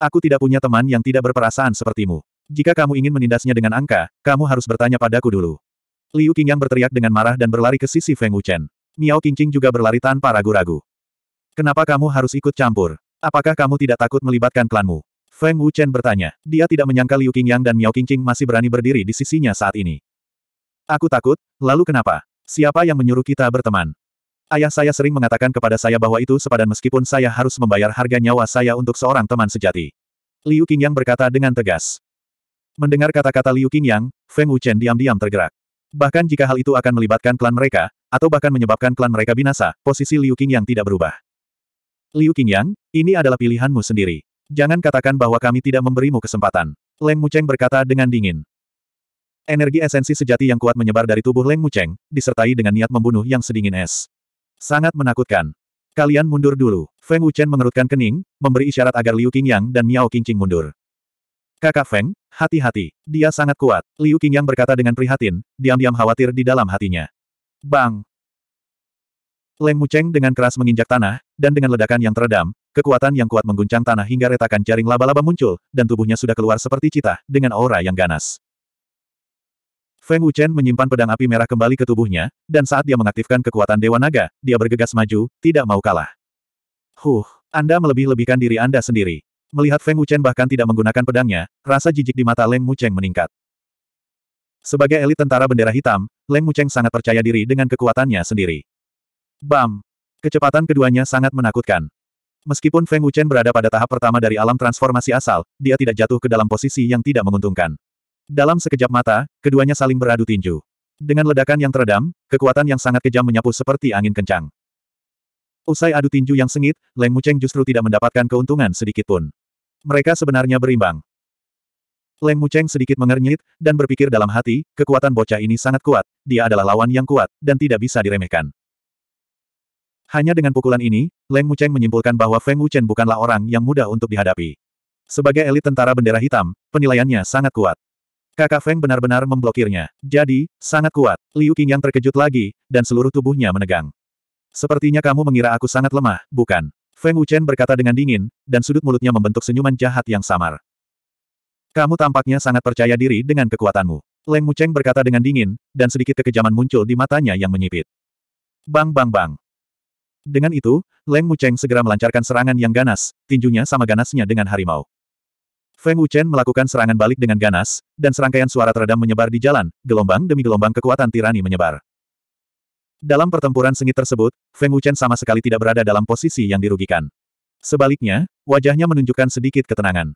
Aku tidak punya teman yang tidak berperasaan sepertimu. Jika kamu ingin menindasnya dengan angka, kamu harus bertanya padaku dulu. Liu Qingyang berteriak dengan marah dan berlari ke sisi Feng Wuchen. Miao Qingqing juga berlari tanpa ragu-ragu. Kenapa kamu harus ikut campur? Apakah kamu tidak takut melibatkan klanmu? Feng Wuchen bertanya. Dia tidak menyangka Liu Qingyang dan Miao Qingqing masih berani berdiri di sisinya saat ini. Aku takut, lalu kenapa? Siapa yang menyuruh kita berteman? Ayah saya sering mengatakan kepada saya bahwa itu sepadan meskipun saya harus membayar harga nyawa saya untuk seorang teman sejati. Liu Qingyang berkata dengan tegas. Mendengar kata-kata Liu Qingyang, Feng Wuchen diam-diam tergerak. Bahkan jika hal itu akan melibatkan klan mereka, atau bahkan menyebabkan klan mereka binasa, posisi Liu Qingyang tidak berubah. Liu Qingyang, ini adalah pilihanmu sendiri. Jangan katakan bahwa kami tidak memberimu kesempatan. Leng Mucheng berkata dengan dingin. Energi esensi sejati yang kuat menyebar dari tubuh Leng Mucheng, disertai dengan niat membunuh yang sedingin es. Sangat menakutkan. Kalian mundur dulu. Feng Wuchen mengerutkan kening, memberi isyarat agar Liu Qingyang dan Miao Qingqing mundur. Kakak Feng, hati-hati, dia sangat kuat. Liu Qingyang berkata dengan prihatin, diam-diam khawatir di dalam hatinya. Bang! Leng Mucheng dengan keras menginjak tanah, dan dengan ledakan yang teredam, kekuatan yang kuat mengguncang tanah hingga retakan jaring laba-laba muncul, dan tubuhnya sudah keluar seperti cita, dengan aura yang ganas. Feng Wuchen menyimpan pedang api merah kembali ke tubuhnya, dan saat dia mengaktifkan kekuatan Dewa Naga, dia bergegas maju, tidak mau kalah. Huh, Anda melebih-lebihkan diri Anda sendiri. Melihat Feng Wuchen bahkan tidak menggunakan pedangnya, rasa jijik di mata Leng Mucheng meningkat. Sebagai elit tentara bendera hitam, Leng Mucheng sangat percaya diri dengan kekuatannya sendiri. Bam! Kecepatan keduanya sangat menakutkan. Meskipun Feng Wuchen berada pada tahap pertama dari alam transformasi asal, dia tidak jatuh ke dalam posisi yang tidak menguntungkan. Dalam sekejap mata, keduanya saling beradu tinju. Dengan ledakan yang teredam, kekuatan yang sangat kejam menyapu seperti angin kencang. Usai adu tinju yang sengit, Leng Wucheng justru tidak mendapatkan keuntungan sedikitpun. Mereka sebenarnya berimbang. Leng Wucheng sedikit mengernyit, dan berpikir dalam hati, kekuatan bocah ini sangat kuat, dia adalah lawan yang kuat, dan tidak bisa diremehkan. Hanya dengan pukulan ini, Leng Mucheng menyimpulkan bahwa Feng Wuchen bukanlah orang yang mudah untuk dihadapi. Sebagai elit tentara bendera hitam, penilaiannya sangat kuat. Kakak Feng benar-benar memblokirnya. Jadi, sangat kuat. Liu yang terkejut lagi, dan seluruh tubuhnya menegang. Sepertinya kamu mengira aku sangat lemah, bukan? Feng Wuchen berkata dengan dingin, dan sudut mulutnya membentuk senyuman jahat yang samar. Kamu tampaknya sangat percaya diri dengan kekuatanmu. Leng Mucheng berkata dengan dingin, dan sedikit kekejaman muncul di matanya yang menyipit. Bang bang bang. Dengan itu, Leng Mucheng segera melancarkan serangan yang ganas, tinjunya sama ganasnya dengan harimau. Feng Wuchen melakukan serangan balik dengan ganas, dan serangkaian suara teredam menyebar di jalan, gelombang demi gelombang kekuatan tirani menyebar. Dalam pertempuran sengit tersebut, Feng Wuchen sama sekali tidak berada dalam posisi yang dirugikan. Sebaliknya, wajahnya menunjukkan sedikit ketenangan.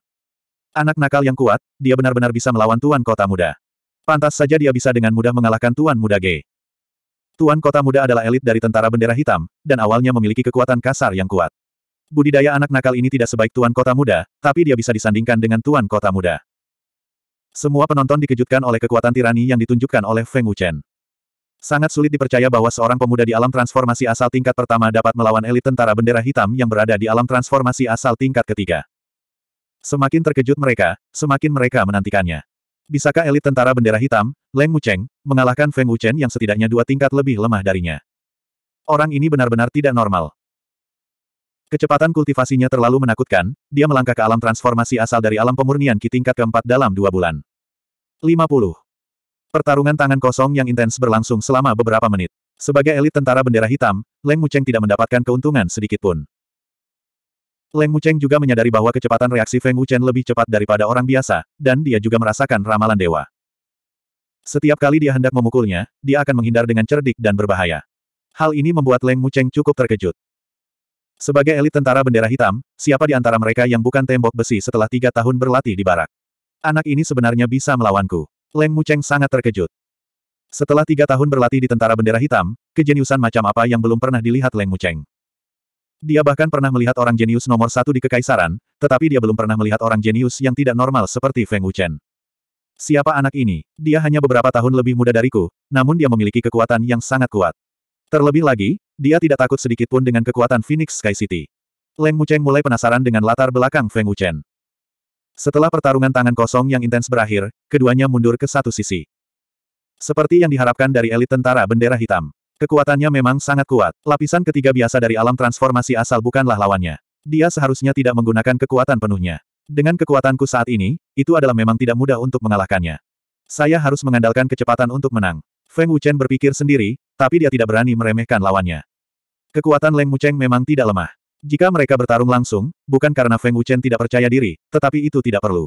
Anak nakal yang kuat, dia benar-benar bisa melawan tuan kota muda. Pantas saja dia bisa dengan mudah mengalahkan tuan muda G. Tuan Kota Muda adalah elit dari Tentara Bendera Hitam, dan awalnya memiliki kekuatan kasar yang kuat. Budidaya anak nakal ini tidak sebaik Tuan Kota Muda, tapi dia bisa disandingkan dengan Tuan Kota Muda. Semua penonton dikejutkan oleh kekuatan tirani yang ditunjukkan oleh Feng Wuchen. Sangat sulit dipercaya bahwa seorang pemuda di alam transformasi asal tingkat pertama dapat melawan elit tentara bendera hitam yang berada di alam transformasi asal tingkat ketiga. Semakin terkejut mereka, semakin mereka menantikannya. Bisakah elit tentara bendera hitam, Leng Mucheng, mengalahkan Feng Wuchen yang setidaknya dua tingkat lebih lemah darinya? Orang ini benar-benar tidak normal. Kecepatan kultivasinya terlalu menakutkan, dia melangkah ke alam transformasi asal dari alam pemurnian Ki tingkat keempat dalam dua bulan. 50. Pertarungan tangan kosong yang intens berlangsung selama beberapa menit. Sebagai elit tentara bendera hitam, Leng Mucheng tidak mendapatkan keuntungan sedikitpun. Leng Wucheng juga menyadari bahwa kecepatan reaksi Feng Wuchen lebih cepat daripada orang biasa, dan dia juga merasakan ramalan dewa. Setiap kali dia hendak memukulnya, dia akan menghindar dengan cerdik dan berbahaya. Hal ini membuat Leng Wucheng cukup terkejut. Sebagai elit tentara bendera hitam, siapa di antara mereka yang bukan tembok besi setelah tiga tahun berlatih di barak? Anak ini sebenarnya bisa melawanku. Leng Wucheng sangat terkejut. Setelah tiga tahun berlatih di tentara bendera hitam, kejeniusan macam apa yang belum pernah dilihat Leng Wucheng? Dia bahkan pernah melihat orang jenius nomor satu di kekaisaran, tetapi dia belum pernah melihat orang jenius yang tidak normal seperti Feng Wuchen. Siapa anak ini? Dia hanya beberapa tahun lebih muda dariku, namun dia memiliki kekuatan yang sangat kuat. Terlebih lagi, dia tidak takut sedikit pun dengan kekuatan Phoenix Sky City. Leng Mucheng mulai penasaran dengan latar belakang Feng Wuchen. Setelah pertarungan tangan kosong yang intens berakhir, keduanya mundur ke satu sisi. Seperti yang diharapkan dari elit tentara bendera hitam. Kekuatannya memang sangat kuat. Lapisan ketiga biasa dari alam transformasi asal bukanlah lawannya. Dia seharusnya tidak menggunakan kekuatan penuhnya. Dengan kekuatanku saat ini, itu adalah memang tidak mudah untuk mengalahkannya. Saya harus mengandalkan kecepatan untuk menang. Feng Wuchen berpikir sendiri, tapi dia tidak berani meremehkan lawannya. Kekuatan Leng Wucheng memang tidak lemah. Jika mereka bertarung langsung, bukan karena Feng Wuchen tidak percaya diri, tetapi itu tidak perlu.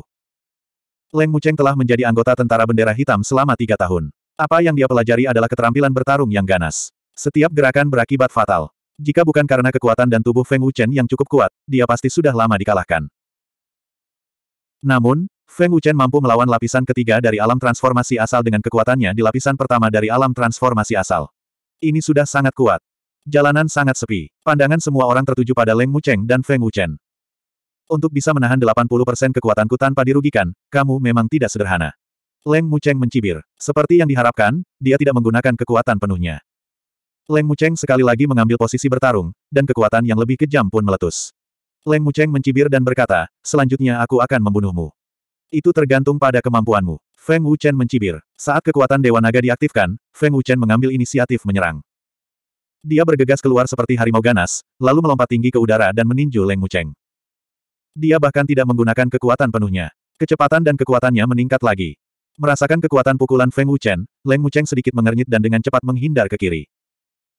Leng Cheng telah menjadi anggota tentara bendera hitam selama tiga tahun. Apa yang dia pelajari adalah keterampilan bertarung yang ganas. Setiap gerakan berakibat fatal. Jika bukan karena kekuatan dan tubuh Feng Wuchen yang cukup kuat, dia pasti sudah lama dikalahkan. Namun, Feng Wuchen mampu melawan lapisan ketiga dari alam transformasi asal dengan kekuatannya di lapisan pertama dari alam transformasi asal. Ini sudah sangat kuat. Jalanan sangat sepi. Pandangan semua orang tertuju pada Leng Wucheng dan Feng Wuchen. Untuk bisa menahan 80% kekuatanku tanpa dirugikan, kamu memang tidak sederhana. Leng Mucheng mencibir. Seperti yang diharapkan, dia tidak menggunakan kekuatan penuhnya. Leng Mucheng sekali lagi mengambil posisi bertarung, dan kekuatan yang lebih kejam pun meletus. Leng Mucheng mencibir dan berkata, selanjutnya aku akan membunuhmu. Itu tergantung pada kemampuanmu. Feng Wuchen mencibir. Saat kekuatan Dewa Naga diaktifkan, Feng Wuchen mengambil inisiatif menyerang. Dia bergegas keluar seperti harimau ganas, lalu melompat tinggi ke udara dan meninju Leng Mucheng. Dia bahkan tidak menggunakan kekuatan penuhnya. Kecepatan dan kekuatannya meningkat lagi. Merasakan kekuatan pukulan Feng Wuchen, Leng Wucheng sedikit mengernyit dan dengan cepat menghindar ke kiri.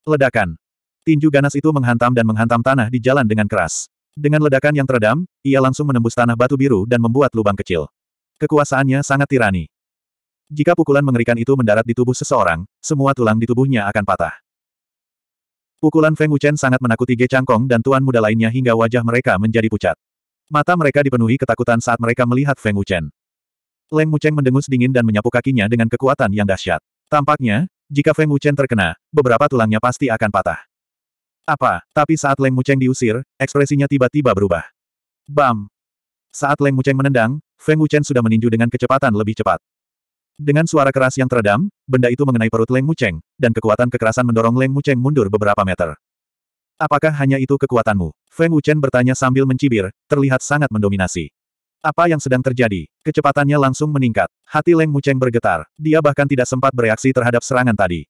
Ledakan. Tinju ganas itu menghantam dan menghantam tanah di jalan dengan keras. Dengan ledakan yang teredam, ia langsung menembus tanah batu biru dan membuat lubang kecil. Kekuasaannya sangat tirani. Jika pukulan mengerikan itu mendarat di tubuh seseorang, semua tulang di tubuhnya akan patah. Pukulan Feng Wuchen sangat menakuti Ge Changkong dan tuan muda lainnya hingga wajah mereka menjadi pucat. Mata mereka dipenuhi ketakutan saat mereka melihat Feng Wuchen. Leng Wucheng mendengus dingin dan menyapu kakinya dengan kekuatan yang dahsyat. Tampaknya, jika Feng Wuchen terkena, beberapa tulangnya pasti akan patah. Apa? Tapi saat Leng Wucheng diusir, ekspresinya tiba-tiba berubah. Bam! Saat Leng Wucheng menendang, Feng Wuchen sudah meninju dengan kecepatan lebih cepat. Dengan suara keras yang teredam, benda itu mengenai perut Leng Wucheng, dan kekuatan kekerasan mendorong Leng Wucheng mundur beberapa meter. Apakah hanya itu kekuatanmu? Feng Wuchen bertanya sambil mencibir, terlihat sangat mendominasi. Apa yang sedang terjadi? Kecepatannya langsung meningkat. Hati Leng Mucheng bergetar. Dia bahkan tidak sempat bereaksi terhadap serangan tadi.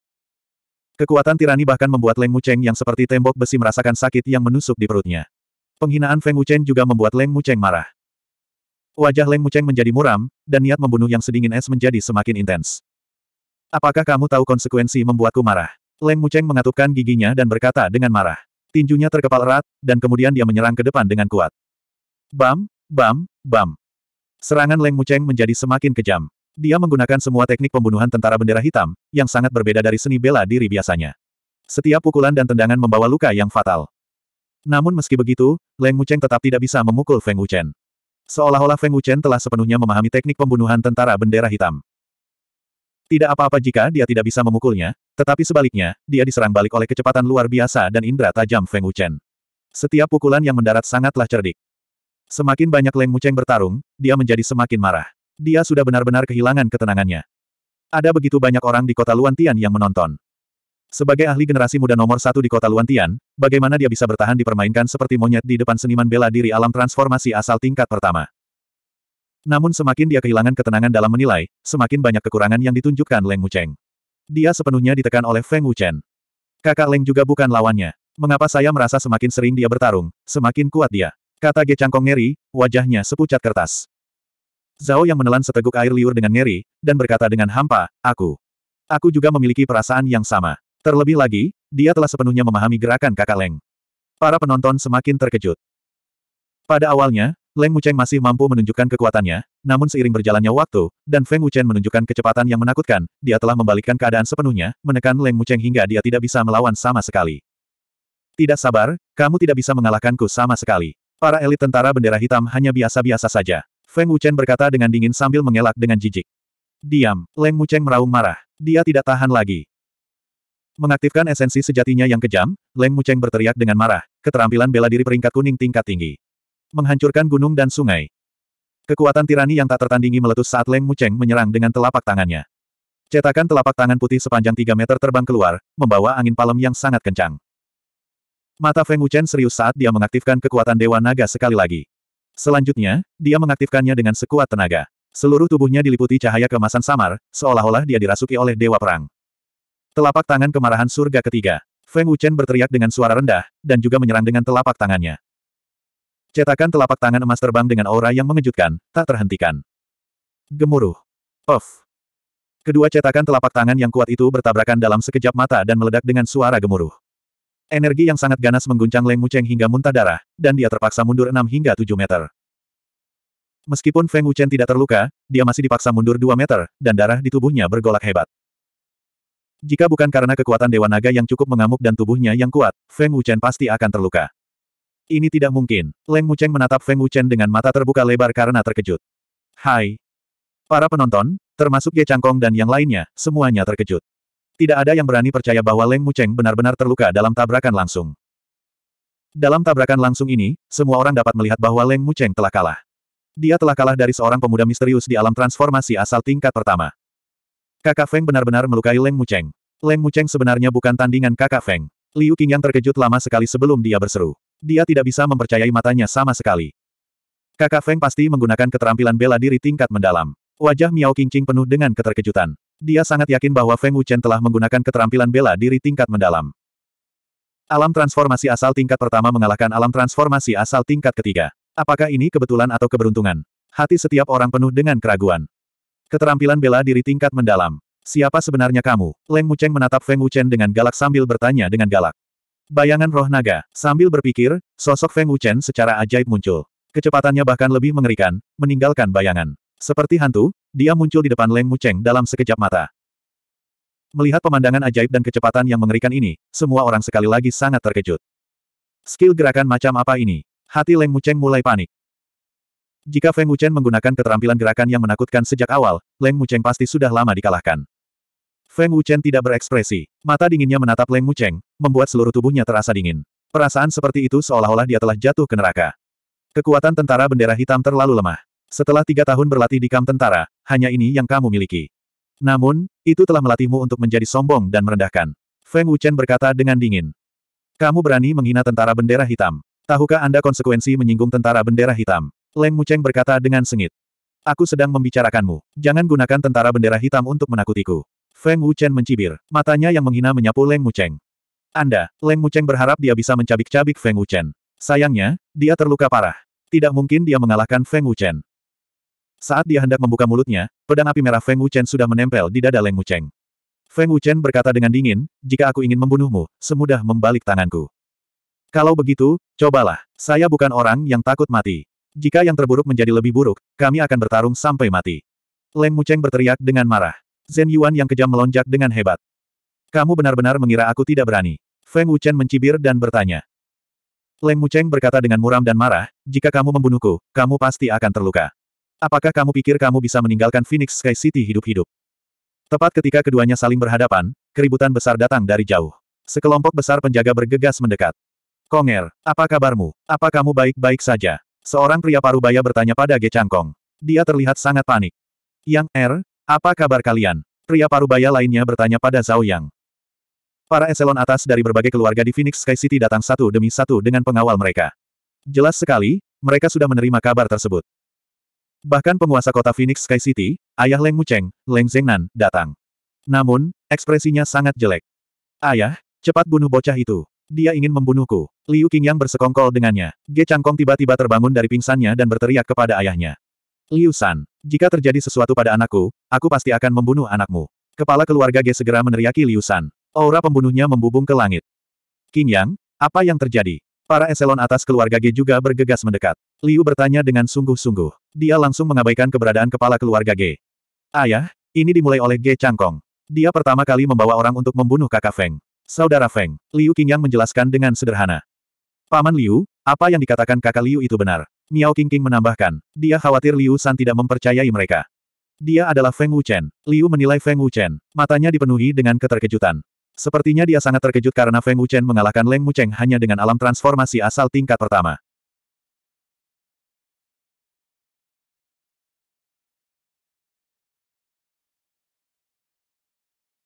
Kekuatan tirani bahkan membuat Leng Mucheng yang seperti tembok besi merasakan sakit yang menusuk di perutnya. Penghinaan Feng Wuchen juga membuat Leng Mucheng marah. Wajah Leng Mucheng menjadi muram, dan niat membunuh yang sedingin es menjadi semakin intens. Apakah kamu tahu konsekuensi membuatku marah? Leng Mucheng mengatupkan giginya dan berkata dengan marah. Tinjunya terkepal erat, dan kemudian dia menyerang ke depan dengan kuat. Bam, Bam, bam. Serangan Leng Muceng menjadi semakin kejam. Dia menggunakan semua teknik pembunuhan tentara bendera hitam, yang sangat berbeda dari seni bela diri biasanya. Setiap pukulan dan tendangan membawa luka yang fatal. Namun meski begitu, Leng Muceng tetap tidak bisa memukul Feng Wuchen. Seolah-olah Feng Wuchen telah sepenuhnya memahami teknik pembunuhan tentara bendera hitam. Tidak apa-apa jika dia tidak bisa memukulnya, tetapi sebaliknya, dia diserang balik oleh kecepatan luar biasa dan indera tajam Feng Wuchen. Setiap pukulan yang mendarat sangatlah cerdik. Semakin banyak Leng Muceng bertarung, dia menjadi semakin marah. Dia sudah benar-benar kehilangan ketenangannya. Ada begitu banyak orang di kota Luantian yang menonton. Sebagai ahli generasi muda nomor satu di kota Luantian, bagaimana dia bisa bertahan dipermainkan seperti monyet di depan seniman bela diri alam transformasi asal tingkat pertama. Namun semakin dia kehilangan ketenangan dalam menilai, semakin banyak kekurangan yang ditunjukkan Leng Mucheng. Dia sepenuhnya ditekan oleh Feng Wuchen. Kakak Leng juga bukan lawannya. Mengapa saya merasa semakin sering dia bertarung, semakin kuat dia. Kata Ge Cangkong ngeri, wajahnya sepucat kertas. Zhao yang menelan seteguk air liur dengan ngeri, dan berkata dengan hampa, aku. Aku juga memiliki perasaan yang sama. Terlebih lagi, dia telah sepenuhnya memahami gerakan kakak Leng. Para penonton semakin terkejut. Pada awalnya, Leng Wucheng masih mampu menunjukkan kekuatannya, namun seiring berjalannya waktu, dan Feng Wuchen menunjukkan kecepatan yang menakutkan, dia telah membalikkan keadaan sepenuhnya, menekan Leng Wucheng hingga dia tidak bisa melawan sama sekali. Tidak sabar, kamu tidak bisa mengalahkanku sama sekali. Para elit tentara bendera hitam hanya biasa-biasa saja. Feng Wuchen berkata dengan dingin sambil mengelak dengan jijik. Diam, Leng Wucheng meraung marah. Dia tidak tahan lagi. Mengaktifkan esensi sejatinya yang kejam, Leng Wucheng berteriak dengan marah, keterampilan bela diri peringkat kuning tingkat tinggi. Menghancurkan gunung dan sungai. Kekuatan tirani yang tak tertandingi meletus saat Leng Wucheng menyerang dengan telapak tangannya. Cetakan telapak tangan putih sepanjang 3 meter terbang keluar, membawa angin palem yang sangat kencang. Mata Feng Wuchen serius saat dia mengaktifkan kekuatan Dewa Naga sekali lagi. Selanjutnya, dia mengaktifkannya dengan sekuat tenaga. Seluruh tubuhnya diliputi cahaya kemasan samar, seolah-olah dia dirasuki oleh Dewa Perang. Telapak tangan kemarahan surga ketiga. Feng Wuchen berteriak dengan suara rendah, dan juga menyerang dengan telapak tangannya. Cetakan telapak tangan emas terbang dengan aura yang mengejutkan, tak terhentikan. Gemuruh. Of. Kedua cetakan telapak tangan yang kuat itu bertabrakan dalam sekejap mata dan meledak dengan suara gemuruh. Energi yang sangat ganas mengguncang Leng Mucheng hingga muntah darah, dan dia terpaksa mundur 6 hingga 7 meter. Meskipun Feng Wuchen tidak terluka, dia masih dipaksa mundur 2 meter, dan darah di tubuhnya bergolak hebat. Jika bukan karena kekuatan Dewa Naga yang cukup mengamuk dan tubuhnya yang kuat, Feng Wuchen pasti akan terluka. Ini tidak mungkin. Leng Mucheng menatap Feng Wuchen dengan mata terbuka lebar karena terkejut. Hai. Para penonton, termasuk Ye Changkong dan yang lainnya, semuanya terkejut. Tidak ada yang berani percaya bahwa Leng Mucheng benar-benar terluka dalam tabrakan langsung. Dalam tabrakan langsung ini, semua orang dapat melihat bahwa Leng Mucheng telah kalah. Dia telah kalah dari seorang pemuda misterius di alam transformasi asal tingkat pertama. Kakak Feng benar-benar melukai Leng Mucheng. Leng Mucheng sebenarnya bukan tandingan kakak Feng. Liu yang terkejut lama sekali sebelum dia berseru. Dia tidak bisa mempercayai matanya sama sekali. Kakak Feng pasti menggunakan keterampilan bela diri tingkat mendalam. Wajah Miao Qingqing penuh dengan keterkejutan. Dia sangat yakin bahwa Feng Wuchen telah menggunakan keterampilan bela diri tingkat mendalam. Alam transformasi asal tingkat pertama mengalahkan alam transformasi asal tingkat ketiga. Apakah ini kebetulan atau keberuntungan? Hati setiap orang penuh dengan keraguan. Keterampilan bela diri tingkat mendalam. Siapa sebenarnya kamu? Leng Mucheng menatap Feng Wuchen dengan galak sambil bertanya dengan galak. Bayangan roh naga, sambil berpikir, sosok Feng Wuchen secara ajaib muncul. Kecepatannya bahkan lebih mengerikan, meninggalkan bayangan. Seperti hantu, dia muncul di depan Leng Muceng dalam sekejap mata. Melihat pemandangan ajaib dan kecepatan yang mengerikan ini, semua orang sekali lagi sangat terkejut. Skill gerakan macam apa ini? Hati Leng Muceng mulai panik. Jika Feng Wuchen menggunakan keterampilan gerakan yang menakutkan sejak awal, Leng Muceng pasti sudah lama dikalahkan. Feng Wuchen tidak berekspresi. Mata dinginnya menatap Leng Muceng, membuat seluruh tubuhnya terasa dingin. Perasaan seperti itu seolah-olah dia telah jatuh ke neraka. Kekuatan tentara bendera hitam terlalu lemah. Setelah tiga tahun berlatih di kam tentara, hanya ini yang kamu miliki. Namun, itu telah melatihmu untuk menjadi sombong dan merendahkan. Feng Wuchen berkata dengan dingin. Kamu berani menghina tentara bendera hitam. Tahukah Anda konsekuensi menyinggung tentara bendera hitam? Leng Mucheng berkata dengan sengit. Aku sedang membicarakanmu. Jangan gunakan tentara bendera hitam untuk menakutiku. Feng Wuchen mencibir. Matanya yang menghina menyapu Leng Mucheng. Anda, Leng Mucheng berharap dia bisa mencabik-cabik Feng Wuchen. Sayangnya, dia terluka parah. Tidak mungkin dia mengalahkan Feng Wuchen. Saat dia hendak membuka mulutnya, pedang api merah Feng Wuchen sudah menempel di dada Leng Wucheng. Feng Wuchen berkata dengan dingin, jika aku ingin membunuhmu, semudah membalik tanganku. Kalau begitu, cobalah. Saya bukan orang yang takut mati. Jika yang terburuk menjadi lebih buruk, kami akan bertarung sampai mati. Leng Wucheng berteriak dengan marah. Zen Yuan yang kejam melonjak dengan hebat. Kamu benar-benar mengira aku tidak berani. Feng Wuchen mencibir dan bertanya. Leng Wucheng berkata dengan muram dan marah, jika kamu membunuhku, kamu pasti akan terluka. Apakah kamu pikir kamu bisa meninggalkan Phoenix Sky City hidup-hidup? Tepat ketika keduanya saling berhadapan, keributan besar datang dari jauh. Sekelompok besar penjaga bergegas mendekat. Konger, apa kabarmu? Apa kamu baik-baik saja? Seorang pria parubaya bertanya pada Ge Changkong. Dia terlihat sangat panik. Yang Er, apa kabar kalian? Pria parubaya lainnya bertanya pada Zhao Yang. Para eselon atas dari berbagai keluarga di Phoenix Sky City datang satu demi satu dengan pengawal mereka. Jelas sekali, mereka sudah menerima kabar tersebut. Bahkan penguasa kota Phoenix Sky City, ayah Leng Mucheng, Leng Zengnan, datang. Namun, ekspresinya sangat jelek. Ayah, cepat bunuh bocah itu. Dia ingin membunuhku. Liu Qingyang bersekongkol dengannya. Ge Changkong tiba-tiba terbangun dari pingsannya dan berteriak kepada ayahnya. Liu San, jika terjadi sesuatu pada anakku, aku pasti akan membunuh anakmu. Kepala keluarga Ge segera meneriaki Liu San. Aura pembunuhnya membubung ke langit. Qingyang, apa yang terjadi? Para eselon atas keluarga G juga bergegas mendekat. Liu bertanya dengan sungguh-sungguh. Dia langsung mengabaikan keberadaan kepala keluarga G. Ayah, ini dimulai oleh G Changkong. Dia pertama kali membawa orang untuk membunuh kakak Feng. Saudara Feng, Liu Qingyang menjelaskan dengan sederhana. Paman Liu, apa yang dikatakan kakak Liu itu benar. Miao Qingqing menambahkan, dia khawatir Liu San tidak mempercayai mereka. Dia adalah Feng Wuchen. Liu menilai Feng Wuchen. Matanya dipenuhi dengan keterkejutan. Sepertinya dia sangat terkejut karena Feng Wuchen mengalahkan Leng Mucheng hanya dengan alam transformasi asal tingkat pertama.